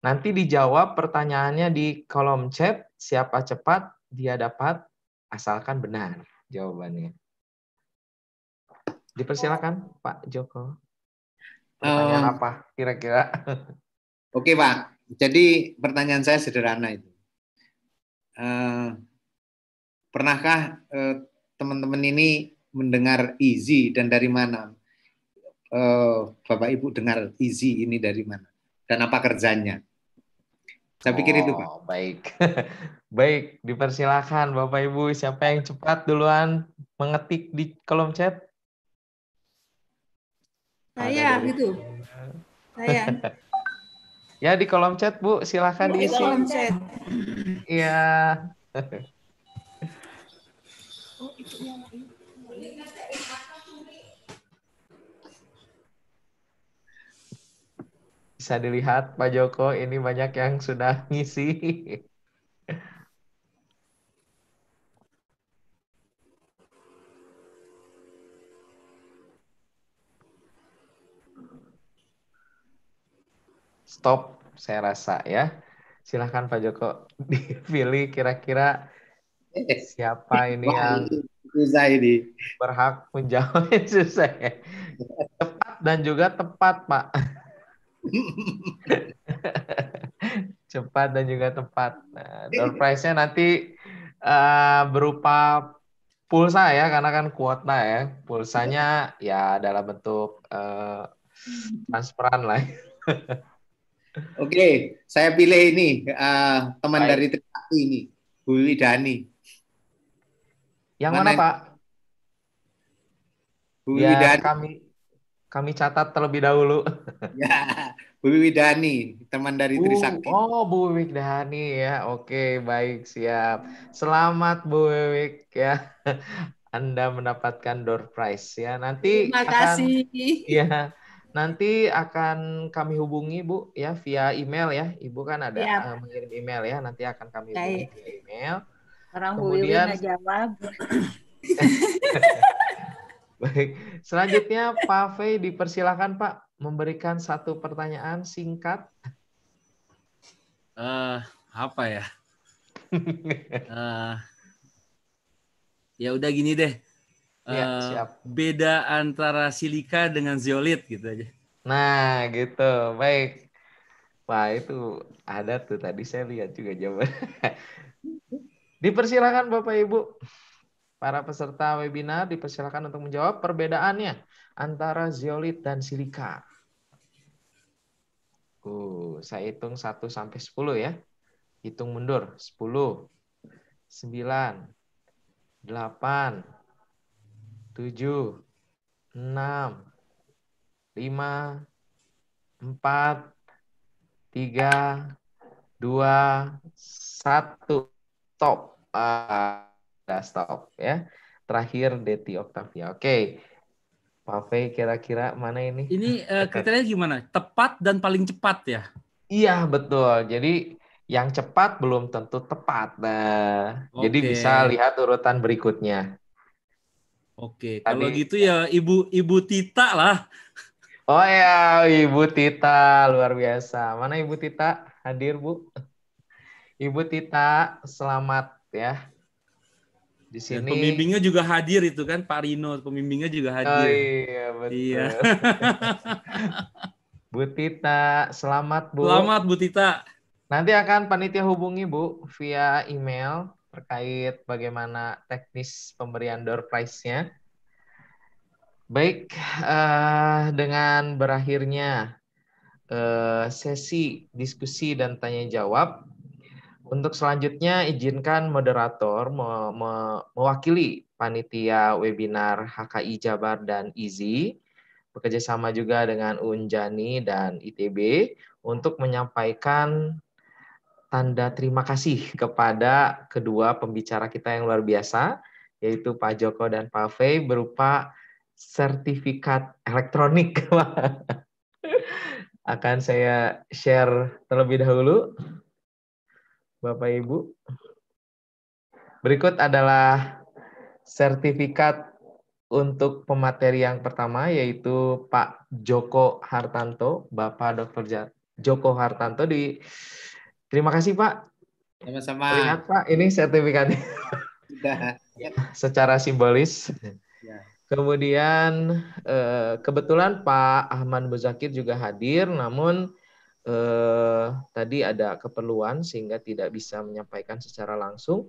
Nanti dijawab pertanyaannya di kolom chat, siapa cepat dia dapat asalkan benar jawabannya. Dipersilakan Pak Joko. Pertanyaan uh, apa kira-kira? Oke okay, Pak, jadi pertanyaan saya sederhana itu. Uh, pernahkah teman eh, teman-teman ini mendengar Easy dan dari mana? Uh, Bapak Ibu dengar Easy ini dari mana? Dan apa kerjanya? Saya pikir oh, itu Pak. Oh, baik, baik. Dipersilakan Bapak Ibu. Siapa yang cepat duluan mengetik di kolom chat? Saya dari... gitu. Saya. ya di kolom chat Bu, silahkan di diisi. kolom chat. Iya. Bisa dilihat Pak Joko ini banyak yang sudah ngisi. stop saya rasa ya. Silahkan Pak Joko dipilih kira-kira siapa eh, ini yang susah ini berhak menjawab susah ya. Cepat dan juga tepat Pak. Cepat dan juga tepat. Nah, door eh. prize-nya nanti uh, berupa pulsa ya karena kan kuota ya pulsanya iya. ya dalam bentuk uh, transferan lah ya. Oke, saya pilih ini uh, teman Baik. dari Trisakti ini, Bu Widani. Yang mana, mana Pak? Bu ya, kami kami catat terlebih dahulu. ya, Bu Widani, teman dari Bu, uh, Trisakti. Oh, Bu Widani ya. Oke, baik, siap. Selamat Bu Wiwik ya. Anda mendapatkan door prize ya. Nanti Terima kasih. Akan, ya, Nanti akan kami hubungi Bu ya via email ya. Ibu kan ada ya. uh, mengirim email ya. Nanti akan kami hubungi via email. Orang Kemudian jawab. Baik. Selanjutnya Pak Fei dipersilahkan Pak memberikan satu pertanyaan singkat. Uh, apa ya? uh, ya udah gini deh. Iya, eh, siap. beda antara silika dengan zeolit gitu aja. Nah, gitu. Baik. Wah, itu ada tuh tadi saya lihat juga jawaban. dipersilakan Bapak Ibu. Para peserta webinar dipersilakan untuk menjawab perbedaannya antara zeolit dan silika. Uh, saya hitung 1 sampai 10 ya. Hitung mundur. 10, 9, 8, tujuh, enam, lima, empat, tiga, dua, satu. Stop. Uh, stop ya. Terakhir Deti Octavia. Oke. Okay. Pape kira-kira mana ini? Ini uh, kriterianya gimana? Tepat dan paling cepat ya? Iya betul. Jadi yang cepat belum tentu tepat. Nah, okay. Jadi bisa lihat urutan berikutnya. Oke, kalau gitu ya Ibu Ibu Tita lah. Oh ya, Ibu Tita luar biasa. Mana Ibu Tita? Hadir, Bu. Ibu Tita, selamat ya. Di sini. Dan pembimbingnya juga hadir itu kan Pak Rino, pembimbingnya juga oh hadir. Oh iya, betul. Iya. Bu Tita, selamat Bu. Selamat Bu Tita. Nanti akan panitia hubungi Bu via email terkait bagaimana teknis pemberian door prize-nya. Baik, uh, dengan berakhirnya uh, sesi diskusi dan tanya jawab, untuk selanjutnya izinkan moderator me me mewakili panitia webinar HKI Jabar dan IZI bekerjasama juga dengan Unjani dan ITB untuk menyampaikan tanda terima kasih kepada kedua pembicara kita yang luar biasa, yaitu Pak Joko dan Pak Fei berupa sertifikat elektronik. Akan saya share terlebih dahulu. Bapak Ibu. Berikut adalah sertifikat untuk pemateri yang pertama yaitu Pak Joko Hartanto, Bapak Dr. Joko Hartanto di Terima kasih Pak. Sama-sama. Lihat Pak, ini sertifikatnya. Ya. Secara simbolis. Ya. Kemudian eh, kebetulan Pak Ahmad Muzakir juga hadir, namun eh, tadi ada keperluan sehingga tidak bisa menyampaikan secara langsung.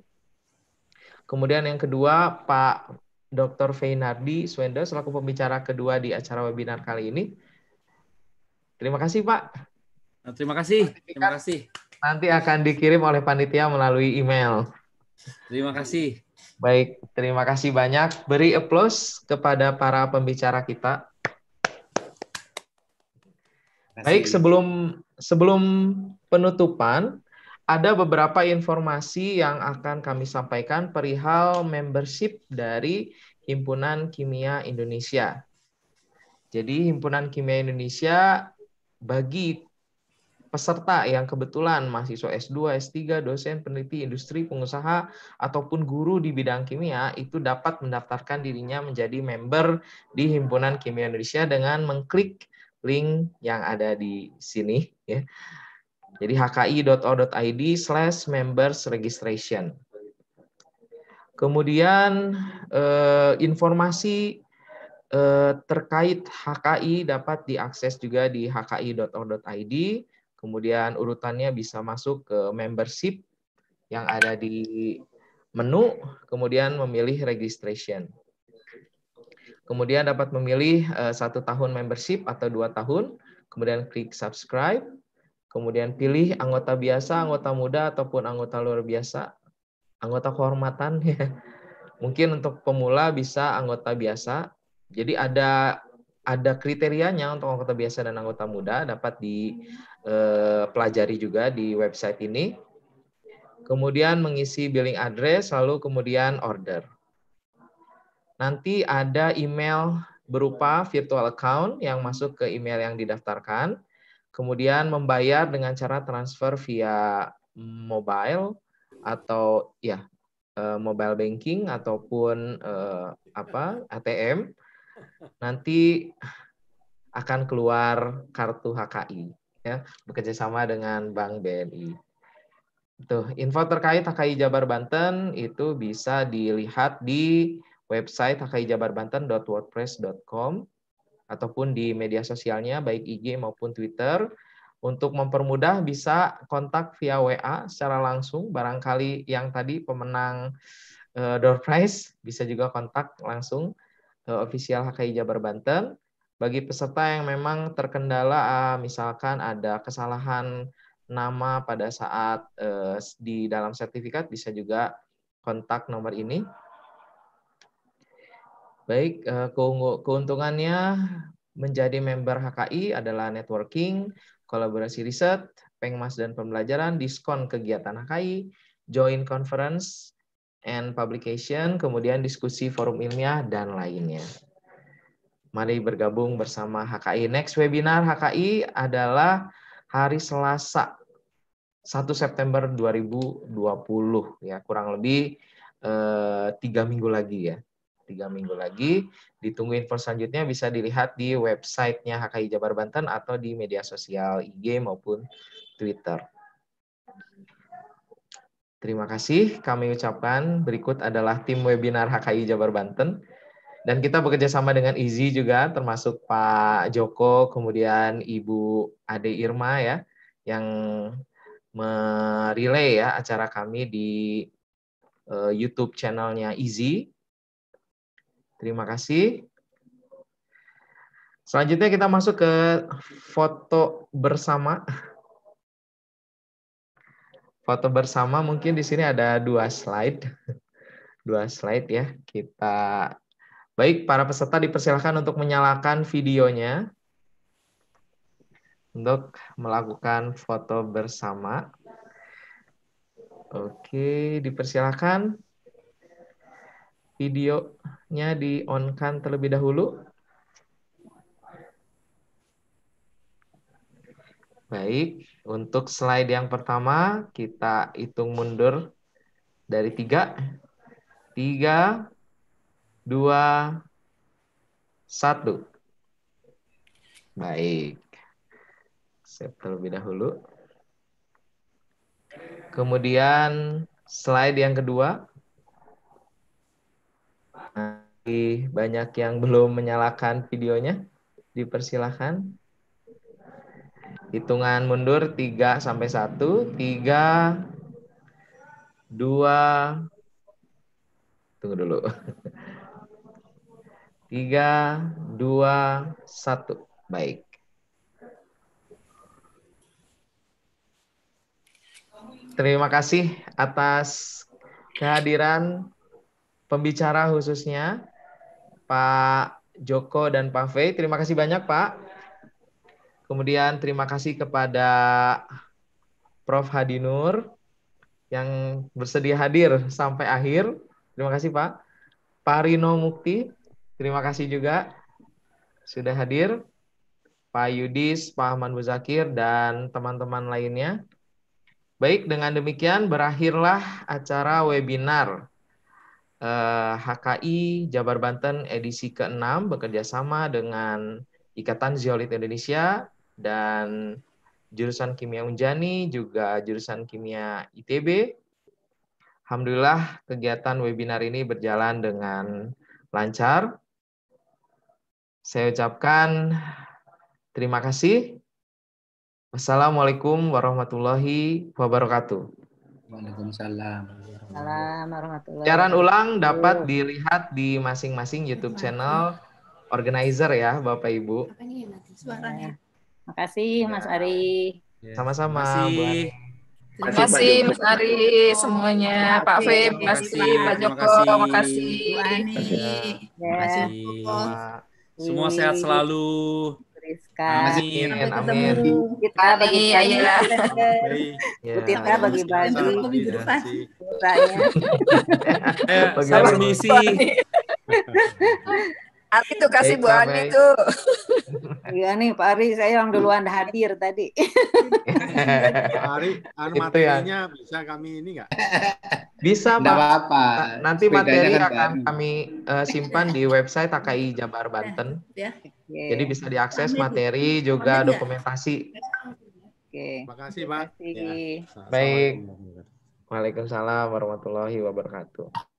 Kemudian yang kedua Pak Dr. Feinardi Swenda selaku pembicara kedua di acara webinar kali ini. Terima kasih Pak. Terima kasih. Terima kasih. Nanti akan dikirim oleh panitia melalui email. Terima kasih. Baik, terima kasih banyak. Beri aplaus kepada para pembicara kita. Baik, sebelum sebelum penutupan, ada beberapa informasi yang akan kami sampaikan perihal membership dari Himpunan Kimia Indonesia. Jadi Himpunan Kimia Indonesia bagi peserta yang kebetulan mahasiswa S2, S3, dosen, peneliti industri, pengusaha, ataupun guru di bidang kimia itu dapat mendaftarkan dirinya menjadi member di Himpunan Kimia Indonesia dengan mengklik link yang ada di sini. Ya. Jadi hki.o.id slash members registration. Kemudian eh, informasi eh, terkait HKI dapat diakses juga di hki.or.id. Kemudian urutannya bisa masuk ke membership yang ada di menu, kemudian memilih registration. Kemudian dapat memilih eh, satu tahun membership atau dua tahun, kemudian klik subscribe, kemudian pilih anggota biasa, anggota muda, ataupun anggota luar biasa, anggota kehormatan. Mungkin untuk pemula bisa anggota biasa. Jadi ada ada kriterianya untuk anggota biasa dan anggota muda dapat dipelajari eh, juga di website ini. Kemudian mengisi billing address, lalu kemudian order. Nanti ada email berupa virtual account yang masuk ke email yang didaftarkan. Kemudian membayar dengan cara transfer via mobile atau ya eh, mobile banking ataupun eh, apa ATM nanti akan keluar kartu HKI ya bekerja sama dengan Bank BNI. Tuh, info terkait HKI Jabar Banten itu bisa dilihat di website hkijabarbanten.wordpress.com ataupun di media sosialnya baik IG maupun Twitter. Untuk mempermudah bisa kontak via WA secara langsung barangkali yang tadi pemenang eh, door prize bisa juga kontak langsung Eh, official HKI Jabar Banten. Bagi peserta yang memang terkendala, ah, misalkan ada kesalahan nama pada saat eh, di dalam sertifikat, bisa juga kontak nomor ini. Baik, eh, keuntungannya menjadi member HKI adalah networking, kolaborasi riset, pengmas dan pembelajaran, diskon kegiatan HKI, join conference, and publication, kemudian diskusi forum ilmiah, dan lainnya. Mari bergabung bersama HKI. Next webinar HKI adalah hari Selasa 1 September 2020 ya kurang lebih eh, tiga eh, minggu lagi ya tiga minggu lagi ditunggu info selanjutnya bisa dilihat di websitenya HKI Jabar Banten atau di media sosial IG maupun Twitter. Terima kasih kami ucapkan. Berikut adalah tim webinar HKI Jabar Banten. Dan kita bekerja sama dengan Izi juga, termasuk Pak Joko, kemudian Ibu Ade Irma ya, yang merelay ya acara kami di uh, YouTube channelnya Izi. Terima kasih. Selanjutnya kita masuk ke foto bersama foto bersama mungkin di sini ada dua slide. Dua slide ya. Kita baik para peserta dipersilahkan untuk menyalakan videonya untuk melakukan foto bersama. Oke, dipersilahkan videonya di on kan terlebih dahulu. Baik, untuk slide yang pertama, kita hitung mundur dari tiga, tiga, dua, satu. Baik. Save terlebih dahulu. Kemudian slide yang kedua. Banyak yang belum menyalakan videonya. Dipersilahkan. Hitungan mundur 3 sampai 1. 3, 2, tunggu dulu. 3, 2, 1. Baik. Terima kasih atas kehadiran pembicara khususnya Pak Joko dan Pak Fei. Terima kasih banyak Pak. Kemudian terima kasih kepada Prof. Hadi Nur yang bersedia hadir sampai akhir. Terima kasih Pak. Pak Rino Mukti, terima kasih juga sudah hadir. Pak Yudis, Pak Ahmad Muzakir, dan teman-teman lainnya. Baik, dengan demikian berakhirlah acara webinar eh, HKI Jabar Banten edisi ke-6 bekerjasama dengan Ikatan Zeolit Indonesia dan jurusan kimia Unjani juga jurusan kimia ITB. Alhamdulillah kegiatan webinar ini berjalan dengan lancar. Saya ucapkan terima kasih. Wassalamualaikum warahmatullahi wabarakatuh. Waalaikumsalam. Siaran ulang dapat dilihat di masing-masing YouTube channel organizer ya, Bapak Ibu. Ya, Suaranya. Makasih iya. Mas Ari. Iya, Sama-sama. Terima kasih Mas Ari semuanya, Pak Pak Feb, kasih Pak Joko, makasih. Terima kasih. Semua sehat selalu. Terima Amin. Amin. Kita bagi kasih. Kita bagi kasih. Eh, Saya permisi. Ari tuh kasih Bu Ani tuh. Iya nih Pak Ari, saya yang duluan hadir tadi. Pak Ari, anu ya. materinya bisa kami ini nggak? Bisa Pak. apa nah, Nanti materi kan akan kami eh, simpan di website AKI Jabar Banten. Ya. Jadi bisa diakses materi juga ya. dokumentasi. Oke. Okay. Makasih Pak. Ya. Baik. Waalaikumsalam warahmatullahi wabarakatuh.